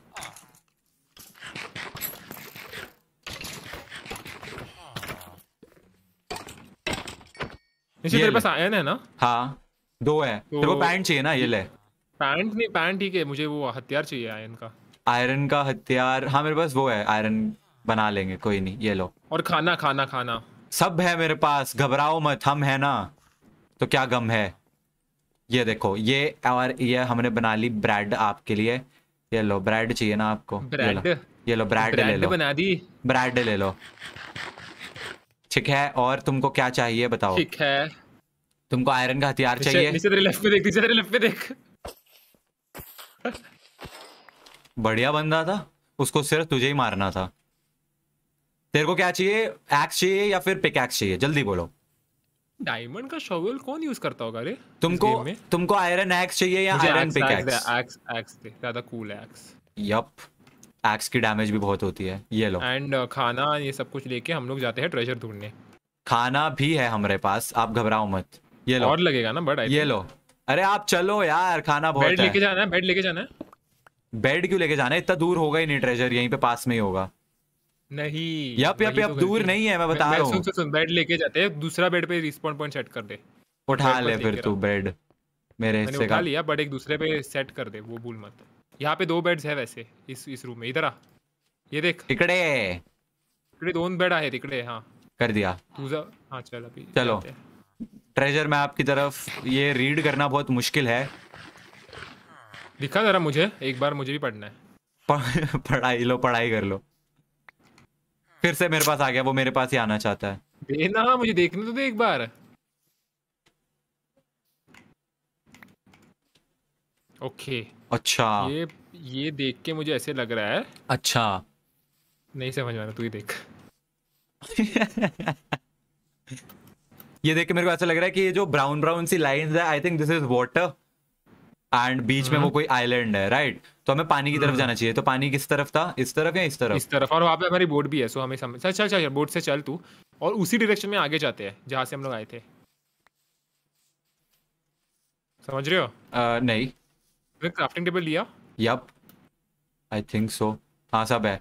निशु तेरे पास आयन है ना हाँ दो है तो तेरे को पैंट चाहिए ना ये ले पैंट नहीं पैंट ठीक है मुझे वो हथियार चाहिए आयन का आयरन का हथियार हाँ मेरे पास वो है आयरन बना लेंगे कोई नहीं ये लो और खाना खाना खाना सब है मेरे पास घबराओ मत हम है ना तो क्या गम है ये देखो ये और ये हमने बना ली ब्रेड आपके लिए ये लो ब्रेड चाहिए ना आपको ब्रेड ये लो ब्रेड ले लो बना दी ब्रेड ले लो ठीक है और तुमको क्या चाहिए बताओ ठीक है तुमको आयरन का हथियार चाहिए बढ़िया बंदा था उसको सिर्फ तुझे ही मारना था तेरे को क्या चाहिए एक्स चाहिए या फिर पिक एक्स चाहिए जल्दी बोलो डायमंड का शॉवल कौन यूज करता होगा रे तुमको तुमको आयरन एक्स चाहिए या आयरन पिकैक्स एक्स एक्स ज्यादा कूल है एक्स यप एक्स की डैमेज भी बहुत होती है ये लो एंड uh, खाना ये सब कुछ लेके हम लोग जाते हैं ट्रेजर ढूंढने खाना भी है हमारे पास आप घबराओ मत ये लो और लगेगा ना बट ये लो अरे आप चलो यार खाना बहुत बेड लेके जाना है बेड लेके जाना है बेड क्यों लेके जाना है इतना दूर होगा ही नहीं ट्रेजर यहीं पे पास में ही होगा नहीं यप यप यप तो दूर नहीं है मैं बता रहा हूँ बेड लेके जाते हैं दूसरा बेड पे रिस्पॉन्ड पॉइंट सेट कर दे उठा ले फिर तू बेड मेरे हिस्से का लिया बट एक दूसरे पे सेट कर दे वो भूल मत यहाँ पे दो बेड्स है वैसे इस इस रूम में इधर आ ये देख इकड़े इकड़े दोन बेड आए इकड़े हाँ कर दिया तुझा हाँ चल अभी चलो ट्रेजर मैं आपकी तरफ ये रीड करना बहुत मुश्किल है दिखा जरा मुझे एक बार मुझे भी पढ़ना है पढ़ाई लो पढ़ाई कर लो फिर से मेरे पास आ गया वो मेरे पास ही आना चाहता है देना मुझे देखने तो दे एक बार ओके अच्छा ये ये देख के मुझे ऐसे लग रहा है अच्छा नहीं समझ में आ रहा तू ही देख (laughs) ये देख के मेरे को ऐसा लग रहा है कि ये जो ब्राउन ब्राउन सी लाइंस है I think this is water and बीच में वो हम्म। कोई आइलैंड है राइट right? तो हमें पानी की तरफ हम्म। जाना चाहिए तो पानी किस तरफ था इस तरफ या इस तरफ इस तरफ और वहाँ पे हमारी बोट भी है सो हमें समझ चल चल चल बोट से चल तू और उसी डायरेक्शन में आगे जाते हैं जहाँ से हम लोग आए थे समझ रहे हो uh, नहीं मैं क्राफ्टिंग टेबल लिया यप आई थिंक सो हाँ सब है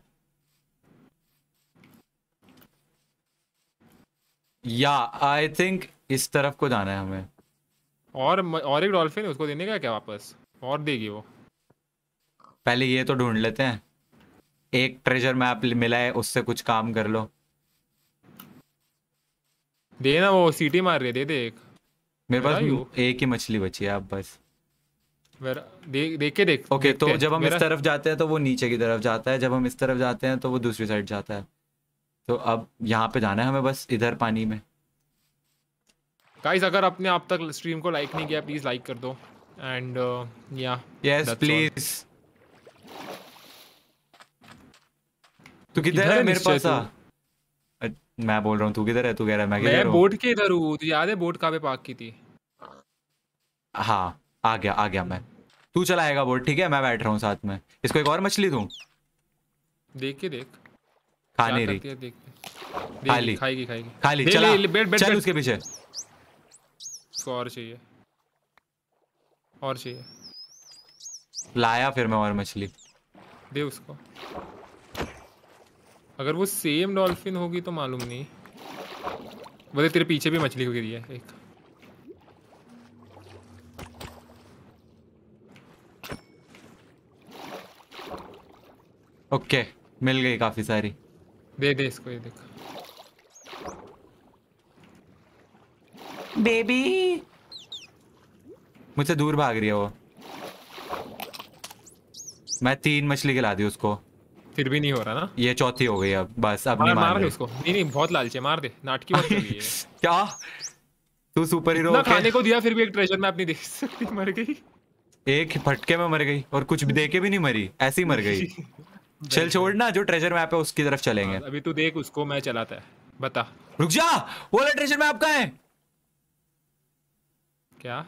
या आई थिंक इस तरफ को जाना है हमें और और एक डॉल्फिन उसको देने का क्या वापस और देगी वो पहले ये तो ढूंढ लेते हैं एक ट्रेजर मैप मिला है उससे कुछ काम कर लो देना वो सीटी मार रहे दे दे एक मेरे पास एक ही मछली बची है अब बस देख के देख ओके तो जब हम इस तरफ जाते हैं तो वो नीचे की तरफ जाता है जब हम इस तरफ जाते हैं तो वो दूसरी साइड जाता है तो अब यहाँ पे जाना है हमें बस इधर पानी में गाइस अगर आपने आप तक स्ट्रीम को लाइक नहीं किया प्लीज लाइक कर दो एंड या यस प्लीज तू किधर है मेरे पास आ मैं बोल रहा हूँ तू किधर है तू कह रहा है मैं किधर मैं बोट के इधर हूँ तुझे याद है बोट कहाँ पे पार्क की थी हाँ आ गया आ गया मैं तू चलाएगा बोट ठीक है मैं बैठ रहा हूँ साथ में इसको एक और मछली दू देख के देख खा नहीं रही खाली खाएगी खाएगी खाली चला ले, चल उसके पीछे और चाहिए और चाहिए लाया फिर मैं और मछली दे उसको अगर वो सेम डॉल्फिन होगी तो मालूम नहीं बोले तेरे पीछे भी मछली गिरी है एक ओके मिल गई काफी सारी दे दे इसको ये देख बेबी मुझसे दूर भाग रही है वो मैं तीन मछली खिला दी उसको फिर भी नहीं हो रहा ना ये चौथी हो गई अब बस अब मार, नहीं मार, मार दे उसको नहीं नहीं बहुत लालची मार दे नाटकी बहुत है (laughs) क्या तू सुपर हीरो खाने को दिया फिर भी एक ट्रेजर मैप नहीं सकती मर गई एक फटके में मर गई और कुछ भी देके भी नहीं मरी ऐसी मर गई (laughs) चल छोड़ ना जो ट्रेजर मैप है उसकी तरफ चलेंगे हाँ, अभी तू देख उसको मैं चलाता है बता रुक जा वो ट्रेजर मैप कहाँ है क्या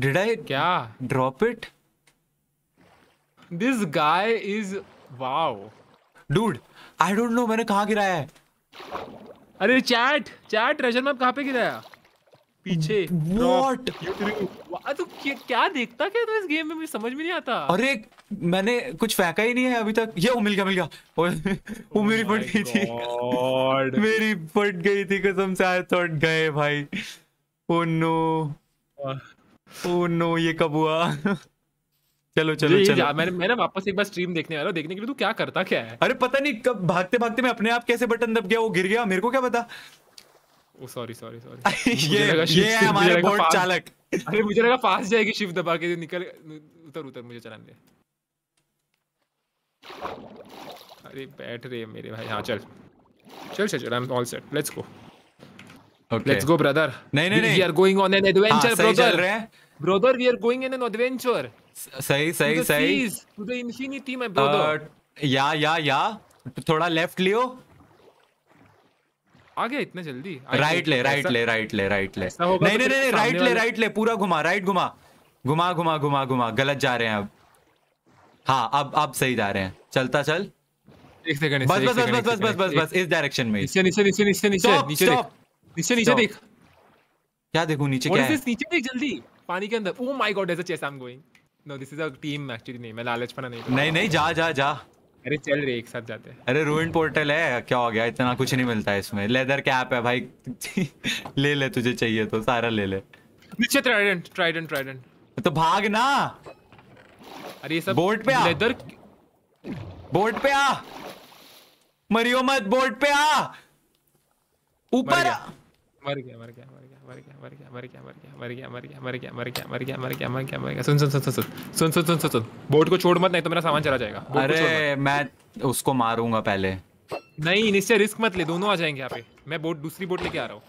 डिड आई क्या drop it this guy is wow dude I don't know मैंने कहाँ गिराया है अरे चैट चैट ट्रेजर मैप कहाँ पे गिराया पीछे व्हाट तो क्या, क्या देखता क्या तो इस गेम में मुझे समझ में नहीं आता अरे मैंने कुछ फेंका ही नहीं है अभी तक ये वो मिल गया मिल गया वो मेरी oh फट गई थी oh मेरी फट गई थी कसम से आई थॉट तो गए भाई ओ नो ओ नो ये कब हुआ चलो चलो चलो मैंने मैं वापस एक बार स्ट्रीम देखने वाला देखने के लिए तू क्या करता क्या है अरे पता नहीं कब भागते भागते मैं अपने आप कैसे बटन दब गया वो गिर गया मेरे को क्या पता सॉरी सॉरी सॉरी ये ये हमारे बोर्ड चालक अरे मुझे लगा फास्ट जाएगी शिफ्ट दबा के निकल उतर उतर मुझे चलाने दे अरे बैठ रहे मेरे भाई हाँ चल चल चल चल I am all set let's go let's go brother नहीं नहीं we are going on an adventure brother brother we are going on an adventure सही सही सही to the infinity my brother yeah yeah या थोड़ा लेफ्ट लियो आ गया इतना जल्दी राइट ले राइट ले राइट ले राइट ले तो नहीं नहीं नहीं राइट ले राइट ले पूरा घुमा राइट घुमा घुमा घुमा घुमा घुमा गलत जा रहे हैं अब हाँ अब अब सही जा रहे हैं चलता चल एक सेकंड बस बस बस बस बस बस बस इस डायरेक्शन में नीचे नीचे नीचे नीचे नीचे नीचे नीचे नीचे देख क्या देखूं नीचे क्या है नीचे देख जल्दी पानी के अंदर oh my god there is a chest I am going no this is a team actually नहीं मैं लालचपना नहीं नहीं नहीं जा जा जा अरे चल रे एक साथ जाते हैं अरे रूइन पोर्टल है क्या हो गया इतना कुछ नहीं मिलता है इसमें लेदर कैप है भाई (laughs) ले ले तुझे चाहिए तो सारा ले ले नीचे ट्राइडेंट ट्राइडेंट ट्राइडेंट तो भाग ना अरे ये सब बोर्ड पे लेदर बोर्ड पे आ मरियो मत बोर्ड पे आ ऊपर मर गया मर गया मर गया मर गया मर गया मर गया मर गया मर गया मर गया मर गया मर गया मर गया सुन सुन सुन सुन सुन सुन बोर्ड को छोड़ मत नहीं तो मेरा सामान चला जाएगा अरे मैं उसको मारूंगा पहले नहीं निश्चय रिस्क मत ले दोनों आ जाएंगे यहाँ पे मैं बोट दूसरी बोट लेके आ रहा हूँ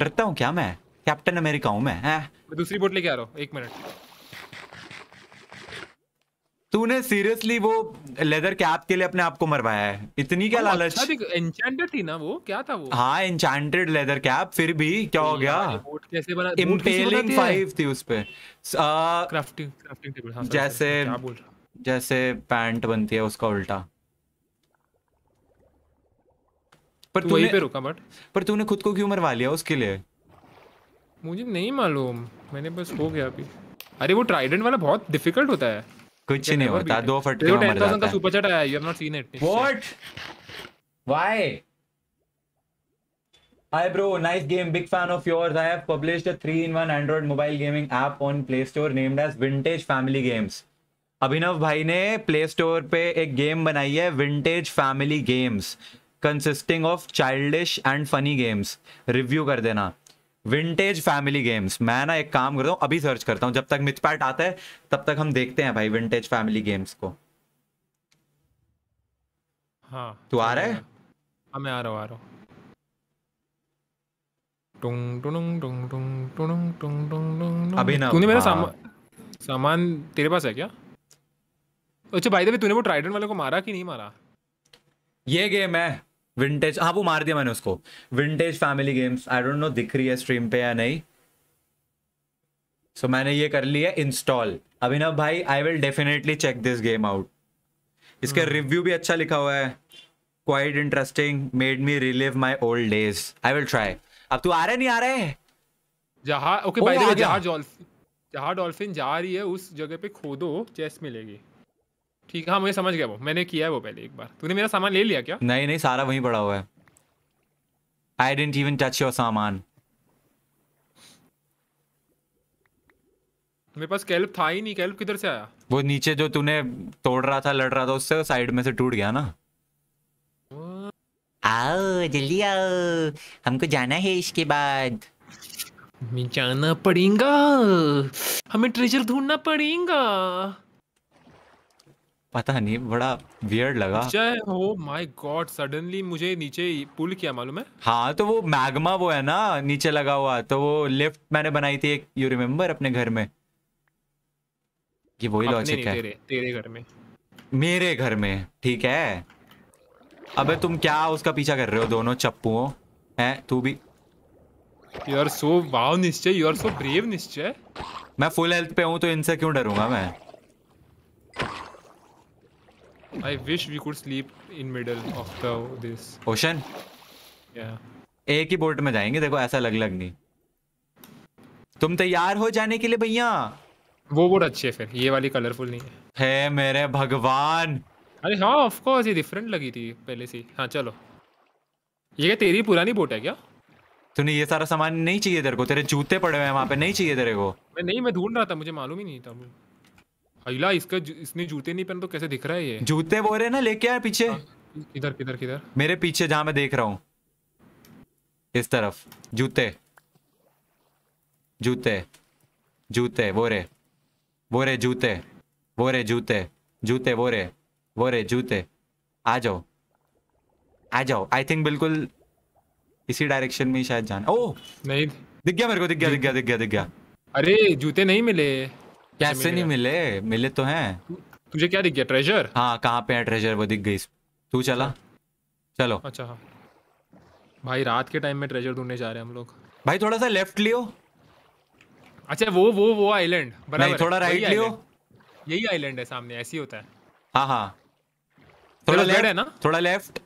डरता हूँ क्या मैं कैप्टन अमेरिका हूँ मैं है? मैं दूसरी बोट लेके आ रहा हूँ एक मिनट तूने सीरियसली वो लेदर कैप के लिए अपने आप को मरवाया है इतनी क्या अच्छा लालच अच्छा एन्चेंटेड थी ना वो क्या था वो हाँ एन्चेंटेड लेदर कैप फिर भी क्या हो गया बोट कैसे बना इम्पेलिंग फाइव थी उस पे क्राफ्टिंग क्राफ्टिंग टेबल हाँ, जैसे जैसे पैंट बनती है उसका उल्टा पर तूने पे रुका बट पर तूने खुद को क्यों मरवा लिया उसके लिए मुझे नहीं मालूम मैंने बस हो गया अभी अरे वो ट्राइडेंट वाला बहुत डिफिकल्ट होता है कुछ नहीं होता दो फटके में मर जाता है का सुपर चैट आया you have not seen it what why hi bro nice game big fan of yours I have published a 3 in 1 android mobile gaming app on play store named as vintage family games Abhinav भाई ने play store पे एक game बनाई है vintage family games consisting of childish and funny games review कर देना vintage family games मैं ना एक काम करता हूँ अभी सर्च करता हूँ जब तक मिचपैट आता है तब तक हम देखते हैं भाई विंटेज फैमिली गेम्स को हाँ तू आ रहा है हाँ मैं आ रहा हूँ आ रहा हूँ अभी ना तूने मेरा हाँ। सामान सामान तेरे पास है क्या अच्छा भाई तूने वो ट्राइडन वाले को मारा कि नहीं मारा ये गेम है विंटेज हाँ वो मार दिया मैंने उसको vintage family games I don't know दिख रही है स्ट्रीम पे या नहीं सो so, मैंने ये कर लिया इंस्टॉल अभिनव भाई I will definitely check this game out इसका रिव्यू भी अच्छा लिखा हुआ है quite interesting made me relive my old days I will try अब तू आ रहे नहीं आ रहे है ओके बाय द डॉल्फिन जहां डॉल्फिन जा रही है उस जगह पे खोदो चेस मिलेगी ठीक है हाँ मुझे समझ गया वो मैंने किया है वो पहले एक बार तूने मेरा सामान ले लिया क्या नहीं नहीं सारा वहीं पड़ा हुआ है I didn't even touch your सामान मेरे पास कैल्प था ही नहीं कैल्प किधर से आया वो नीचे जो तूने तोड़ रहा था लड़ रहा था उससे साइड में से टूट गया ना आओ जल्दी आओ हमको जाना है इसके बाद जाना पड़ेगा हमें ट्रेजर ढूंढना पड़ेगा पता नहीं बड़ा वियर्ड लगा ओ माय गॉड सडनली मुझे नीचे पुल किया मालूम है हाँ तो वो मैग्मा वो है ना नीचे लगा हुआ तो वो लिफ्ट मैंने बनाई थी एक यू रिमेम्बर अपने घर में ये वही लॉजिक है तेरे, तेरे घर में मेरे घर में ठीक है अबे तुम क्या उसका पीछा कर रहे हो दोनों चप्पुओं हैं तू भी यू आर सो वाव निश्चय यू आर सो ब्रेव निश्चय मैं फुल हेल्थ पे हूँ तो इनसे क्यों डरूंगा मैं I wish we could sleep in middle of the this ocean. Yeah. एक ही बोट में जाएंगे देखो ऐसा लग लग नहीं तुम तैयार हो जाने के लिए भैया वो बोट अच्छी है फिर ये वाली कलरफुल नहीं है हे मेरे भगवान अरे हाँ ऑफ कोर्स ये डिफरेंट लगी थी पहले से हाँ चलो ये क्या तेरी पुरानी बोट है क्या तूने ये सारा सामान नहीं चाहिए तेरे को तेरे जूते पड़े हुए हैं वहाँ पे नहीं चाहिए तेरे को मैं नहीं मैं ढूंढ रहा था मुझे मालूम ही नहीं था अगला इसका इसने जूते नहीं पहने तो कैसे दिख रहा है ये जूते वो रहे ना लेके आया पीछे हाँ, इधर किधर किधर मेरे पीछे जहां मैं देख रहा हूँ इस तरफ जूते जूते जूते वो रे वो रे जूते वो रे जूते जूते वो रे वो रे जूते आ जाओ आ जाओ आई थिंक बिल्कुल इसी डायरेक्शन में शायद जाना ओ नहीं दिख गया मेरे को दिख गया दिख गया दिख गया दिख गया अरे जूते नहीं मिले कैसे नहीं मिले मिले तो हैं तुझे क्या दिख गया ट्रेजर हाँ कहाँ पे है ट्रेजर वो दिख गई तू चला चलो अच्छा हाँ भाई रात के टाइम में ट्रेजर ढूंढने जा रहे हैं हम लोग भाई थोड़ा सा लेफ्ट लियो अच्छा वो वो वो आइलैंड नहीं थोड़ा राइट लियो यही आइलैंड है सामने ऐसी होता है हाँ हाँ थोड़ा लेफ्ट है ना थोड़ा left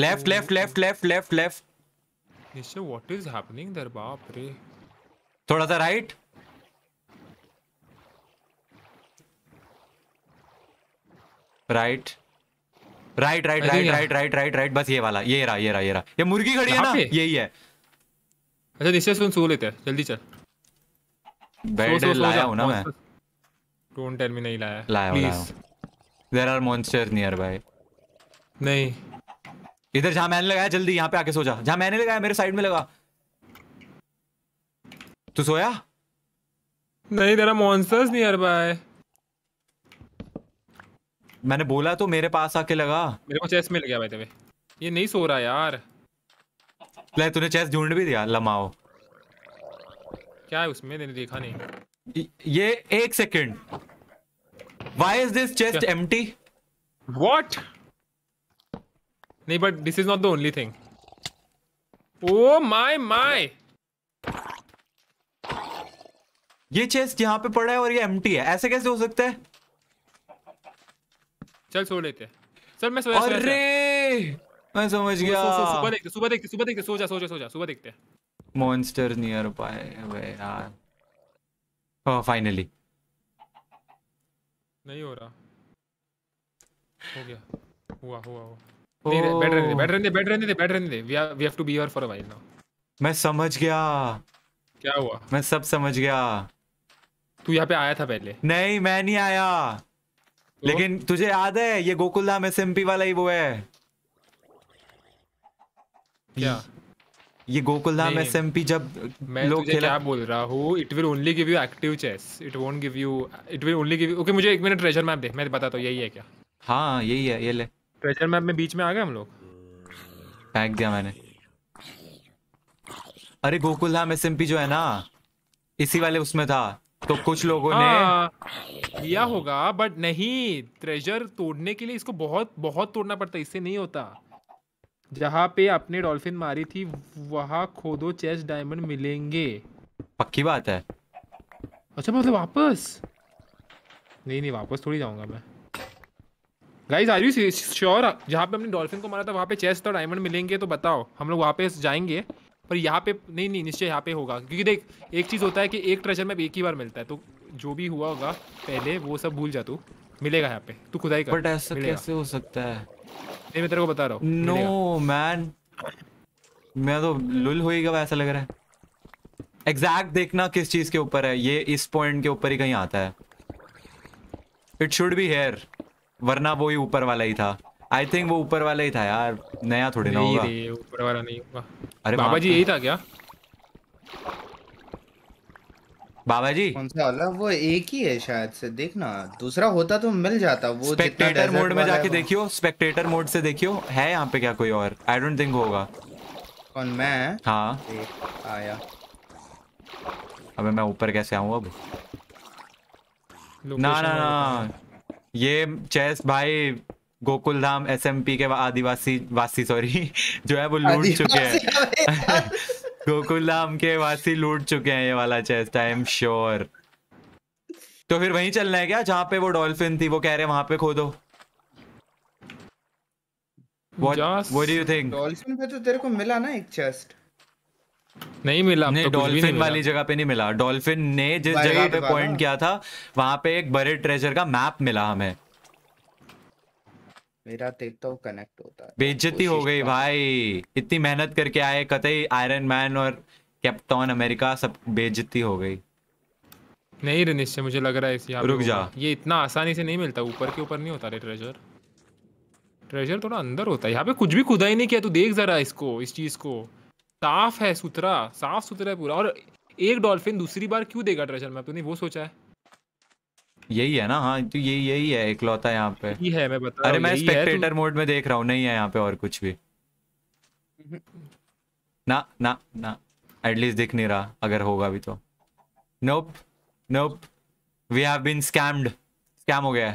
left left left left left left Nishchay what is happening there बाप रे थोड़ा सा right right? Right right right right right right right right बस ये वाला ये रहा ये रहा ये रहा ये मुर्गी खड़ी है ना यही है अच्छा नीचे सुन सो लेते हैं जल्दी चल बेड लाया हूं ना मैं डोंट टेल मी नहीं लाया लाया please there are monsters nearby नहीं इधर जहां मैंने लगाया जल्दी यहां पे आके सो जा जहां मैंने लगाया मेरे साइड में लगा तू सोया नहीं there are monsters nearby मैंने बोला तो मेरे पास आके लगा मेरे को चेस मिल गया भाई तेरे ये नहीं सो रहा यार ले तूने चेस ढूंढ भी दिया लमाओ क्या है उसमें मैंने देखा नहीं ये एक second why is this chest empty what नहीं but this is not the only thing oh my my ये चेस्ट यहाँ पे पड़ा है और ये एम्प्टी है ऐसे कैसे हो सकता है चल सो लेते हैं चल मैं सोया अरे मैं समझ गया सुबह देखते सुबह देखते सुबह देखते सो जा सो जा सो जा सुबह देखते मॉन्स्टर नियर बाय अबे यार ओ फाइनली नहीं हो रहा हो गया हुआ हुआ हुआ बैठ रहने दे बैठ रहने दे बैठ रहने दे बैठ रहने दे we have to be here for a while now मैं समझ गया क्या हुआ मैं सब समझ गया तू यहाँ पे आया था पहले नहीं मैं नहीं आया तो- लेकिन तुझे याद है ये गोकुल धाम एस वाला ही वो है क्या ये गोकुल धाम एस जब मैं लोग क्या बोल रहा हूँ it will only give you active chase it won't give you it will only give okay मुझे एक मिनट ट्रेजर मैप देख मैं बताता हूँ यही है क्या हाँ यही है ये ले ट्रेजर मैप में बीच में आ गए हम लोग फेंक दिया मैंने अरे गोकुल धाम एस जो है ना इसी वाले उसमें था तो कुछ लोगों ने हाँ, किया होगा बट नहीं ट्रेजर तोड़ने के लिए इसको बहुत बहुत तोड़ना पड़ता इससे नहीं होता जहाँ पे आपने डॉल्फिन मारी थी वहाँ खोदो चेस्ट डायमंड मिलेंगे पक्की बात है अच्छा मतलब वापस नहीं नहीं वापस थोड़ी जाऊंगा मैं गाइज आर यू श्योर जहाँ पे हमने डॉल्फिन को मारा था वहाँ पे चेस्ट और डायमंड मिलेंगे तो बताओ हम लोग वहाँ पे जाएंगे पर यहाँ पे नहीं नहीं निश्चय यहाँ पे होगा क्योंकि देख एक चीज़ होता है कि एक ट्रेजर मैप एक ही बार मिलता है तो जो भी हुआ होगा पहले वो सब भूल जा तू मिलेगा यहाँ पे तू खुदाई कर बट ऐसा कैसे हो सकता है नहीं मैं तेरे को बता रहा हूँ नो मैन मैं तो लुल होएगा ऐसा लग रहा है एग्जैक्ट देखना किस चीज के ऊपर है ये इस पॉइंट के ऊपर ही कहीं आता है इट शुड बी हेयर वरना वो ही ऊपर वाला ही था आई थिंक वो ऊपर वाला ही था यार नया थोड़ी ना होगा ऊपर वाला नहीं होगा अरे बाबा जी यही था क्या बाबा जी कौन सा वाला वो एक ही है शायद से देखना दूसरा होता तो मिल जाता वो स्पेक्टेटर मोड में जाके देखियो स्पेक्टेटर मोड से देखियो है यहाँ पे क्या कोई और आई डोंट थिंक होगा कौन मैं हाँ आया अबे मैं ऊपर कैसे आऊँ अब ना ना ना ये चेस भाई गोकुल धाम एस के आदिवासी वासी सॉरी (laughs) जो है वो लूट चुके हैं (laughs) गोकुल धाम के वासी लूट चुके हैं ये वाला चेस्ट आई एम श्योर तो फिर वहीं चलना है क्या जहाँ पे वो डॉल्फिन थी वो कह रहे वहां पे खोदो वो what do you डॉल्फिन पे तो तेरे को मिला ना एक चेस्ट नहीं मिला नहीं तो डॉल्फिन वाली जगह पे नहीं मिला डॉल्फिन ने जिस जगह पे पॉइंट किया था वहां पे एक बड़े ट्रेजर का मैप मिला हमें मेरा देखता हूँ कनेक्ट होता है बेइज्जती हो गई भाई इतनी मेहनत करके आए कतई आयरन मैन और कैप्टन अमेरिका सब बेइज्जती हो गई नहीं रनिश्चय मुझे लग रहा है इस रुक जा ये इतना आसानी से नहीं मिलता ऊपर के ऊपर नहीं होता रे ट्रेजर ट्रेजर थोड़ा अंदर होता है यहाँ पे कुछ भी खुदाई नहीं किया तू देख जरा इसको इस चीज को साफ है सुथरा साफ सुथरा है पूरा और एक डॉल्फिन दूसरी बार क्यों देगा ट्रेजर मैप तो नहीं वो सोचा है यही है ना हाँ तो ये यही है इकलौता यहाँ पे यही है मैं बता अरे मैं स्पेक्टेटर मोड में देख रहा हूँ नहीं है यहाँ पे और कुछ भी ना ना ना एटलीस्ट दिख नहीं रहा अगर होगा भी तो nope nope we have been scammed scam हो गया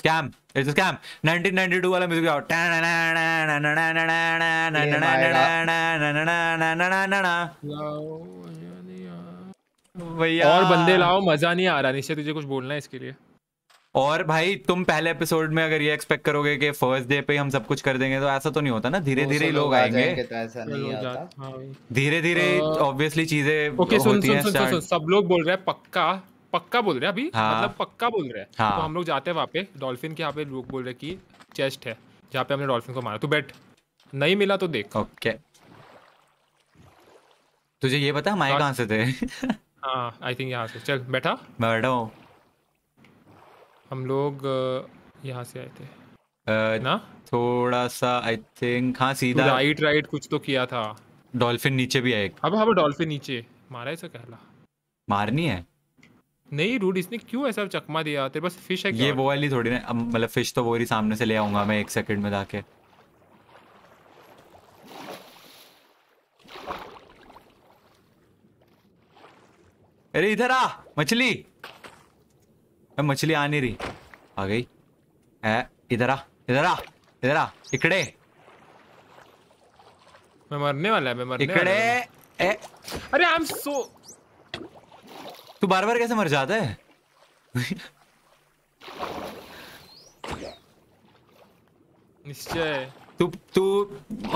स्कैम इट्स स्कैम 1992 वाला म्यूजिक ना टाना भैया और बंदे लाओ मजा नहीं आ रहा निश्चय तुझे कुछ बोलना है इसके लिए और भाई तुम पहले एपिसोड में अगर ये एक्सपेक्ट करोगे कि फर्स्ट डे पे हम सब कुछ कर देंगे तो ऐसा तो नहीं होता ना धीरे धीरे लोग आएंगे धीरे धीरे ऑब्वियसली चीजें ओके सुन सुन सुन सब लोग बोल रहे हैं पक्का पक्का बोल रहे हैं अभी हाँ, मतलब पक्का बोल रहे हैं हाँ, तो हम लोग जाते हैं वहाँ पे डॉल्फिन के यहाँ पे लोग बोल रहे कि चेस्ट है जहाँ पे हमने डॉल्फिन को मारा तू बैठ नहीं मिला तो देख ओके तुझे ये पता हम आए हाँ। कहाँ से थे (laughs) हाँ आई थिंक यहाँ से चल बैठा मैं बैठा हूँ हम लोग यहाँ से आए थे uh, ना थोड़ा सा आई थिंक हाँ सीधा राइट राइट कुछ तो किया था डॉल्फिन नीचे भी आए अब अब डॉल्फिन नीचे मारा ऐसा कहला मारनी है नहीं रूड इसने क्यों ऐसा चकमा दिया तेरे पास फिश है क्या ये वो वाली थोड़ी ना मतलब फिश तो वो ही सामने से ले आऊंगा मैं एक सेकंड में जाके अरे इधर आ मछली मछली आ नहीं रही आ गई इधर आ इधर आ इधर आ इकड़े मैं मरने वाला है मैं मरने इकड़े ए अरे आई एम सो तू बार बार कैसे मर जाता है निश्चय तू तू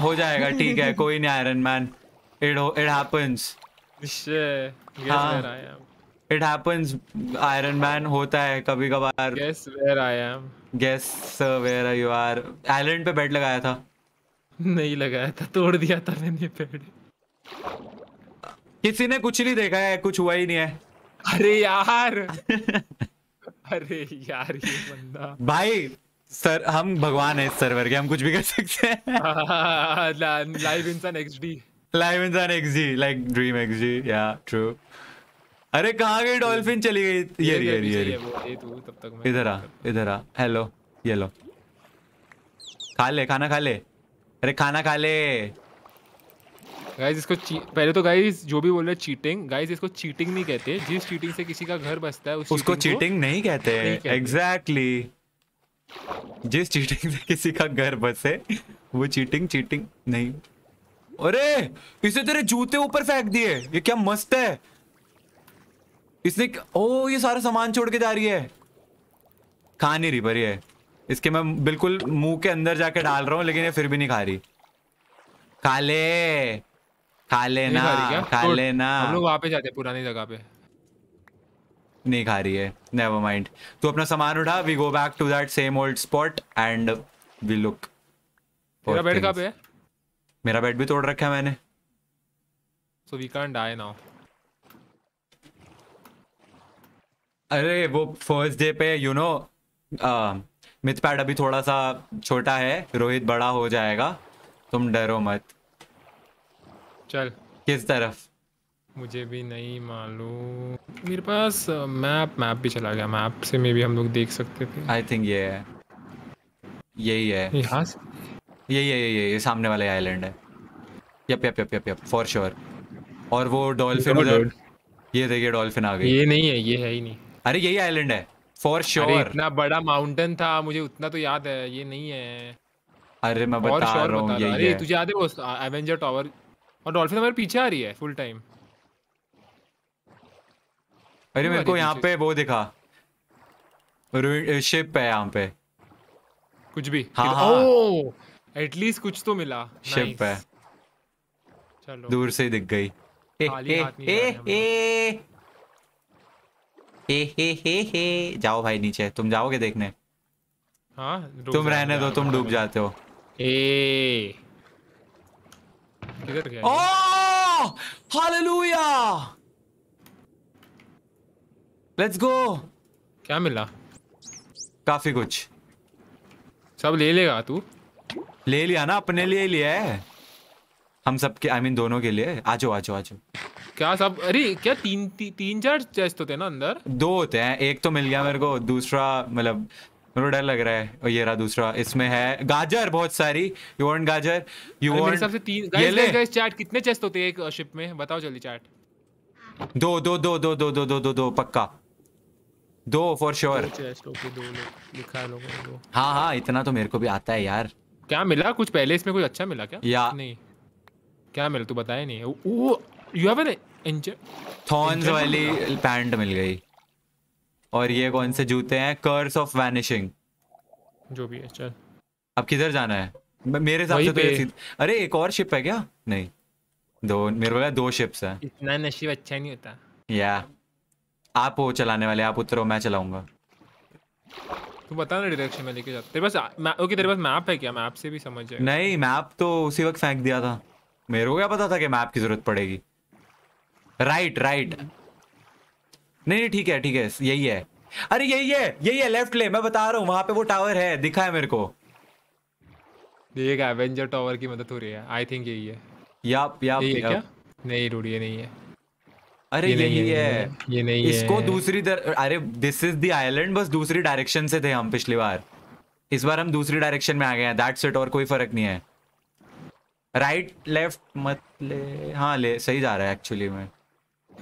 हो जाएगा ठीक है कोई नहीं iron man it it happens Nishchay it happens iron man होता है कभी कभार guess where I am guess where are you are island पे बेड लगाया था नहीं लगाया था तोड़ दिया था मैंने बेड किसी ने कुछ नहीं देखा है कुछ हुआ ही नहीं है अरे यार अरे यार ये बंदा भाई सर हम भगवान है इस सर्वर के हम कुछ भी कर सकते हैं लाइव इंसान एक्सडी लाइव इंसान जी लाइक ड्रीम एक्स जी या ट्रू अरे कहाँ गई डॉल्फिन चली गई ये ये ये ये तो इधर आ इधर आ हेलो ये लो खा ले खाना खा ले अरे खाना खा ले गाइस इसको पहले तो गाइस जो भी बोल रहे चीटिंग गाइस इसको चीटिंग नहीं कहते जिस चीटिंग से किसी का घर बसता है उस उसको चीटिंग नहीं कहते एग्जैक्टली exactly. जिस चीटिंग से किसी का घर बसे वो चीटिंग चीटिंग नहीं अरे इसे तेरे जूते ऊपर फेंक दिए ये क्या मस्त है इसने ओ ये सारा सामान छोड़ के जा रही है खा नहीं रही पर ये इसके मैं बिल्कुल मुंह के अंदर जाके डाल रहा हूँ लेकिन ये फिर भी नहीं खा रही खा ले खा लेना खा लेना हम लोग वहां पे जाते पुरानी जगह पे नहीं खा रही है नेवर माइंड तू अपना सामान उठा we go back to that same old spot and we look bed कहाँ पे है मेरा बेड भी तोड़ रखा है मैंने so we can't die now अरे वो फर्स्ट डे पे यू नो मिथ पैड अभी थोड़ा सा छोटा है रोहित बड़ा हो जाएगा तुम डरो मत चल किस तरफ मुझे भी नहीं मालूम मेरे पास मैप मैप भी चला गया मैप से मे भी हम लोग देख सकते थे आई थिंक ये है यही है यहाँ से ये ये ये ये सामने वाले आइलैंड है yep yup yup yup yep for sure और वो डॉल्फिन उधर ये देखिए डॉल्फिन आ गई ये नहीं है ये है ही नहीं अरे यही आइलैंड है फॉर श्योर sure. इतना बड़ा माउंटेन था मुझे उतना तो याद है ये नहीं है अरे मैं बता sure रहा हूँ यही अरे है। तुझे याद है वो एवेंजर टॉवर और डॉल्फिन हमारे पीछे आ रही है फुल टाइम अरे मेरे को यहाँ पे वो दिखा शिप है यहाँ पे कुछ भी हाँ, हाँ। एटलीस्ट कुछ तो मिला शिप है चलो दूर से ही दिख गई ए ए ए हे हे हे हे जाओ भाई नीचे तुम जाओगे देखने हाँ तुम रहने दो तुम डूब जाते हो ए गया ओह हालेलुया लेट्स गो क्या मिला काफी कुछ सब ले लेगा तू ले लिया ना अपने लिए लिया है हम सब के आई I मीन mean, दोनों के लिए आ जाओ आ क्या सब अरे क्या तीन ती, तीन चार चेस्ट होते हैं ना अंदर दो होते हैं एक तो मिल गया मेरे को दूसरा मतलब मेरे को डर लग रहा है और ये रहा दूसरा इसमें है गाजर बहुत सारी यू वांट गाजर यू वांट हिसाब से तीन गाइस गाइस गाइस चैट कितने चेस्ट होते हैं एक शिप में बताओ जल्दी चैट दो दो दो दो दो दो दो दो दो पक्का दो फॉर श्योर चेस्ट ओके दो लिखा है लोगों को हां हां इतना तो मेरे को भी आता है यार क्या मिला कुछ पहले इसमें कुछ अच्छा मिला क्या या नहीं क्या मिला तू बताया नहीं वो you have an injure thorns वाली पैंट मिल गई और ये कौन से जूते हैं कर्स ऑफ वैनिशिंग जो भी है चल अब किधर जाना है मेरे हिसाब से तो ये अरे एक और शिप है क्या नहीं दो मेरे पास दो शिप्स है इतना नशीब अच्छा नहीं होता या आप वो चलाने वाले आप उतरो मैं चलाऊंगा तू बता ना डायरेक्शन में लेके जाता तेरे पास ओके तेरे पास मैप है क्या मैप से भी समझ जाएगा नहीं मैप तो उसी वक्त फेंक दिया था मेरे को क्या पता था कि मैप की जरूरत पड़ेगी राइट राइट नहीं नहीं ठीक है ठीक है यही है अरे यही है यही है लेफ्ट ले मैं बता रहा हूँ वहां पे वो टावर है दिखा है मेरे को देख एवेंजर टावर की मदद हो रही है आई थिंक यही है याप याप, याप, याप। नहीं रूढ़ी नहीं है अरे ये ये, नहीं, है, है ये नहीं इसको है। दूसरी दर अरे दिस इज द आइलैंड बस दूसरी डायरेक्शन से थे हम पिछली बार इस बार हम दूसरी डायरेक्शन में आ गए हैं दैट्स इट और कोई फर्क नहीं है राइट लेफ्ट मत ले हाँ ले सही जा रहा है एक्चुअली में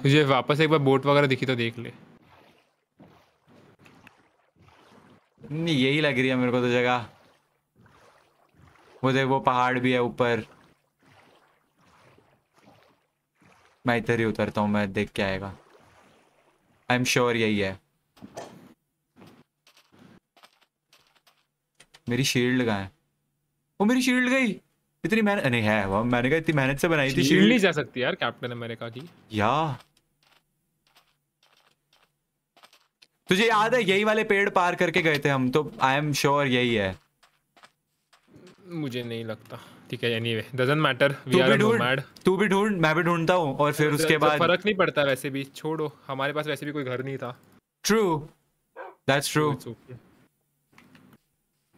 मुझे वापस एक बार बोट वगैरह दिखी तो देख ले नहीं यही लग रही है मेरे को तो जगह वो देख वो पहाड़ भी है ऊपर मैं इधर ही उतरता हूँ मैं देख के आएगा आई एम श्योर यही है मेरी शील्ड कहाँ है वो मेरी शील्ड गई इतनी मेहनत नहीं है वो मैंने कहा इतनी मेहनत से बनाई थी शील्ड नहीं जा सकती यार कैप्टन अमेरिका की या तुझे याद है यही वाले पेड़ पार करके गए थे हम तो आई एम श्योर यही है मुझे नहीं लगता ठीक है anyway doesn't matter we are nomad तू भी ढूंढ मैं भी ढूंढता हूं और फिर तो उसके तो बाद फर्क नहीं पड़ता वैसे भी छोड़ो हमारे पास वैसे भी कोई घर नहीं था ट्रू दैट्स ट्रू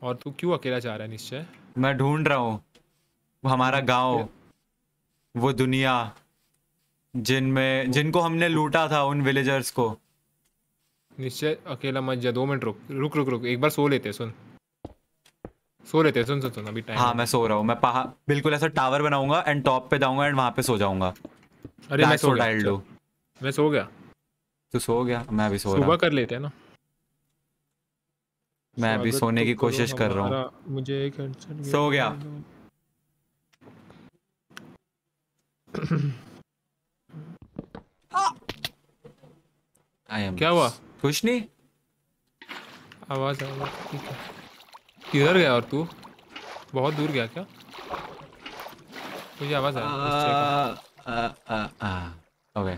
और तू क्यों अकेला जा रहा है निश्चय मैं ढूंढ रहा हूं हमारा गांव वो दुनिया जिनमें जिनको हमने लूटा था उन विलेजर्स को निश्चय अकेला मत जा दो मिनट रुक रुक रुक रुक एक बार सो लेते सुन सो रहे थे सुन सुन सुन अभी टाइम हाँ मैं सो रहा हूँ मैं पहा बिल्कुल ऐसा टावर बनाऊंगा एंड टॉप पे जाऊंगा एंड वहां पे सो जाऊंगा अरे मैं अच्छा, सो गया मैं सो गया तो सो गया मैं अभी सो रहा सुबह कर लेते हैं ना मैं अभी सोने की तो कोशिश कर रहा हूँ मुझे एक सो गया (clears throat) क्या हुआ कुछ नहीं आवाज आवाज ठीक है किधर गया और तू बहुत दूर गया क्या आवाज आ ओके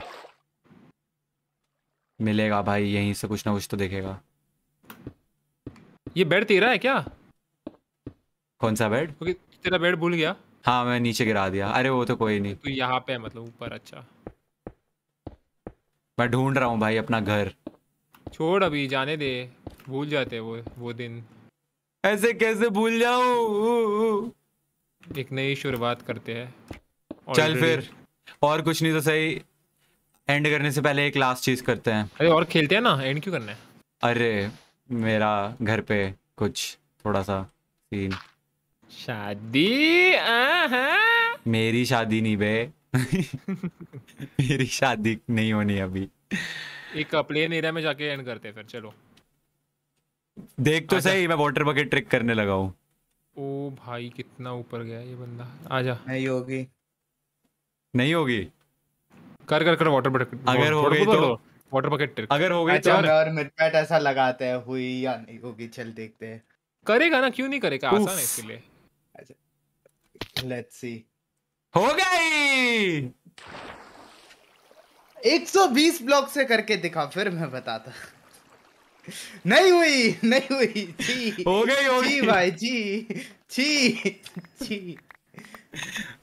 मिलेगा भाई यहीं से कुछ ना कुछ तो देखेगा ये बेड तेरा है क्या कौन सा बेड क्योंकि तेरा बेड भूल गया हाँ मैं नीचे गिरा दिया अरे वो तो कोई नहीं तू यहाँ पे है मतलब ऊपर अच्छा मैं ढूंढ रहा हूँ भाई अपना घर छोड़ अभी जाने दे भूल जाते वो वो दिन ऐसे कैसे भूल जाऊं एक नई शुरुआत करते हैं चल फिर और कुछ नहीं तो सही एंड करने से पहले एक लास्ट चीज करते हैं अरे और खेलते हैं ना एंड क्यों करना है अरे मेरा घर पे कुछ थोड़ा सा सीन शादी मेरी शादी नहीं बे (laughs) मेरी शादी नहीं होनी अभी एक प्लेन एरिया में जाके एंड करते हैं फिर चलो देख तो सही मैं वाटर बकेट ट्रिक करने लगा हूँ ओ भाई कितना ऊपर गया ये बंदा आजा नहीं होगी नहीं होगी कर कर कर वाटर बकेट अगर हो गई तो वाटर बकेट ट्रिक अगर हो गई अच्छा, तो और मिडपैट ऐसा लगाते हैं हुई या नहीं होगी चल देखते हैं करेगा ना क्यों नहीं करेगा आसान है इसके लिए अच्छा लेट्स सी हो गई 120 ब्लॉक से करके दिखा फिर मैं बताता नहीं हुई नहीं हुई जी हो गई हो गई भाई जी जी जी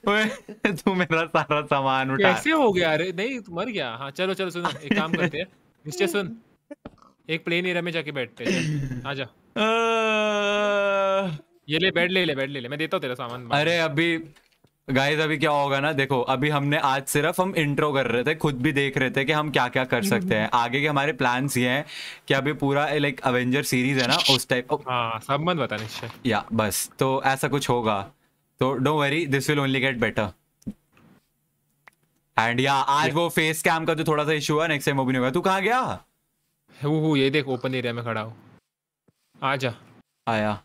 तू मेरा सारा सामान उठा कैसे हो गया अरे नहीं तू मर गया हाँ चलो चलो सुन एक काम करते हैं निश्चय सुन एक प्लेन एरिया में जाके बैठते हैं आ जा ये ले बेड ले ले बेड ले ले मैं देता हूँ तेरा सामान अरे अभी गाइस अभी क्या होगा ना देखो अभी हमने आज सिर्फ हम इंट्रो कर रहे थे खुद भी देख रहे थे कि हम क्या क्या कर हम्म, सकते हम्म। हैं आगे के हमारे प्लान्स ये हैं कि अभी पूरा लाइक अवेंजर सीरीज है ना उस टाइप हाँ, सब मत बता निश्चय या बस तो ऐसा कुछ होगा तो don't worry this will only get better and या आज वो फेस कैम का जो थोड़ा सा इशू है नेक्स्ट टाइम वो भी नहीं होगा तू कहाँ गया वो वो ये देख ओपन एरिया में खड़ा हूँ आजा आया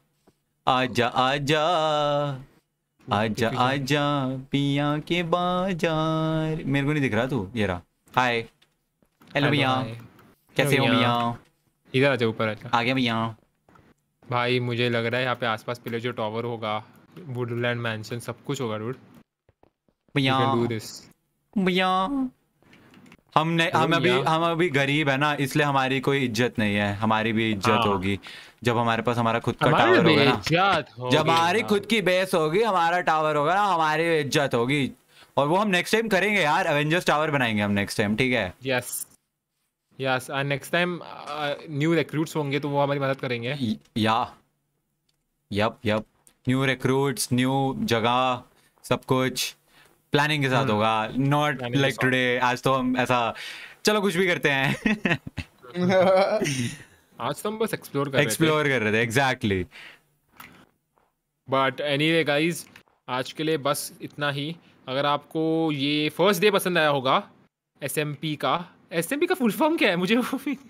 आजा आजा आजा आजा पिया के बाजार मेरे को नहीं दिख रहा तू ये रहा हाय हेलो भैया कैसे हो भैया इधर आ जाओ ऊपर आ जाओ आ गया भैया भाई मुझे लग रहा है यहाँ पे आसपास पहले जो टॉवर होगा वुडलैंड मैंशन सब कुछ होगा डूड भैया भैया हमने हम अभी हम अभी गरीब है ना इसलिए हमारी कोई इज्जत नहीं है हमारी भी इज्जत हाँ। होगी जब हमारे पास हमारा खुद का टावर होगा ना जब हमारी खुद की बेस होगी हमारा टावर होगा ना हमारी इज्जत होगी और वो हम नेक्स्ट टाइम करेंगे यार एवेंजर्स टावर बनाएंगे हम नेक्स्ट टाइम ठीक है yes yes next time new recruits होंगे तो वो हमारी मदद करेंगे या yep yep new recruits new जगह सब कुछ प्लानिंग के साथ हम्म। होगा नॉट लाइक टुडे आज तो हम ऐसा चलो कुछ भी करते हैं (laughs) आज तो हम बस एक्सप्लोर कर एक्सप्लोर रहे थे। कर रहे थे exactly but anyway guys आज के लिए बस इतना ही अगर आपको ये फर्स्ट डे पसंद आया होगा एस एम पी का एस एम पी का फुल फॉर्म क्या है मुझे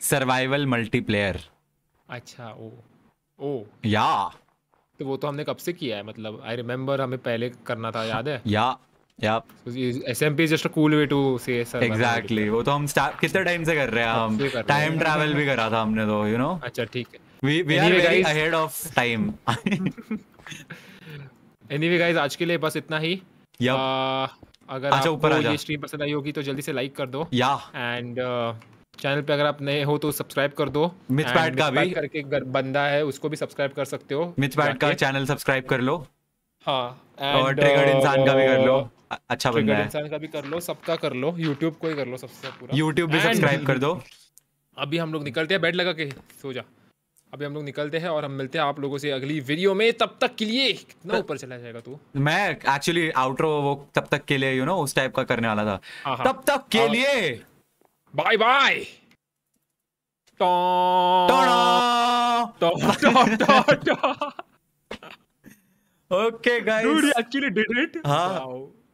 सर्वाइवल मल्टीप्लेयर अच्छा ओ ओ या तो वो तो हमने कब से किया है मतलब आई रिमेम्बर हमें पहले करना था याद है या Yep. So SMP is just a cool way to say sir. Exactly. तो तो, अच्छा, we we anyway, are very guys, ahead of time (laughs) anyway guys yep. uh, अगर अच्छा, आपको ये स्ट्रीम पसंद आई होगी तो जल्दी से लाइक कर दो या एंड चैनल पे अगर आप नए हो तो सब्सक्राइब कर दो मिच पैट का भी करके बंदा है उसको भी सब्सक्राइब कर सकते हो मिथ पैट का चैनल सब्सक्राइब कर लो हाँ और ट्रिगर्ड इंसान uh, का भी कर लो अच्छा बन गया इंसान का भी कर लो सबका कर लो YouTube को ही कर लो सबसे पूरा YouTube भी सब्सक्राइब कर दो अभी हम लोग निकलते हैं बेड लगा के सो जा अभी हम लोग निकलते हैं और हम मिलते हैं आप लोगों से अगली वीडियो में तब तक के लिए कितना ऊपर चला जाएगा तू मैं एक्चुअली आउटरो वो तब तक के लिए यू you नो know, उस टाइप का करने वाला था हाँ, हाँ। तब तक के लिए bye bye okay guys dude actually did it हां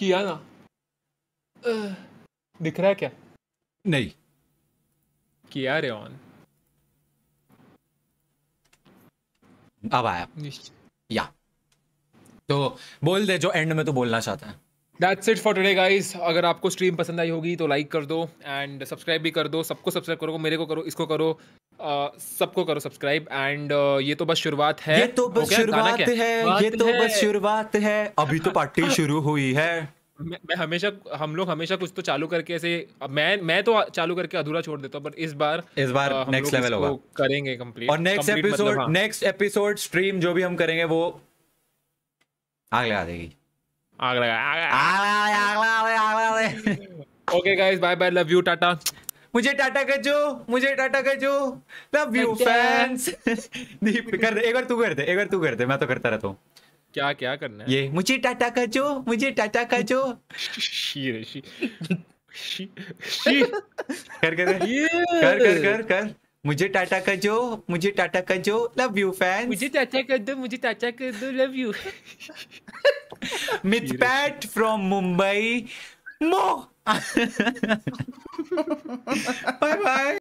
किया ना दिख रहा है क्या नहीं किया रे ऑन अब आया या तो बोल दे जो एंड में तो बोलना चाहता है that's it for today guys अगर आपको स्ट्रीम पसंद आई होगी तो लाइक कर दो एंड सब्सक्राइब भी कर दो सबको सब्सक्राइब करो मेरे को करो इसको करो सबको करो सब्सक्राइब एंड ये तो बस शुरुआत है ये तो बस शुरुआत है ये तो बस शुरुआत है अभी तो पार्टी (laughs) शुरू हुई है मैं, मैं हमेशा हम लोग हमेशा कुछ तो चालू करके ऐसे मैं मैं तो चालू करके अधूरा छोड़ देता हूँ पर इस बार इस बार नेक्स्ट लेवल होगा करेंगे कंप्लीट और next episode next episode stream जो भी हम करेंगे वो आगे आ जाएगी आग लगा आग लगा आग लगा okay guys bye bye love you tata मुझे टाटा कर जो मुझे टाटा कर जो लव यू फैंस दीप कर दे एक बार तू कर दे एक बार तू कर दे मैं तो करता रहता हूं क्या क्या करना है ये मुझे टाटा कर जो मुझे टाटा कर जो शी शी शी (laughs) कर कर कर कर कर कर मुझे टाटा का जो मुझे टाटा का जो लव यू फैन मुझे टाटा कर दो मुझे टाटा कर दो love you Mythpat from Mumbai मो बाय बाय